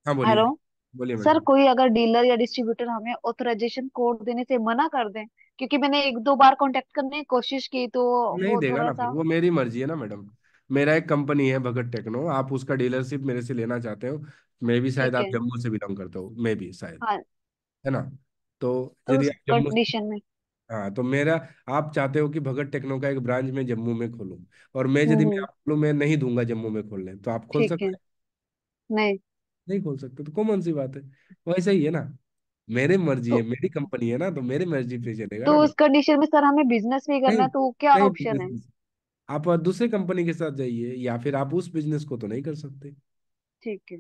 हाँ बोलिए हेलो बोलिए सर कोई अगर डीलर या डिस्ट्रीब्यूटर हमें ऑथराइजेशन कोड देने से मना कर दें क्योंकि मैंने एक दो बार कांटेक्ट करने की कोशिश की तो नहीं वो देगा थोड़ा ना सा वो मेरी मर्जी है ना मैडम मेरा एक कंपनी है भगत टेक्नो आप उसका डीलरशिप मेरे से लेना चाहते हो मे भी शायद हाँ। तो तो आप जम्मू से बिलोंग करते हो मे भी शायद है ना तो यदि आप जम्मू में हाँ तो मेरा आप चाहते हो कि भगत टेक्नो का एक ब्रांच में जम्मू में खोलू और मैं हम्म, यदि मैं आप हम्म। आपको मैं नहीं दूंगा जम्मू में खोलने तो आप खोल सकते हैं नहीं नहीं खोल सकते तो कॉमन सी बात है वैसे ही है ना मेरे मर्जी तो, है मेरी कंपनी है ना तो मेरे मर्जी पे चलेगा तो उस कंडीशन में सर हमें बिजनेस भी करना नहीं, तो क्या नहीं ऑप्शन है आप दूसरे कंपनी के साथ जाइए या फिर आप उस बिजनेस को तो नहीं कर सकते ठीक है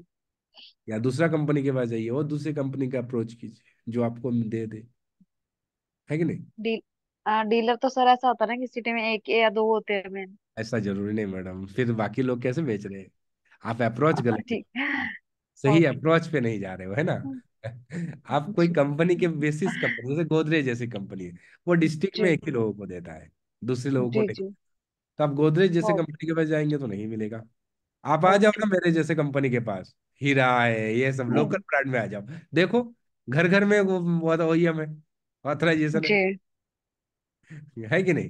या दूसरा कंपनी के पास जाइए और दूसरे कंपनी का अप्रोच कीजिए जो आपको दे दे है कि नहीं डील हाँ, डीलर तो सर ऐसा होता है ना कि सिटी में एक या दो होते हैं मैम ऐसा जरूरी नहीं मैडम फिर बाकी लोग कैसे बेच रहे हैं आप अप्रोच हाँ, गलत ठीक सही अप्रोच पे नहीं जा रहे हो है ना हाँ। आप कोई कंपनी के बेसिस कंपनी जैसे गोदरेज जैसी कंपनी है वो डिस्ट्रिक्ट में एक ही लोगों को देता है दूसरे लोगों को तो आप गोदरेज जैसे कंपनी के पास जाएंगे तो नहीं मिलेगा आप आ जाओ ना मेरे जैसे कंपनी के पास हीरा है ये सब लोकल ब्रांड में आ जाओ देखो घर घर में वो बहुत ओईएम हमें ऑथराइजेशन जी है कि नहीं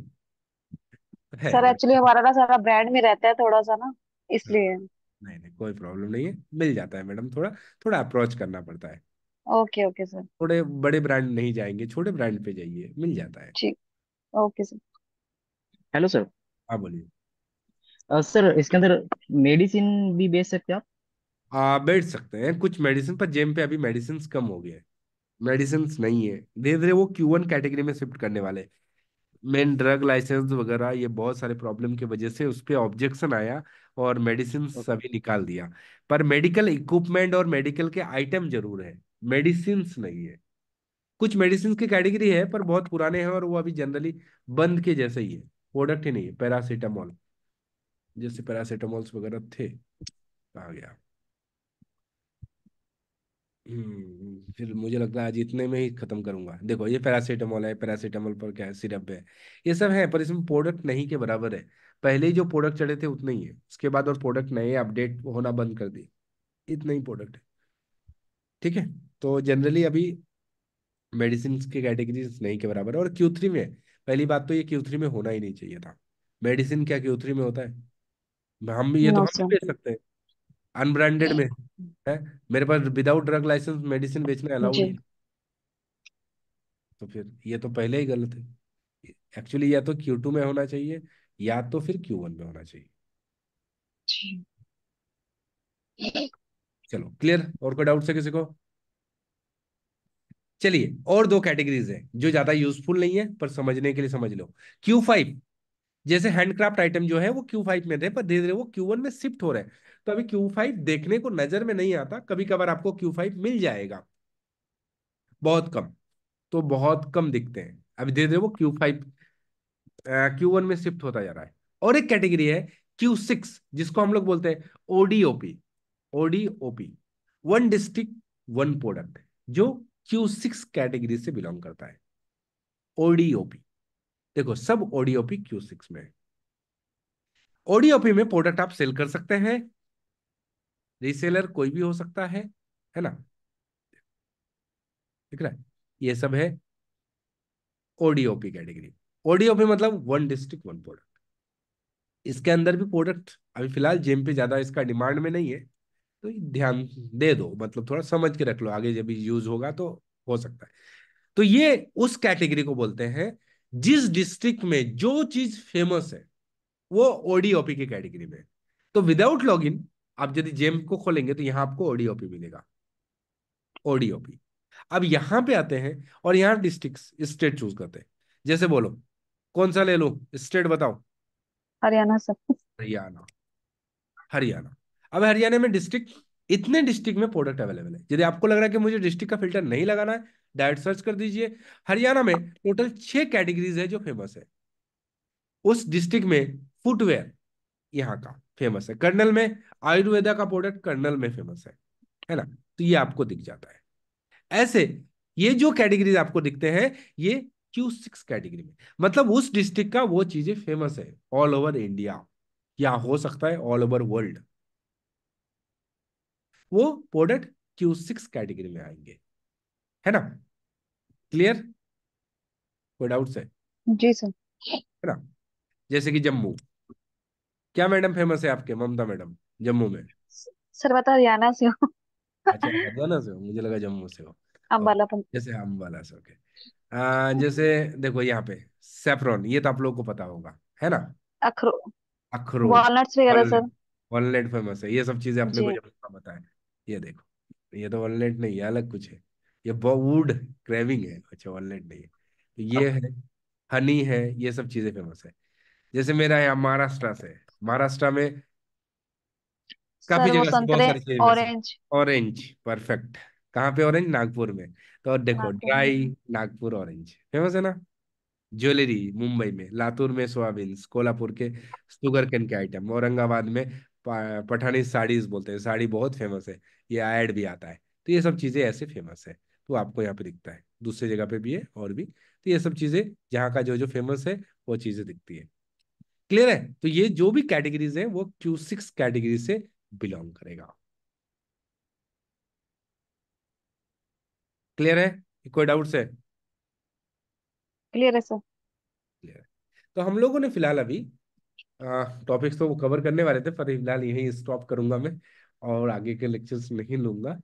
है सर एक्चुअली हमारा ना सारा ब्रांड में रहता है थोड़ा सा ना हाँ। इसलिए नहीं नहीं कोई प्रॉब्लम नहीं है मिल जाता है मैडम थोड़ा थोड़ा अप्रोच करना पड़ता है ओके ओके सर थोड़े बड़े ब्रांड नहीं जाएंगे छोटे ब्रांड पे जाइए मिल जाता है ठीक ओके सर हेलो सर हाँ बोलिए सर इसके अंदर मेडिसिन भी बेच सकते हैं आप हाँ बैठ सकते हैं कुछ मेडिसिन पर जेम पे अभी मेडिसिन कम हो गया है मेडिसिन नहीं है धीरे धीरे वो क्यू वन कैटेगरी में शिफ्ट करने वाले मेन ड्रग लाइसेंस वगैरह ये बहुत सारे प्रॉब्लम की वजह से उस पर ऑब्जेक्शन आया और मेडिसिन सभी निकाल दिया पर मेडिकल इक्विपमेंट और मेडिकल के आइटम जरूर है मेडिसिन नहीं है कुछ मेडिसिन की कैटेगरी है पर बहुत पुराने हैं और वो अभी जनरली बंद के जैसे ही है प्रोडक्ट ही नहीं है पैरासीटामोल जैसे पैरासीटामोल्स वगैरह थे आ गया हम्म, फिर मुझे लगता है आज इतने में ही खत्म करूंगा देखो ये पैरासीटामोल है पैरासीटामोल पर क्या है सिरप है ये सब है पर इसमें प्रोडक्ट नहीं के बराबर है पहले ही जो प्रोडक्ट चढ़े थे उतने ही है उसके बाद और प्रोडक्ट नए अपडेट होना बंद कर दिए इतना ही प्रोडक्ट है ठीक है तो जनरली अभी मेडिसिन के कैटेगरी नहीं के बराबर और क्यू थ्री में पहली बात तो ये क्यू में होना ही नहीं चाहिए था मेडिसिन क्या क्यू में होता है हम ये तो हम बेच सकते हैं अनब्रांडेड में है मेरे पास विदाउट ड्रग लाइसेंस मेडिसिन बेचना अलाउड नहीं तो फिर ये तो पहले ही गलत है एक्चुअली या तो क्यू टू में होना चाहिए या तो फिर क्यू वन में होना चाहिए चलो क्लियर और कोई डाउट है किसी को चलिए और दो कैटेगरीज हैं जो ज्यादा यूजफुल नहीं है पर समझने के लिए समझ लो क्यू फाइव जैसे हैंडक्राफ्ट आइटम जो है वो क्यू फाइव में थे पर धीरे धीरे वो क्यू वन में शिफ्ट हो रहे हैं तो अभी क्यू फाइव देखने को नजर में नहीं आता कभी कभार आपको क्यू फाइव मिल जाएगा बहुत कम तो बहुत कम दिखते हैं अभी धीरे धीरे वो क्यू फाइव क्यू वन में शिफ्ट होता जा रहा है और एक कैटेगरी है क्यू सिक्स जिसको हम लोग बोलते हैं ODOP ODOP one district one product जो क्यू सिक्स कैटेगरी से बिलोंग करता है ओडीओपी देखो सब ओडीओपी क्यू सिक्स में है ओडीओपी में प्रोडक्ट आप सेल कर सकते हैं रीसेलर कोई भी हो सकता है है ना ठीक है ये सब है ओडीओपी कैटेगरी ओडीओपी मतलब वन डिस्ट्रिक्ट वन प्रोडक्ट इसके अंदर भी प्रोडक्ट अभी फिलहाल जेम पे ज्यादा इसका डिमांड में नहीं है तो ध्यान हम्म, हम्म, दे दो हम्म। मतलब थोड़ा समझ के रख लो आगे जब यूज होगा तो हो सकता है तो ये उस कैटेगरी को बोलते हैं जिस डिस्ट्रिक्ट में जो चीज फेमस है वो ओडीओपी की कैटेगरी में तो विदाउट लॉग इन आप यदि जेम को खोलेंगे तो यहाँ आपको ओडीओपी मिलेगा ओडीओपी अब यहाँ पे आते हैं और यहाँ डिस्ट्रिक्ट स्टेट चूज करते हैं जैसे बोलो कौन सा ले लो स्टेट बताओ हरियाणा सर हरियाणा हरियाणा अब हरियाणा में डिस्ट्रिक्ट इतने डिस्ट्रिक्ट में प्रोडक्ट अवेलेबल है यदि आपको लग रहा है कि मुझे डिस्ट्रिक्ट का फिल्टर नहीं लगाना है डायरेक्ट सर्च कर दीजिए हरियाणा में टोटल छह कैटेगरीज है जो फेमस है उस डिस्ट्रिक्ट में फुटवेयर यहाँ का फेमस है कर्नल में आयुर्वेदा का प्रोडक्ट कर्नल में फेमस है है ना तो ये आपको दिख जाता है ऐसे ये जो कैटेगरीज आपको दिखते हैं ये क्यू सिक्स कैटेगरी में मतलब उस डिस्ट्रिक्ट का वो चीजें फेमस है ऑल ओवर इंडिया या हो सकता है ऑल ओवर वर्ल्ड वो प्रोडक्ट क्यू सिक्स कैटेगरी में आएंगे है ना क्लियर कोई डाउट है जी सर है ना जैसे कि जम्मू क्या मैडम फेमस है आपके ममता मैडम जम्मू में सर बता हरियाणा से हो अच्छा हरियाणा से हो मुझे लगा जम्मू से हो अम्बाला जैसे अम्बाला से ओके जैसे देखो यहाँ पे सेफ्रॉन ये तो आप लोगों को पता होगा है ना अखरो अखरो वॉलनट्स वगैरह सर वॉलनट फेमस है ये सब चीजें आपने को जम्मू पता है ये देखो ये तो वॉलेट नहीं है अलग कुछ है ये वुड क्रेविंग है अच्छा वॉलेट नहीं है तो ये है हनी है ये सब चीजें फेमस है जैसे मेरा यहाँ महाराष्ट्र से महाराष्ट्र में काफी जगह से तो बहुत सारी चीजें ऑरेंज ऑरेंज परफेक्ट कहाँ पे ऑरेंज नागपुर में तो देखो ड्राई नागपुर ऑरेंज फेमस है ना ज्वेलरी मुंबई में लातूर में सोयाबीन कोल्हापुर के सुगर कैन के आइटम औरंगाबाद में पठानी साड़ीज बोलते हैं साड़ी बहुत फेमस है ये ऐड भी आता है तो ये सब चीज़ें ऐसे फेमस है तो आपको यहाँ पे दिखता है दूसरी जगह पे भी है और भी तो ये सब चीज़ें जहाँ का जो जो फेमस है वो चीज़ें दिखती है क्लियर है तो ये जो भी कैटेगरीज है वो क्यू सिक्स कैटेगरी से बिलोंग करेगा क्लियर है कोई डाउट है क्लियर है सर क्लियर तो हम लोगों ने फिलहाल अभी टॉपिक्स तो वो कवर करने वाले थे पर फिलहाल यही स्टॉप करूंगा मैं और आगे के लेक्चर्स नहीं लूंगा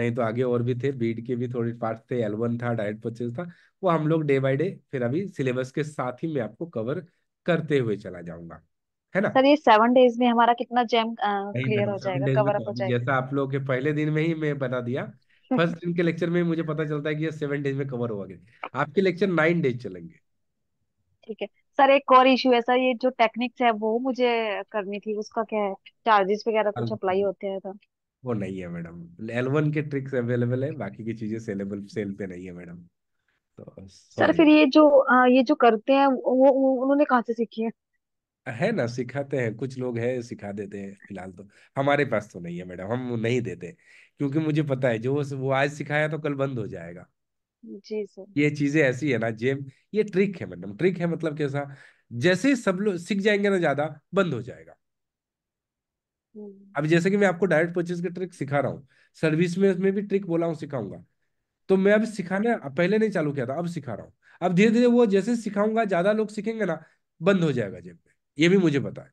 नहीं तो आगे और भी थे बीड के भी थोड़े पार्ट थे एल वन था डायरेक्ट परचेज था वो हम लोग डे बाय डे फिर अभी सिलेबस के साथ ही मैं आपको कवर करते हुए चला जाऊंगा है ना सर ये सेवन डेज में हमारा कितना जैम क्लियर हो जाएगा कवर अप तो हो जाएगा जैसा आप लोगों के पहले दिन में ही मैं बता दिया फर्स्ट दिन के लेक्चर में मुझे पता चलता है कि ये सेवन डेज में कवर होगा आपके लेक्चर नाइन डेज चलेंगे ठीक है सर एक और इश्यू है सर ये जो टेक्निक्स है वो मुझे करनी थी उसका क्या है चार्जेस वगैरह कुछ अप्लाई होते हैं सर तो। वो नहीं है मैडम एल वन के ट्रिक्स अवेलेबल है बाकी की चीजें सेलेबल सेल पे नहीं है मैडम तो सर फिर ये जो आ, ये जो करते हैं वो, वो उन्होंने कहाँ से सीखी है है ना सिखाते हैं कुछ लोग हैं सिखा देते हैं फिलहाल तो हमारे पास तो नहीं है मैडम हम नहीं देते क्योंकि मुझे पता है जो वो आज सिखाया तो कल बंद हो जाएगा जी सर ये चीजें ऐसी है ना जेब ये ट्रिक है मैडम मतलब, ट्रिक है मतलब कैसा जैसे ही सब लोग सीख जाएंगे ना ज्यादा बंद हो जाएगा अब जैसे कि मैं आपको डायरेक्ट परचेज का ट्रिक सिखा रहा हूँ सर्विस में उसमें भी ट्रिक बोला हूँ सिखाऊंगा तो मैं अब सिखाना पहले नहीं चालू किया था अब सिखा रहा हूँ अब धीरे धीरे वो जैसे सिखाऊंगा ज्यादा लोग सीखेंगे ना बंद हो जाएगा जेब में ये भी मुझे पता है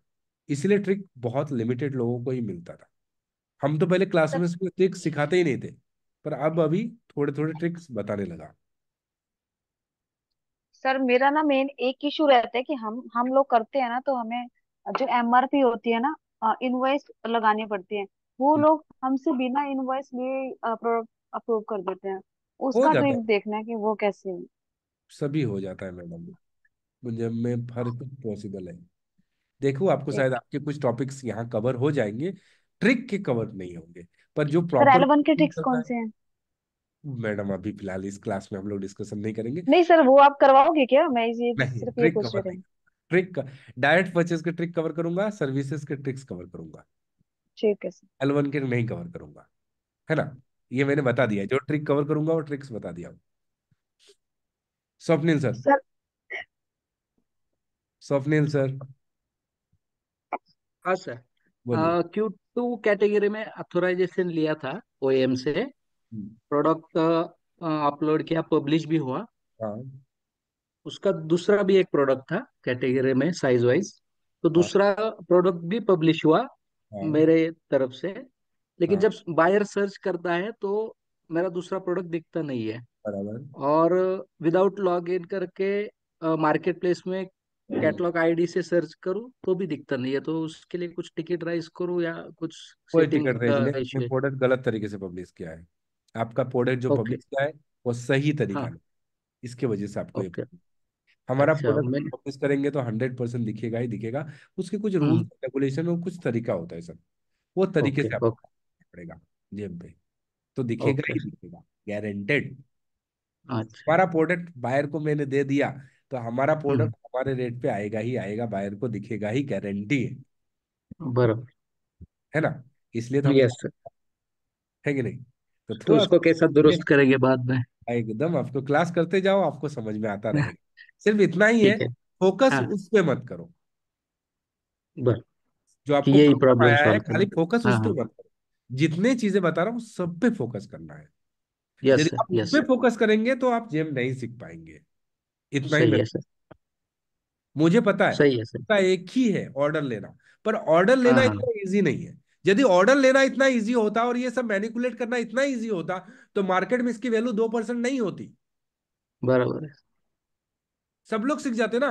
इसलिए ट्रिक बहुत लिमिटेड लोगों को ही मिलता था हम तो पहले क्लास में ट्रिक सिखाते ही नहीं थे पर अब अभी थोड़े थोड़े ट्रिक्स बताने लगा सर मेरा ना मेन एक इशू रहता है कि हम हम लोग करते हैं ना तो हमें जो एमआरपी होती है ना इनवॉइस लगानी पड़ती है वो हम्म। लोग हमसे बिना इनवॉइस लिए अप्रूव कर देते हैं उसका ट्रिक तो देखना है कि वो कैसे है सभी हो जाता है मैडम मुझे में हर हाँ। कुछ पॉसिबल है देखो आपको शायद आपके कुछ टॉपिक्स यहाँ कवर हो जाएंगे ट्रिक के कवर नहीं होंगे पर जो प्रॉपर के ट्रिक्स कौन से हैं मैडम अभी फिलहाल इस क्लास में हम लोग डिस्कशन नहीं करेंगे नहीं सर वो आप करवाओगे क्या मैं ये नहीं सिर्फ ये ट्रिक पूछ कवर रही नहीं ट्रिक डायरेक्ट परचेज के ट्रिक कवर करूंगा सर्विसेज के ट्रिक्स कवर करूंगा ठीक है सर एल वन के नहीं कवर करूंगा है ना ये मैंने बता दिया जो ट्रिक कवर करूंगा वो ट्रिक्स बता दिया Swapnil sir sir Swapnil sir हाँ सर क्यू टू कैटेगरी में अथोराइजेशन लिया था ओएम से प्रोडक्ट अपलोड किया पब्लिश भी हुआ हाँ। उसका दूसरा भी एक प्रोडक्ट था कैटेगरी में साइज वाइज तो हाँ। दूसरा प्रोडक्ट भी पब्लिश हुआ हाँ। मेरे तरफ से लेकिन जब बायर सर्च करता है तो मेरा दूसरा प्रोडक्ट दिखता नहीं है और विदाउट लॉग इन करके मार्केट प्लेस में कैटलॉग आईडी से सर्च करूं तो भी दिखता नहीं है तो उसके लिए कुछ टिकट राइज करूं या कुछ कोई टिकट नहीं प्रोडक्ट गलत तरीके से पब्लिश किया है आपका प्रोडक्ट जो पब्लिक okay. है वो सही तरीका हाँ. इसके वजह से आपको okay. हमारा अच्छा, प्रोडक्ट पब्लिश करेंगे तो हंड्रेड परसेंट दिखेगा ही दिखेगा उसके कुछ रूल रेगुलेशन और कुछ तरीका होता है सर वो तरीके से आपको पड़ेगा जेब पे तो दिखेगा ही दिखेगा गारंटेड अच्छा। हमारा प्रोडक्ट बायर को मैंने दे दिया तो हमारा प्रोडक्ट हम्म। हमारे रेट पे आएगा ही आएगा बायर को दिखेगा ही गारंटी है बराबर है ना इसलिए तो यस सर है कि नहीं तो, तो थोड़ा उसको कैसा दुरुस्त करेंगे बाद में एकदम आपको तो क्लास करते जाओ आपको समझ में आता हाँ। रहेगा सिर्फ इतना ही है फोकस हाँ। उस पे मत करो जो आपको यही प्रॉब्लम आया है खाली फोकस हाँ, उस पे हाँ। मत करो जितने चीजें बता रहा हूँ सब पे फोकस करना है यस यदि आप उस पे फोकस करेंगे तो आप जेम नहीं सीख पाएंगे इतना ही मुझे पता है सही है सर। एक ही है ऑर्डर लेना पर ऑर्डर लेना इतना इजी नहीं है यदि ऑर्डर लेना इतना इजी होता और ये सब मैनिकुलेट करना इतना इजी होता तो मार्केट में इसकी वैल्यू दो परसेंट नहीं होती बराबर सब लोग सीख जाते ना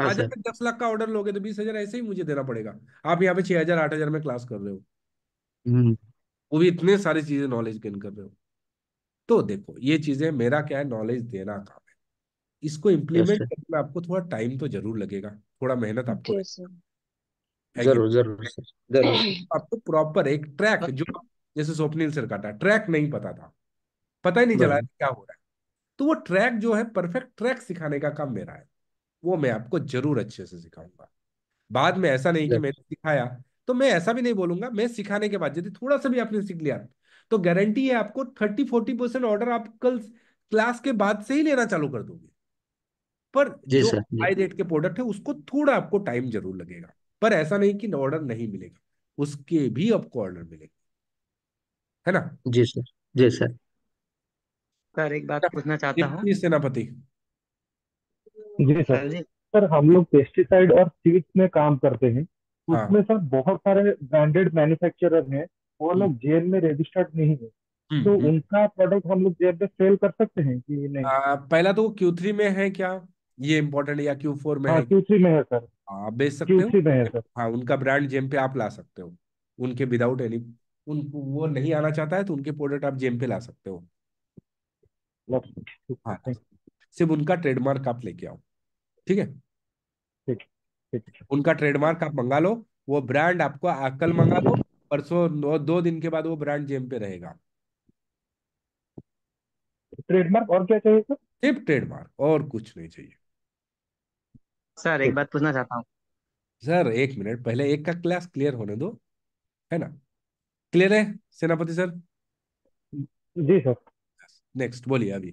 हाँ आज अगर दस लाख का ऑर्डर लोगे तो बीस हजार ऐसे ही मुझे देना पड़ेगा आप यहाँ पे छह हजार आठ हजार में क्लास कर रहे हो हम्म। वो भी इतने सारी चीजें नॉलेज गेन कर रहे हो तो देखो ये चीजें मेरा क्या है नॉलेज देना काम है इसको इम्प्लीमेंट करने में आपको थोड़ा टाइम तो जरूर लगेगा थोड़ा मेहनत आपको जरूर जरूर जरूर आपको प्रॉपर एक ट्रैक हाँ। जो जैसे स्वप्निल सर का ट्रैक नहीं पता था पता ही नहीं चला हाँ। क्या हो रहा है तो वो ट्रैक जो है परफेक्ट ट्रैक सिखाने का काम मेरा है वो मैं आपको जरूर अच्छे से सिखाऊंगा बाद में ऐसा नहीं कि मैंने सिखाया तो मैं ऐसा भी नहीं बोलूंगा मैं सिखाने के बाद यदि थोड़ा सा भी आपने सीख लिया तो गारंटी है आपको थर्टी फोर्टी परसेंट ऑर्डर आप कल क्लास के बाद से ही लेना चालू कर दोगे पर जो हाई रेट के प्रोडक्ट है उसको थोड़ा आपको टाइम जरूर लगेगा पर ऐसा नहीं कि ऑर्डर नहीं मिलेगा उसके भी आपको ऑर्डर मिलेगा है ना जी सर जी सर सर एक बात पूछना चाहता हूँ सेनापति जी सर हाँ सर हम लोग पेस्टिसाइड और सीड्स में काम करते हैं हाँ। उसमें सर बहुत सारे ब्रांडेड मैन्युफैक्चरर हैं वो हम्म। लोग जेल में रजिस्टर्ड नहीं है हम्म, तो हम्म। उनका प्रोडक्ट हम लोग जेल में सेल कर सकते हैं कि नहीं आ, पहला तो क्यू थ्री में है क्या ये इम्पोर्टेंट या क्यू फोर में क्यू हाँ, थ्री में है सर आप हाँ, बेच सकते हो हाँ उनका ब्रांड जेम पे आप ला सकते हो उनके विदाउट एनी उन वो नहीं आना चाहता है तो उनके प्रोडक्ट आप जेम पे ला सकते हो हाँ सिर्फ उनका ट्रेडमार्क आप लेके आओ ठीक है ठीक ठीक उनका ट्रेडमार्क आप मंगा लो वो ब्रांड आपको कल मंगा लो परसों दो दिन के बाद वो ब्रांड जेम पे रहेगा ट्रेडमार्क और क्या चाहिए सर सिर्फ ट्रेडमार्क और कुछ नहीं चाहिए सर एक बात पूछना चाहता हूँ सर एक मिनट पहले एक का क्लास क्लियर होने दो है ना क्लियर है सेनापति सर जी सर नेक्स्ट बोलिए अभी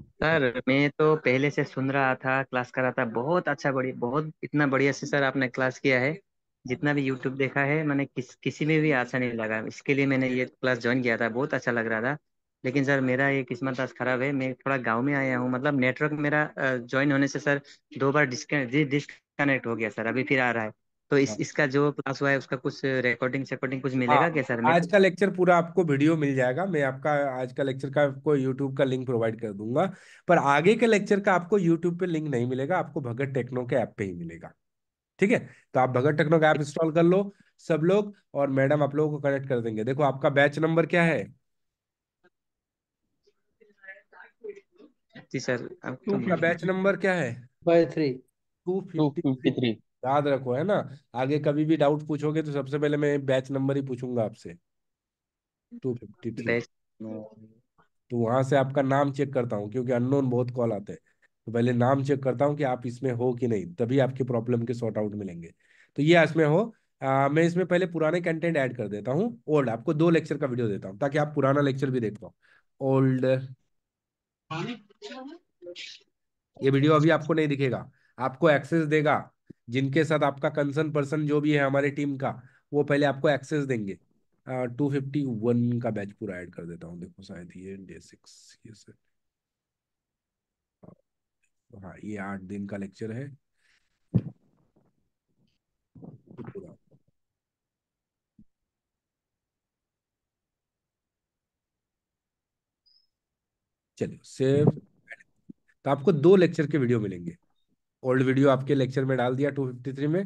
सर मैं तो पहले से सुन रहा था क्लास कर रहा था बहुत अच्छा बड़ी बहुत इतना बढ़िया से सर आपने क्लास किया है जितना भी यूट्यूब देखा है मैंने किस किसी में भी अच्छा नहीं लगा इसके लिए मैंने ये क्लास ज्वाइन किया था बहुत अच्छा लग रहा था लेकिन सर मेरा ये किस्मत आज खराब है मैं थोड़ा गांव में आया हूँ मतलब नेटवर्क मेरा ज्वाइन होने से सर दो बार डिस्कनेक्ट हो गया सर अभी फिर आ रहा है तो इस हाँ। इसका जो क्लास हुआ है उसका कुछ रिकॉर्डिंग सेकॉर्डिंग कुछ मिलेगा हाँ, क्या सर आज का लेक्चर पूरा आपको वीडियो मिल जाएगा मैं आपका आज का लेक्चर का आपको यूट्यूब का लिंक प्रोवाइड कर दूंगा पर आगे के लेक्चर का आपको यूट्यूब पे लिंक नहीं मिलेगा आपको भगत टेक्नो के ऐप पे ही मिलेगा ठीक है तो आप भगत टेक्नो का ऐप इंस्टॉल कर लो सब लोग और मैडम आप लोगों को कनेक्ट कर देंगे देखो आपका बैच नंबर क्या है फिफ्टी सर टू तो का बैच नंबर क्या है by three two fifty three याद रखो है ना आगे कभी भी डाउट पूछोगे तो सबसे पहले मैं बैच नंबर ही पूछूंगा आपसे टू फिफ्टी थ्री तो वहां से आपका नाम चेक करता हूँ क्योंकि अननोन बहुत कॉल आते हैं तो पहले नाम चेक करता हूँ कि आप इसमें हो कि नहीं तभी आपके प्रॉब्लम के सॉर्ट आउट मिलेंगे तो ये इसमें हो आ, मैं इसमें पहले पुराने कंटेंट ऐड कर देता हूँ ओल्ड आपको दो लेक्चर का वीडियो देता हूँ ताकि आप पुराना लेक्चर भी देख पाओ ओल्ड ये वीडियो अभी आपको नहीं दिखेगा आपको एक्सेस देगा जिनके साथ आपका कंसर्न पर्सन जो भी है हमारे टीम का वो पहले आपको एक्सेस देंगे टू फिफ्टी वन का बैच पूरा ऐड कर देता हूँ देखो शायद ये डे सिक्स ये सर हाँ ये आठ दिन का लेक्चर है चलिए सेव तो आपको दो लेक्चर के वीडियो मिलेंगे ओल्ड वीडियो आपके लेक्चर में डाल दिया टू फिफ्टी थ्री में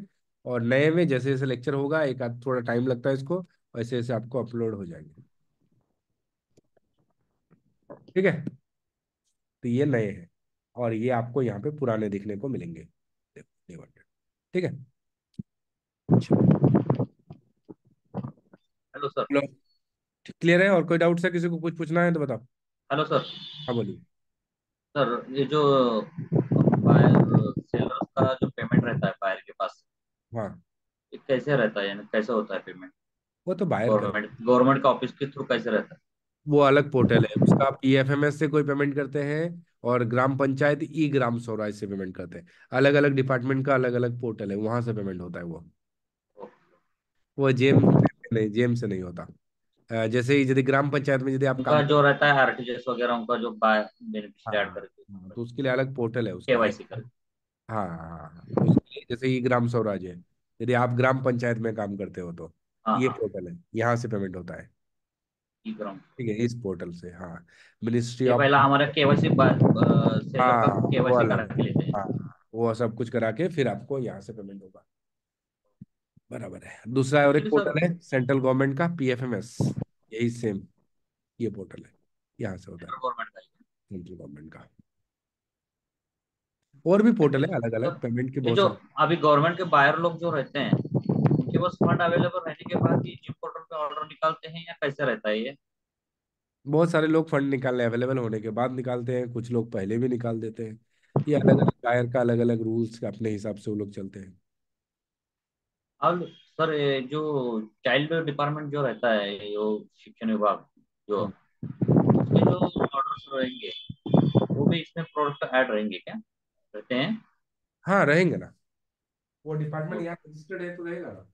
और नए में जैसे जैसे लेक्चर होगा एक आध थोड़ा टाइम लगता है इसको वैसे वैसे आपको अपलोड हो जाएंगे ठीक है तो ये नए हैं और ये आपको यहाँ पे पुराने दिखने को मिलेंगे ठीक है हेलो सर क्लियर है और कोई डाउट है किसी को कुछ पूछना है तो बताओ हेलो सर हाँ बोलिए सर ये जो बायर सेलर का जो पेमेंट रहता है बायर के पास हाँ ये कैसे रहता है यानी कैसे होता है पेमेंट वो तो बायर गवर्नमेंट गवर्नमेंट का ऑफिस के थ्रू कैसे रहता है वो अलग पोर्टल है उसका आप ईएफएमएस e से कोई पेमेंट करते हैं और ग्राम पंचायत ई ग्राम स्वराज से पेमेंट करते हैं अलग अलग डिपार्टमेंट का अलग अलग पोर्टल है वहां से पेमेंट होता है वो वो जेम नहीं जेम से नहीं होता जैसे यदि ग्राम पंचायत में यदि आप उनका जो रहता है आरटीजीएस वगैरह उनका जो बेनिफिशियरी हाँ, ऐड करके हाँ, तो उसके लिए अलग पोर्टल है उसके केवाईसी कर हाँ हाँ, हाँ तो उसके जैसे ये ग्राम स्वराज है यदि आप ग्राम पंचायत में काम करते हो तो ये पोर्टल है यहाँ से पेमेंट होता है ठीक है इस पोर्टल से हाँ मिनिस्ट्री ऑफ पहला हमारा केवाईसी केवाईसी करा के लेते हैं हाँ वो सब कुछ करा के फिर आपको यहाँ से पेमेंट होगा बराबर है दूसरा और एक पोर्टल है सेंट्रल गवर्नमेंट का पीएफएमएस यही सेम ये पोर्टल है यहाँ से होता है सेंट्रल गवर्नमेंट का और भी पोर्टल है अलग अलग पेमेंट के जो अभी गवर्नमेंट के बाहर लोग जो रहते हैं उनके पास फंड अवेलेबल रहने के बाद ही जिम पोर्टल पे ऑर्डर निकालते हैं या कैसे रहता है ये बहुत सारे लोग फंड निकालने अवेलेबल होने के बाद निकालते हैं कुछ लोग पहले भी निकाल देते हैं ये अलग अलग दायर का अलग अलग रूल्स अपने हिसाब से वो लोग चलते हैं और सर जो चाइल्ड डिपार्टमेंट जो रहता है जो शिक्षण विभाग जो हम्म। उसके जो ऑर्डर्स रहेंगे वो भी इसमें प्रोडक्ट ऐड रहेंगे क्या रहते हैं हाँ रहेंगे ना वो डिपार्टमेंट यहाँ रजिस्टर्ड है तो रहेगा ना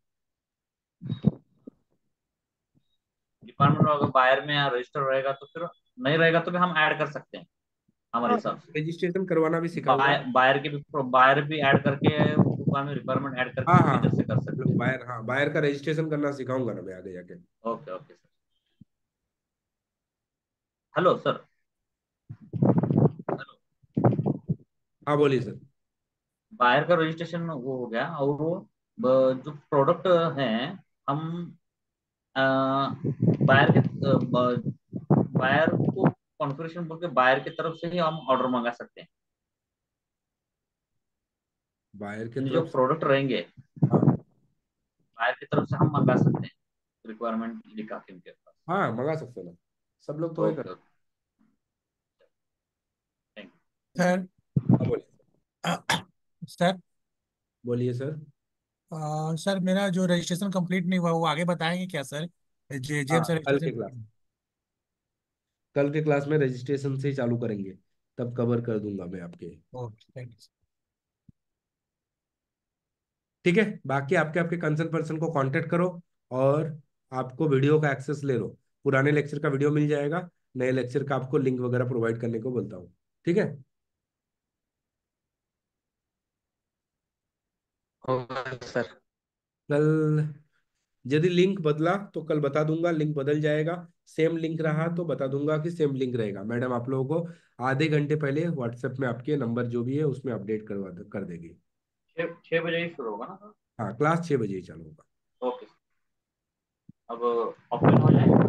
डिपार्टमेंट अगर बायर में रजिस्टर रहेगा तो फिर नहीं रहेगा तो भी हम ऐड कर सकते हैं हमारे हाँ, हिसाब से रजिस्ट्रेशन करवाना भी सिखा बायर के भी बायर भी ऐड करके दुकान में रिक्वायरमेंट ऐड करके हाँ हाँ से कर सकते हैं बायर हाँ बायर का रजिस्ट्रेशन करना सिखाऊंगा ना मैं आगे जाके okay okay sir hello sir hello हाँ बोलिए सर बायर का रजिस्ट्रेशन वो हो गया और वो जो प्रोडक्ट है हम बायर के बायर को कॉन्फ़िगरेशन बोल के बायर की तरफ से ही हम ऑर्डर मंगा सकते हैं बायर के जो प्रोडक्ट रहेंगे बायर हाँ। की तरफ से हम मंगा सकते हैं रिक्वायरमेंट लिखा के उनके पास हाँ मंगा सकते हैं सब लोग तो कर सर सर बोलिए सर आ, सर मेरा जो रजिस्ट्रेशन कंप्लीट नहीं हुआ वो आगे बताएंगे क्या सर जे जे हाँ, सर कल के क्लास कल के क्लास में रजिस्ट्रेशन से चालू करेंगे तब कवर कर दूंगा मैं आपके ओके थैंक यू ठीक है बाकी आपके आपके कंसर्न पर्सन को कॉन्टेक्ट करो और आपको वीडियो का एक्सेस ले लो पुराने लेक्चर का वीडियो मिल जाएगा नए लेक्चर का आपको लिंक वगैरह प्रोवाइड करने को बोलता हूँ ठीक है सर कल यदि लिंक बदला तो कल बता दूंगा लिंक बदल जाएगा सेम लिंक रहा तो बता दूंगा कि सेम लिंक रहेगा मैडम आप लोगों को आधे घंटे पहले व्हाट्सएप में आपके नंबर जो भी है उसमें अपडेट करवा कर देगी छः बजे ही शुरू होगा ना हाँ क्लास छः बजे ही चालू होगा ओके अब ऑप्शन हो जाएगा